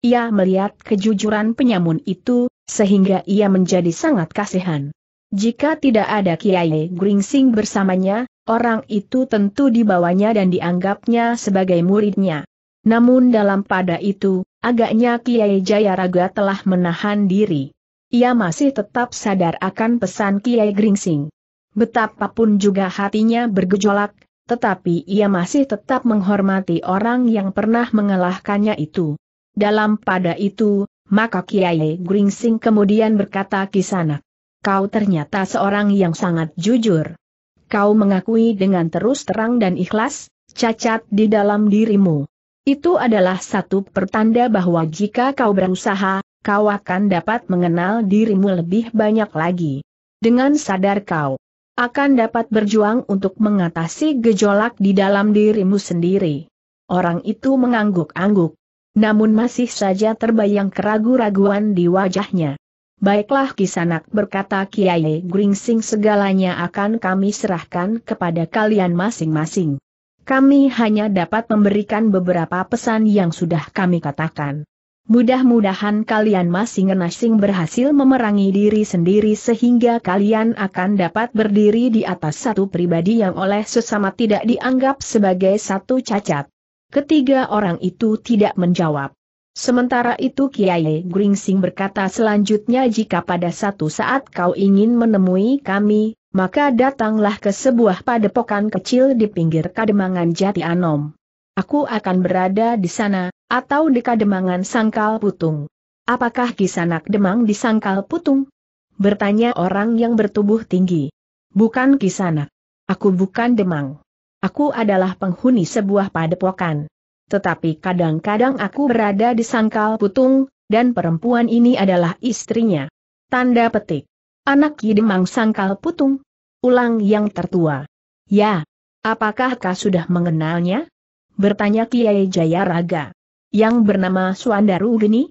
Ia melihat kejujuran penyamun itu, sehingga ia menjadi sangat kasihan. Jika tidak ada Kiai Gringsing bersamanya, orang itu tentu dibawanya dan dianggapnya sebagai muridnya. Namun dalam pada itu, Agaknya Kiai Jayaraga telah menahan diri. Ia masih tetap sadar akan pesan Kiai Gringsing. Betapapun juga hatinya bergejolak, tetapi ia masih tetap menghormati orang yang pernah mengalahkannya itu. Dalam pada itu, maka Kiai Gringsing kemudian berkata Kisanak, kau ternyata seorang yang sangat jujur. Kau mengakui dengan terus terang dan ikhlas, cacat di dalam dirimu. Itu adalah satu pertanda bahwa jika kau berusaha, kau akan dapat mengenal dirimu lebih banyak lagi. Dengan sadar kau akan dapat berjuang untuk mengatasi gejolak di dalam dirimu sendiri. Orang itu mengangguk-angguk. Namun masih saja terbayang keragu-raguan di wajahnya. Baiklah Kisanak berkata Kiai Gringsing segalanya akan kami serahkan kepada kalian masing-masing. Kami hanya dapat memberikan beberapa pesan yang sudah kami katakan. Mudah-mudahan kalian masing-masing berhasil memerangi diri sendiri sehingga kalian akan dapat berdiri di atas satu pribadi yang oleh sesama tidak dianggap sebagai satu cacat. Ketiga orang itu tidak menjawab. Sementara itu Kiai Gringsing berkata selanjutnya jika pada satu saat kau ingin menemui kami, maka datanglah ke sebuah padepokan kecil di pinggir Kademangan Jati Anom. Aku akan berada di sana, atau di Kademangan Sangkal Putung. Apakah Kisanak Demang di Sangkal Putung? Bertanya orang yang bertubuh tinggi. Bukan Kisanak. Aku bukan Demang. Aku adalah penghuni sebuah padepokan. Tetapi kadang-kadang aku berada di Sangkal Putung, dan perempuan ini adalah istrinya. Tanda petik. Anak Yidemang Sangkal Putung? Ulang yang tertua. Ya. Apakah kau sudah mengenalnya? Bertanya Kiai Jayaraga. Yang bernama Suandaru Geni?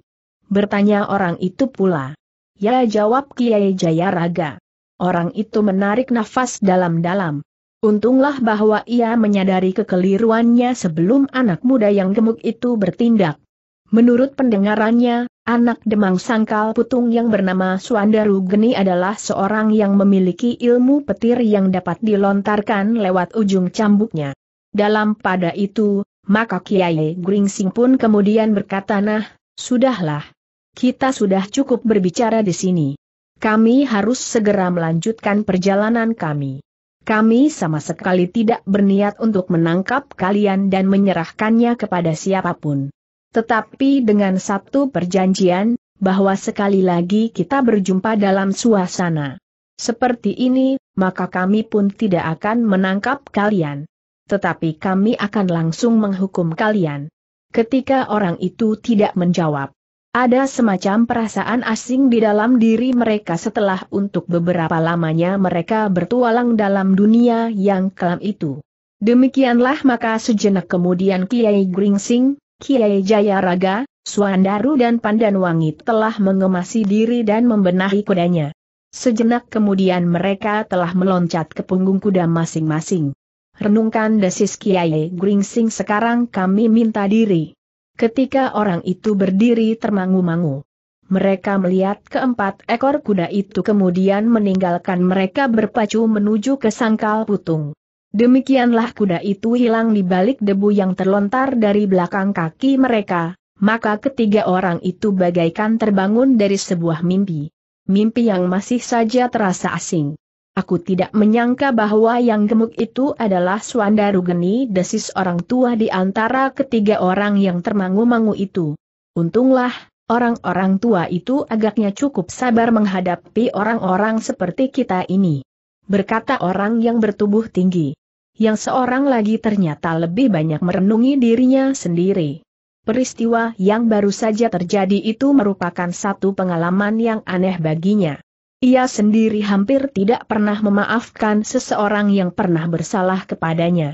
Bertanya orang itu pula. Ya jawab Kiai Jayaraga. Orang itu menarik nafas dalam-dalam. Untunglah bahwa ia menyadari kekeliruannya sebelum anak muda yang gemuk itu bertindak. Menurut pendengarannya, Anak Demang Sangkal Putung yang bernama Suandaru Geni adalah seorang yang memiliki ilmu petir yang dapat dilontarkan lewat ujung cambuknya. Dalam pada itu, maka Kiai Gringsing pun kemudian berkata nah, sudahlah. Kita sudah cukup berbicara di sini. Kami harus segera melanjutkan perjalanan kami. Kami sama sekali tidak berniat untuk menangkap kalian dan menyerahkannya kepada siapapun. Tetapi dengan satu perjanjian, bahwa sekali lagi kita berjumpa dalam suasana seperti ini, maka kami pun tidak akan menangkap kalian. Tetapi kami akan langsung menghukum kalian. Ketika orang itu tidak menjawab, ada semacam perasaan asing di dalam diri mereka setelah untuk beberapa lamanya mereka bertualang dalam dunia yang kelam itu. Demikianlah maka sejenak kemudian Kiai Gringsing, Kiai Jayaraga, Suandaru dan Pandanwangi telah mengemasi diri dan membenahi kudanya. Sejenak kemudian mereka telah meloncat ke punggung kuda masing-masing. Renungkan desis Kiai Gringsing sekarang kami minta diri. Ketika orang itu berdiri termangu-mangu. Mereka melihat keempat ekor kuda itu kemudian meninggalkan mereka berpacu menuju ke sangkal putung. Demikianlah kuda itu hilang di balik debu yang terlontar dari belakang kaki mereka, maka ketiga orang itu bagaikan terbangun dari sebuah mimpi. Mimpi yang masih saja terasa asing. Aku tidak menyangka bahwa yang gemuk itu adalah Suanda Rugeni desis orang tua di antara ketiga orang yang termangu-mangu itu. Untunglah, orang-orang tua itu agaknya cukup sabar menghadapi orang-orang seperti kita ini. Berkata orang yang bertubuh tinggi yang seorang lagi ternyata lebih banyak merenungi dirinya sendiri. Peristiwa yang baru saja terjadi itu merupakan satu pengalaman yang aneh baginya. Ia sendiri hampir tidak pernah memaafkan seseorang yang pernah bersalah kepadanya.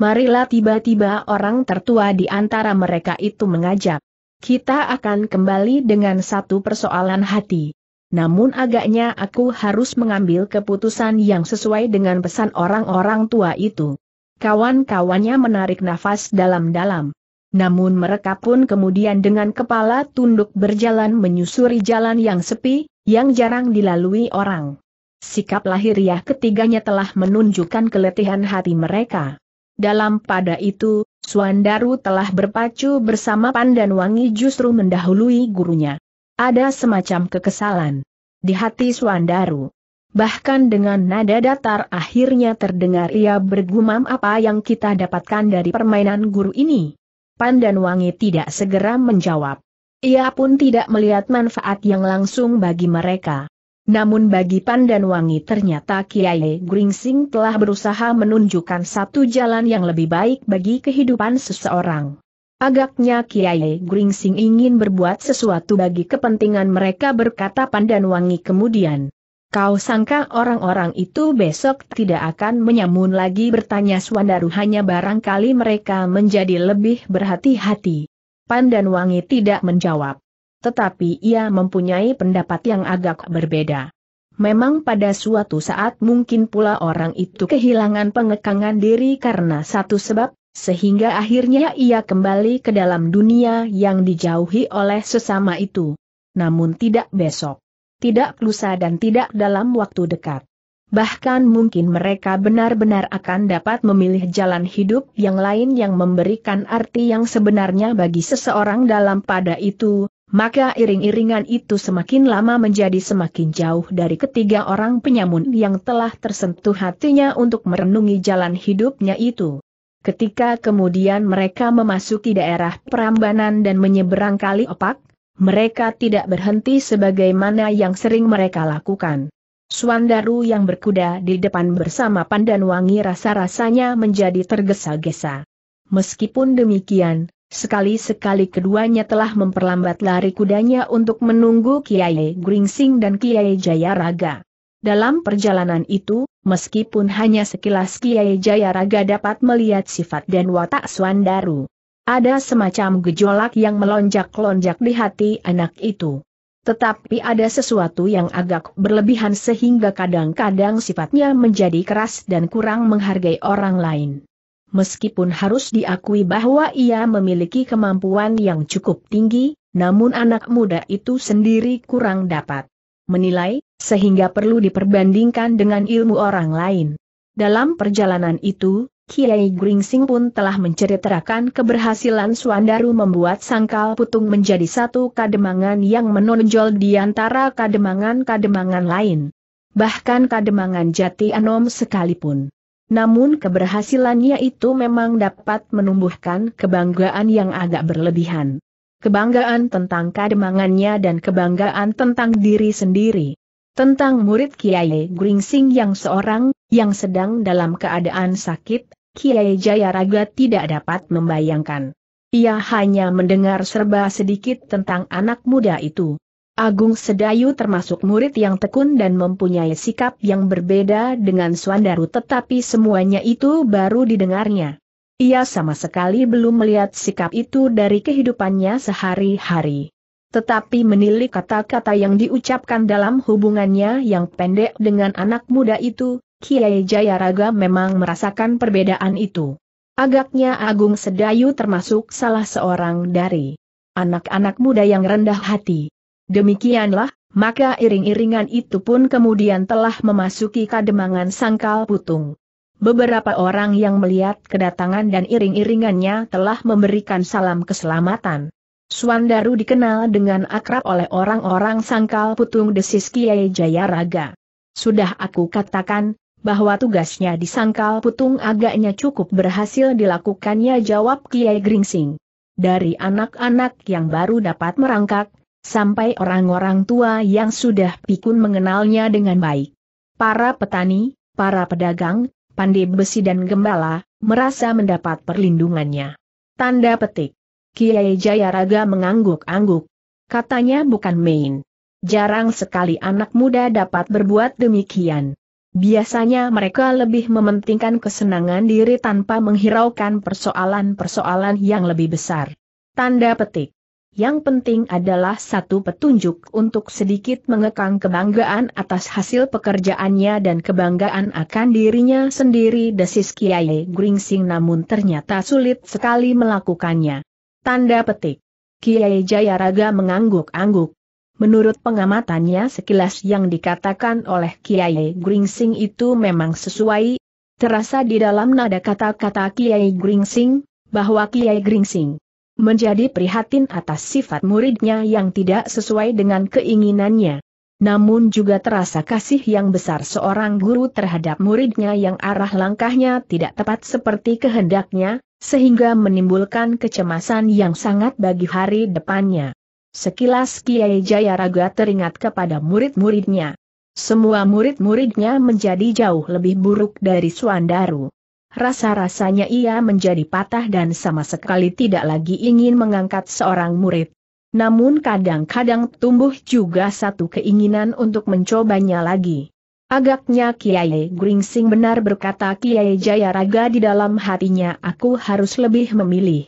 Marilah tiba-tiba orang tertua di antara mereka itu mengajak. Kita akan kembali dengan satu persoalan hati namun agaknya aku harus mengambil keputusan yang sesuai dengan pesan orang-orang tua itu. Kawan-kawannya menarik nafas dalam-dalam. Namun mereka pun kemudian dengan kepala tunduk berjalan menyusuri jalan yang sepi, yang jarang dilalui orang. Sikap lahiriah ketiganya telah menunjukkan keletihan hati mereka. Dalam pada itu, Suandaru telah berpacu bersama Pandan Wangi justru mendahului gurunya. Ada semacam kekesalan di hati Suandaru. Bahkan dengan nada datar akhirnya terdengar ia bergumam apa yang kita dapatkan dari permainan guru ini. Pandan Wangi tidak segera menjawab. Ia pun tidak melihat manfaat yang langsung bagi mereka. Namun bagi Pandan Wangi ternyata Kiai Gringsing telah berusaha menunjukkan satu jalan yang lebih baik bagi kehidupan seseorang. Agaknya Kiai Gringsing ingin berbuat sesuatu bagi kepentingan mereka berkata Pandan Wangi kemudian. Kau sangka orang-orang itu besok tidak akan menyamun lagi bertanya Swandaru hanya barangkali mereka menjadi lebih berhati-hati. Pandan Wangi tidak menjawab. Tetapi ia mempunyai pendapat yang agak berbeda. Memang pada suatu saat mungkin pula orang itu kehilangan pengekangan diri karena satu sebab, sehingga akhirnya ia kembali ke dalam dunia yang dijauhi oleh sesama itu. Namun tidak besok, tidak lusa dan tidak dalam waktu dekat. Bahkan mungkin mereka benar-benar akan dapat memilih jalan hidup yang lain yang memberikan arti yang sebenarnya bagi seseorang dalam pada itu, maka iring-iringan itu semakin lama menjadi semakin jauh dari ketiga orang penyamun yang telah tersentuh hatinya untuk merenungi jalan hidupnya itu. Ketika kemudian mereka memasuki daerah Prambanan dan menyeberang kali opak, mereka tidak berhenti sebagaimana yang sering mereka lakukan. Suandaru yang berkuda di depan bersama pandan wangi rasa-rasanya menjadi tergesa-gesa. Meskipun demikian, sekali-sekali keduanya telah memperlambat lari kudanya untuk menunggu Kiai Gringsing dan Kiai Jayaraga. Dalam perjalanan itu, meskipun hanya sekilas Kiai Jayaraga dapat melihat sifat dan watak Swandaru. Ada semacam gejolak yang melonjak-lonjak di hati anak itu. Tetapi ada sesuatu yang agak berlebihan sehingga kadang-kadang sifatnya menjadi keras dan kurang menghargai orang lain. Meskipun harus diakui bahwa ia memiliki kemampuan yang cukup tinggi, namun anak muda itu sendiri kurang dapat menilai, sehingga perlu diperbandingkan dengan ilmu orang lain. Dalam perjalanan itu, Kiai Gringsing pun telah menceritakan keberhasilan Suandaru membuat sangkal putung menjadi satu kademangan yang menonjol di antara kademangan-kademangan lain. Bahkan kademangan jati anom sekalipun. Namun keberhasilannya itu memang dapat menumbuhkan kebanggaan yang agak berlebihan. Kebanggaan tentang kademangannya dan kebanggaan tentang diri sendiri. Tentang murid Kiai Gringsing yang seorang, yang sedang dalam keadaan sakit, Kiai Jayaraga tidak dapat membayangkan. Ia hanya mendengar serba sedikit tentang anak muda itu. Agung Sedayu termasuk murid yang tekun dan mempunyai sikap yang berbeda dengan Suandaru tetapi semuanya itu baru didengarnya. Ia sama sekali belum melihat sikap itu dari kehidupannya sehari-hari. Tetapi menilik kata-kata yang diucapkan dalam hubungannya yang pendek dengan anak muda itu, Kiai Jayaraga memang merasakan perbedaan itu. Agaknya Agung Sedayu termasuk salah seorang dari anak-anak muda yang rendah hati. Demikianlah, maka iring-iringan itu pun kemudian telah memasuki kademangan sangkal putung. Beberapa orang yang melihat kedatangan dan iring-iringannya telah memberikan salam keselamatan. Suandaru dikenal dengan akrab oleh orang-orang sangkal putung desis Kiai Jayaraga. Sudah aku katakan, bahwa tugasnya di sangkal putung agaknya cukup berhasil dilakukannya jawab Kiai Gringsing. Dari anak-anak yang baru dapat merangkak, sampai orang-orang tua yang sudah pikun mengenalnya dengan baik. Para petani, para pedagang, pandai besi dan gembala, merasa mendapat perlindungannya. Tanda petik. Kiai Jayaraga mengangguk-angguk. Katanya bukan main. Jarang sekali anak muda dapat berbuat demikian. Biasanya mereka lebih mementingkan kesenangan diri tanpa menghiraukan persoalan-persoalan yang lebih besar. Tanda petik. Yang penting adalah satu petunjuk untuk sedikit mengekang kebanggaan atas hasil pekerjaannya dan kebanggaan akan dirinya sendiri desis Kiai Gringsing namun ternyata sulit sekali melakukannya. Tanda petik. Kiai Jayaraga mengangguk-angguk. Menurut pengamatannya sekilas yang dikatakan oleh Kiai Gringsing itu memang sesuai, terasa di dalam nada kata-kata Kiai Gringsing, bahwa Kiai Gringsing menjadi prihatin atas sifat muridnya yang tidak sesuai dengan keinginannya. Namun juga terasa kasih yang besar seorang guru terhadap muridnya yang arah langkahnya tidak tepat seperti kehendaknya, sehingga menimbulkan kecemasan yang sangat bagi hari depannya. Sekilas Kiai Jayaraga teringat kepada murid-muridnya. Semua murid-muridnya menjadi jauh lebih buruk dari Suandaru. Rasa-rasanya ia menjadi patah dan sama sekali tidak lagi ingin mengangkat seorang murid. Namun kadang-kadang tumbuh juga satu keinginan untuk mencobanya lagi. Agaknya Kiai Gringsing benar berkata Kiai Jayaraga di dalam hatinya aku harus lebih memilih.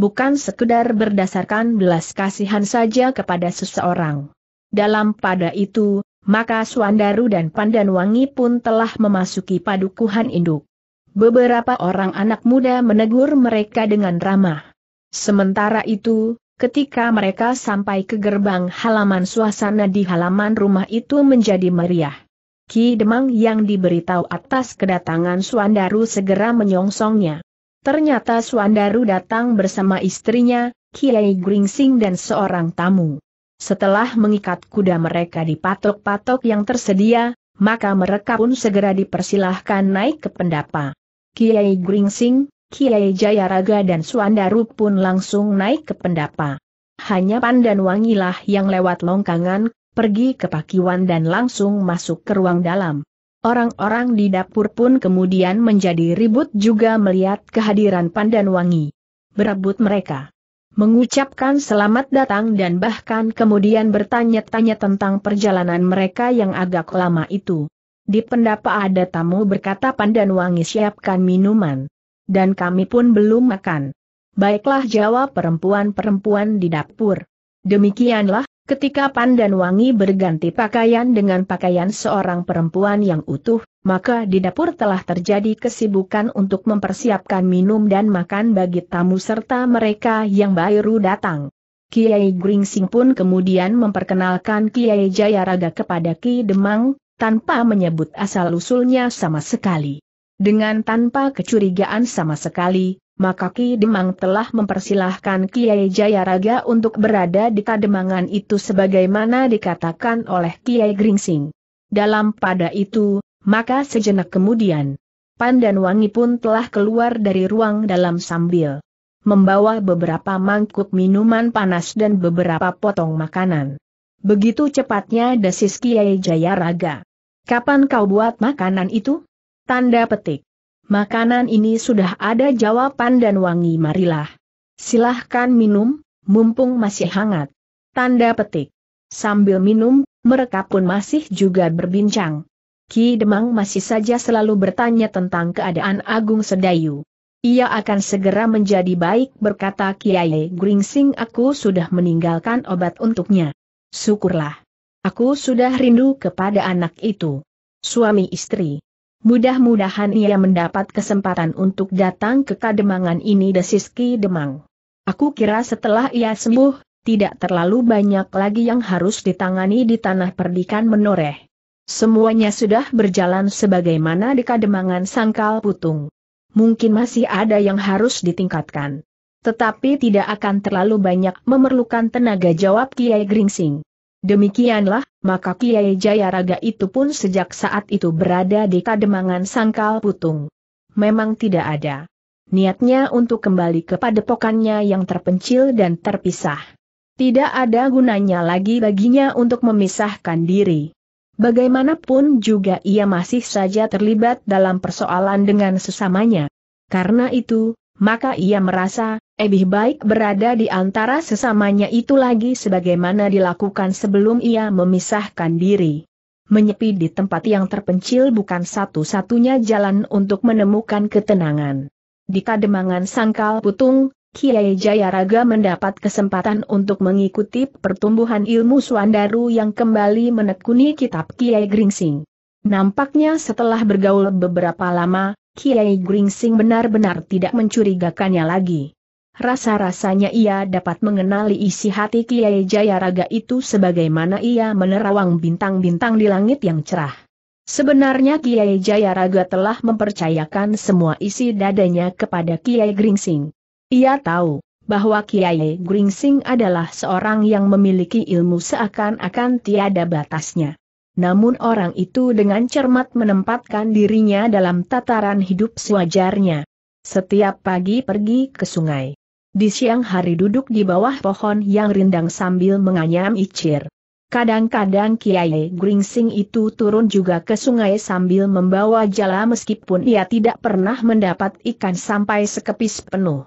Bukan sekedar berdasarkan belas kasihan saja kepada seseorang. Dalam pada itu, maka Suandaru dan Pandanwangi pun telah memasuki padukuhan induk. Beberapa orang anak muda menegur mereka dengan ramah. Sementara itu, ketika mereka sampai ke gerbang halaman suasana di halaman rumah itu menjadi meriah. Ki Demang yang diberitahu atas kedatangan Suandaru segera menyongsongnya. Ternyata Suandaru datang bersama istrinya, Kiai Gringsing dan seorang tamu. Setelah mengikat kuda mereka di patok-patok yang tersedia, maka mereka pun segera dipersilahkan naik ke pendapa. Kiai Gringsing, Kiai Jayaraga dan Suandaru pun langsung naik ke pendapa. Hanya Pandan Wangilah yang lewat longkangan, pergi ke pakiwan dan langsung masuk ke ruang dalam. Orang-orang di dapur pun kemudian menjadi ribut juga melihat kehadiran Pandan Wangi. Berebut mereka. Mengucapkan selamat datang dan bahkan kemudian bertanya-tanya tentang perjalanan mereka yang agak lama itu. Di pendapa ada tamu berkata Pandan Wangi siapkan minuman. Dan kami pun belum makan. Baiklah jawab perempuan-perempuan di dapur. Demikianlah, Ketika Wangi berganti pakaian dengan pakaian seorang perempuan yang utuh, maka di dapur telah terjadi kesibukan untuk mempersiapkan minum dan makan bagi tamu serta mereka yang baru datang. Kiai Gringsing pun kemudian memperkenalkan Kiai Jayaraga kepada Ki Demang, tanpa menyebut asal-usulnya sama sekali. Dengan tanpa kecurigaan sama sekali, maka Ki Demang telah mempersilahkan Kiai Jayaraga untuk berada di Kademangan itu sebagaimana dikatakan oleh Kiai Gringsing. Dalam pada itu, maka sejenak kemudian, Pan dan Wangi pun telah keluar dari ruang dalam sambil membawa beberapa mangkuk minuman panas dan beberapa potong makanan. Begitu cepatnya desis Kiai Jayaraga. Kapan kau buat makanan itu? Tanda petik. Makanan ini sudah ada jawaban dan wangi marilah. Silahkan minum, mumpung masih hangat. Tanda petik. Sambil minum, mereka pun masih juga berbincang. Ki Demang masih saja selalu bertanya tentang keadaan Agung Sedayu. Ia akan segera menjadi baik berkata Kiai Gringsing aku sudah meninggalkan obat untuknya. Syukurlah. Aku sudah rindu kepada anak itu. Suami istri. Mudah-mudahan ia mendapat kesempatan untuk datang ke Kademangan ini desis Ki Demang. Aku kira setelah ia sembuh, tidak terlalu banyak lagi yang harus ditangani di tanah perdikan menoreh. Semuanya sudah berjalan sebagaimana di kademangan sangkal putung. Mungkin masih ada yang harus ditingkatkan. Tetapi tidak akan terlalu banyak memerlukan tenaga jawab Kiai Gringsing. Demikianlah, maka Kiai Jayaraga itu pun sejak saat itu berada di kademangan sangkal putung. Memang tidak ada niatnya untuk kembali kepada pokannya yang terpencil dan terpisah. Tidak ada gunanya lagi baginya untuk memisahkan diri. Bagaimanapun juga ia masih saja terlibat dalam persoalan dengan sesamanya. Karena itu, maka ia merasa, lebih baik berada di antara sesamanya itu lagi sebagaimana dilakukan sebelum ia memisahkan diri. Menyepi di tempat yang terpencil bukan satu-satunya jalan untuk menemukan ketenangan. Di kademangan sangkal putung, Kiai Jayaraga mendapat kesempatan untuk mengikuti pertumbuhan ilmu Suandaru yang kembali menekuni kitab Kiai Gringsing. Nampaknya setelah bergaul beberapa lama, Kiai Gringsing benar-benar tidak mencurigakannya lagi. Rasa-rasanya ia dapat mengenali isi hati Kiai Jayaraga itu sebagaimana ia menerawang bintang-bintang di langit yang cerah. Sebenarnya Kiai Jayaraga telah mempercayakan semua isi dadanya kepada Kiai Gringsing. Ia tahu bahwa Kiai Gringsing adalah seorang yang memiliki ilmu seakan-akan tiada batasnya namun orang itu dengan cermat menempatkan dirinya dalam tataran hidup sewajarnya. Setiap pagi pergi ke sungai. Di siang hari duduk di bawah pohon yang rindang sambil menganyam icir. Kadang-kadang Kiai Gringsing itu turun juga ke sungai sambil membawa jala meskipun ia tidak pernah mendapat ikan sampai sekepis penuh.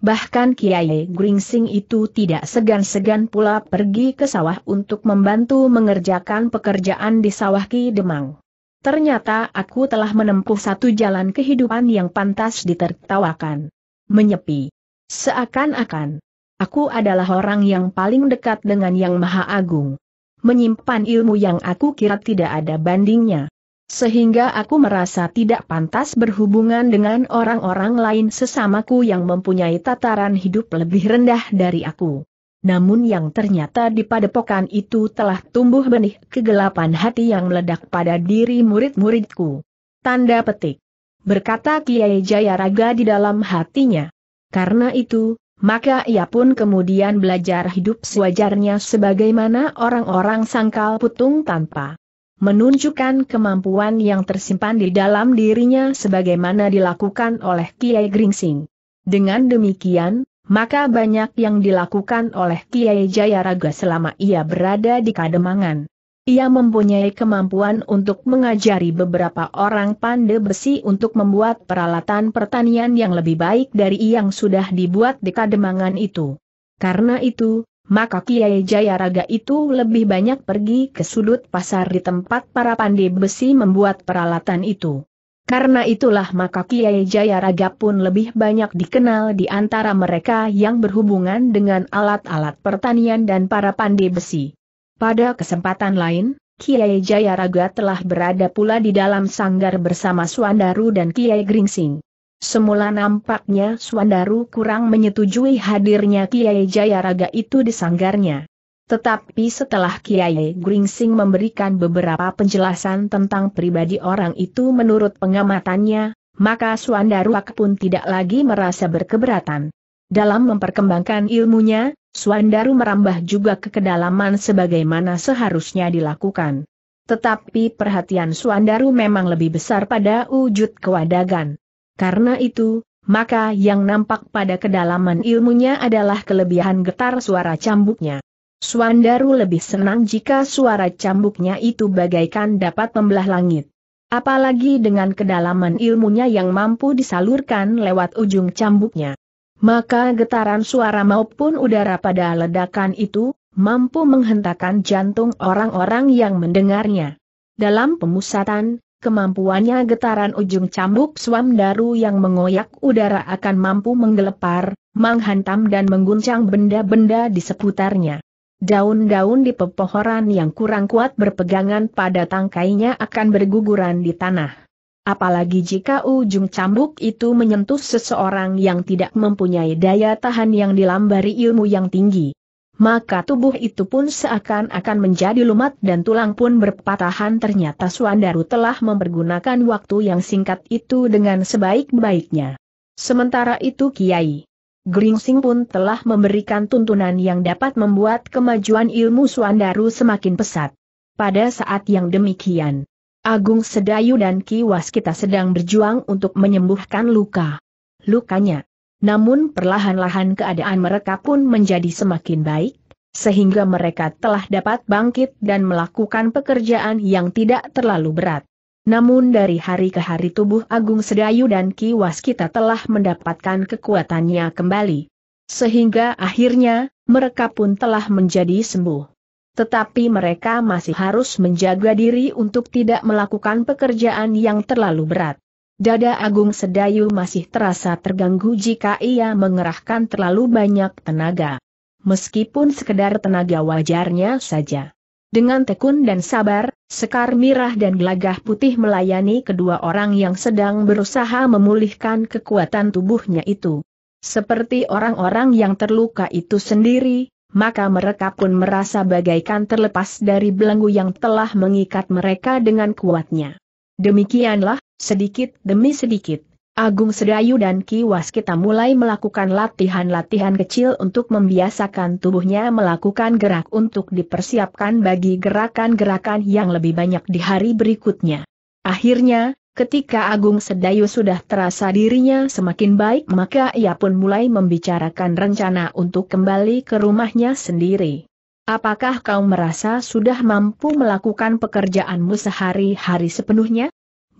Bahkan Kiai Gringsing itu tidak segan-segan pula pergi ke sawah untuk membantu mengerjakan pekerjaan di sawah Ki Demang. Ternyata aku telah menempuh satu jalan kehidupan yang pantas ditertawakan. Menyepi. Seakan-akan. Aku adalah orang yang paling dekat dengan Yang Maha Agung. Menyimpan ilmu yang aku kira tidak ada bandingnya. Sehingga aku merasa tidak pantas berhubungan dengan orang-orang lain sesamaku yang mempunyai tataran hidup lebih rendah dari aku. Namun yang ternyata di padepokan itu telah tumbuh benih kegelapan hati yang meledak pada diri murid-muridku. Tanda petik. Berkata Kiai Jayaraga di dalam hatinya. Karena itu, maka ia pun kemudian belajar hidup sewajarnya sebagaimana orang-orang sangkal putung tanpa menunjukkan kemampuan yang tersimpan di dalam dirinya sebagaimana dilakukan oleh Kiai Gringsing. Dengan demikian, maka banyak yang dilakukan oleh Kiai Jayaraga selama ia berada di Kademangan. Ia mempunyai kemampuan untuk mengajari beberapa orang pande besi untuk membuat peralatan pertanian yang lebih baik dari yang sudah dibuat di Kademangan itu. Karena itu, maka Kiai Jayaraga itu lebih banyak pergi ke sudut pasar di tempat para pandai besi membuat peralatan itu. Karena itulah maka Kiai Jayaraga pun lebih banyak dikenal di antara mereka yang berhubungan dengan alat-alat pertanian dan para pandai besi. Pada kesempatan lain, Kiai Jayaraga telah berada pula di dalam sanggar bersama Suandaru dan Kiai Gringsing. Semula nampaknya Swandaru kurang menyetujui hadirnya Kiai Jayaraga itu di sanggarnya. Tetapi setelah Kiai Gringsing memberikan beberapa penjelasan tentang pribadi orang itu menurut pengamatannya, maka Swandaruak pun tidak lagi merasa berkeberatan. Dalam memperkembangkan ilmunya, Swandaru merambah juga ke kedalaman sebagaimana seharusnya dilakukan. Tetapi perhatian Swandaru memang lebih besar pada wujud kewadagan. Karena itu, maka yang nampak pada kedalaman ilmunya adalah kelebihan getar suara cambuknya. Suandaru lebih senang jika suara cambuknya itu bagaikan dapat membelah langit. Apalagi dengan kedalaman ilmunya yang mampu disalurkan lewat ujung cambuknya. Maka getaran suara maupun udara pada ledakan itu, mampu menghentakkan jantung orang-orang yang mendengarnya. Dalam pemusatan, kemampuannya getaran ujung cambuk suam daru yang mengoyak udara akan mampu menggelepar, menghantam dan mengguncang benda-benda di seputarnya. Daun-daun di pepohonan yang kurang kuat berpegangan pada tangkainya akan berguguran di tanah. Apalagi jika ujung cambuk itu menyentuh seseorang yang tidak mempunyai daya tahan yang dilambari ilmu yang tinggi maka tubuh itu pun seakan-akan menjadi lumat dan tulang pun berpatahan ternyata Suandaru telah mempergunakan waktu yang singkat itu dengan sebaik-baiknya. Sementara itu Kiai Gringsing pun telah memberikan tuntunan yang dapat membuat kemajuan ilmu Suandaru semakin pesat. Pada saat yang demikian, Agung Sedayu dan Kiwas kita sedang berjuang untuk menyembuhkan luka. Lukanya namun perlahan-lahan keadaan mereka pun menjadi semakin baik, sehingga mereka telah dapat bangkit dan melakukan pekerjaan yang tidak terlalu berat. Namun dari hari ke hari tubuh Agung Sedayu dan Ki Waskita telah mendapatkan kekuatannya kembali. Sehingga akhirnya, mereka pun telah menjadi sembuh. Tetapi mereka masih harus menjaga diri untuk tidak melakukan pekerjaan yang terlalu berat. Dada Agung Sedayu masih terasa terganggu jika ia mengerahkan terlalu banyak tenaga. Meskipun sekedar tenaga wajarnya saja. Dengan tekun dan sabar, Sekar Mirah dan Gelagah Putih melayani kedua orang yang sedang berusaha memulihkan kekuatan tubuhnya itu. Seperti orang-orang yang terluka itu sendiri, maka mereka pun merasa bagaikan terlepas dari belenggu yang telah mengikat mereka dengan kuatnya. Demikianlah, Sedikit demi sedikit, Agung Sedayu dan Ki Waskita mulai melakukan latihan-latihan kecil untuk membiasakan tubuhnya melakukan gerak untuk dipersiapkan bagi gerakan-gerakan yang lebih banyak di hari berikutnya. Akhirnya, ketika Agung Sedayu sudah terasa dirinya semakin baik maka ia pun mulai membicarakan rencana untuk kembali ke rumahnya sendiri. Apakah kau merasa sudah mampu melakukan pekerjaanmu sehari-hari sepenuhnya?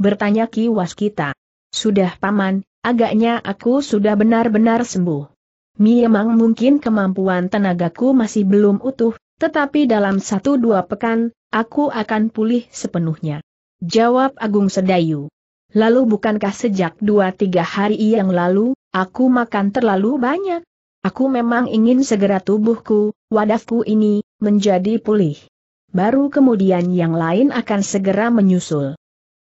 bertanya Ki Waskita. Sudah paman, agaknya aku sudah benar-benar sembuh. Memang mungkin kemampuan tenagaku masih belum utuh, tetapi dalam satu dua pekan, aku akan pulih sepenuhnya. Jawab Agung Sedayu. Lalu bukankah sejak dua tiga hari yang lalu, aku makan terlalu banyak? Aku memang ingin segera tubuhku, wadahku ini, menjadi pulih. Baru kemudian yang lain akan segera menyusul.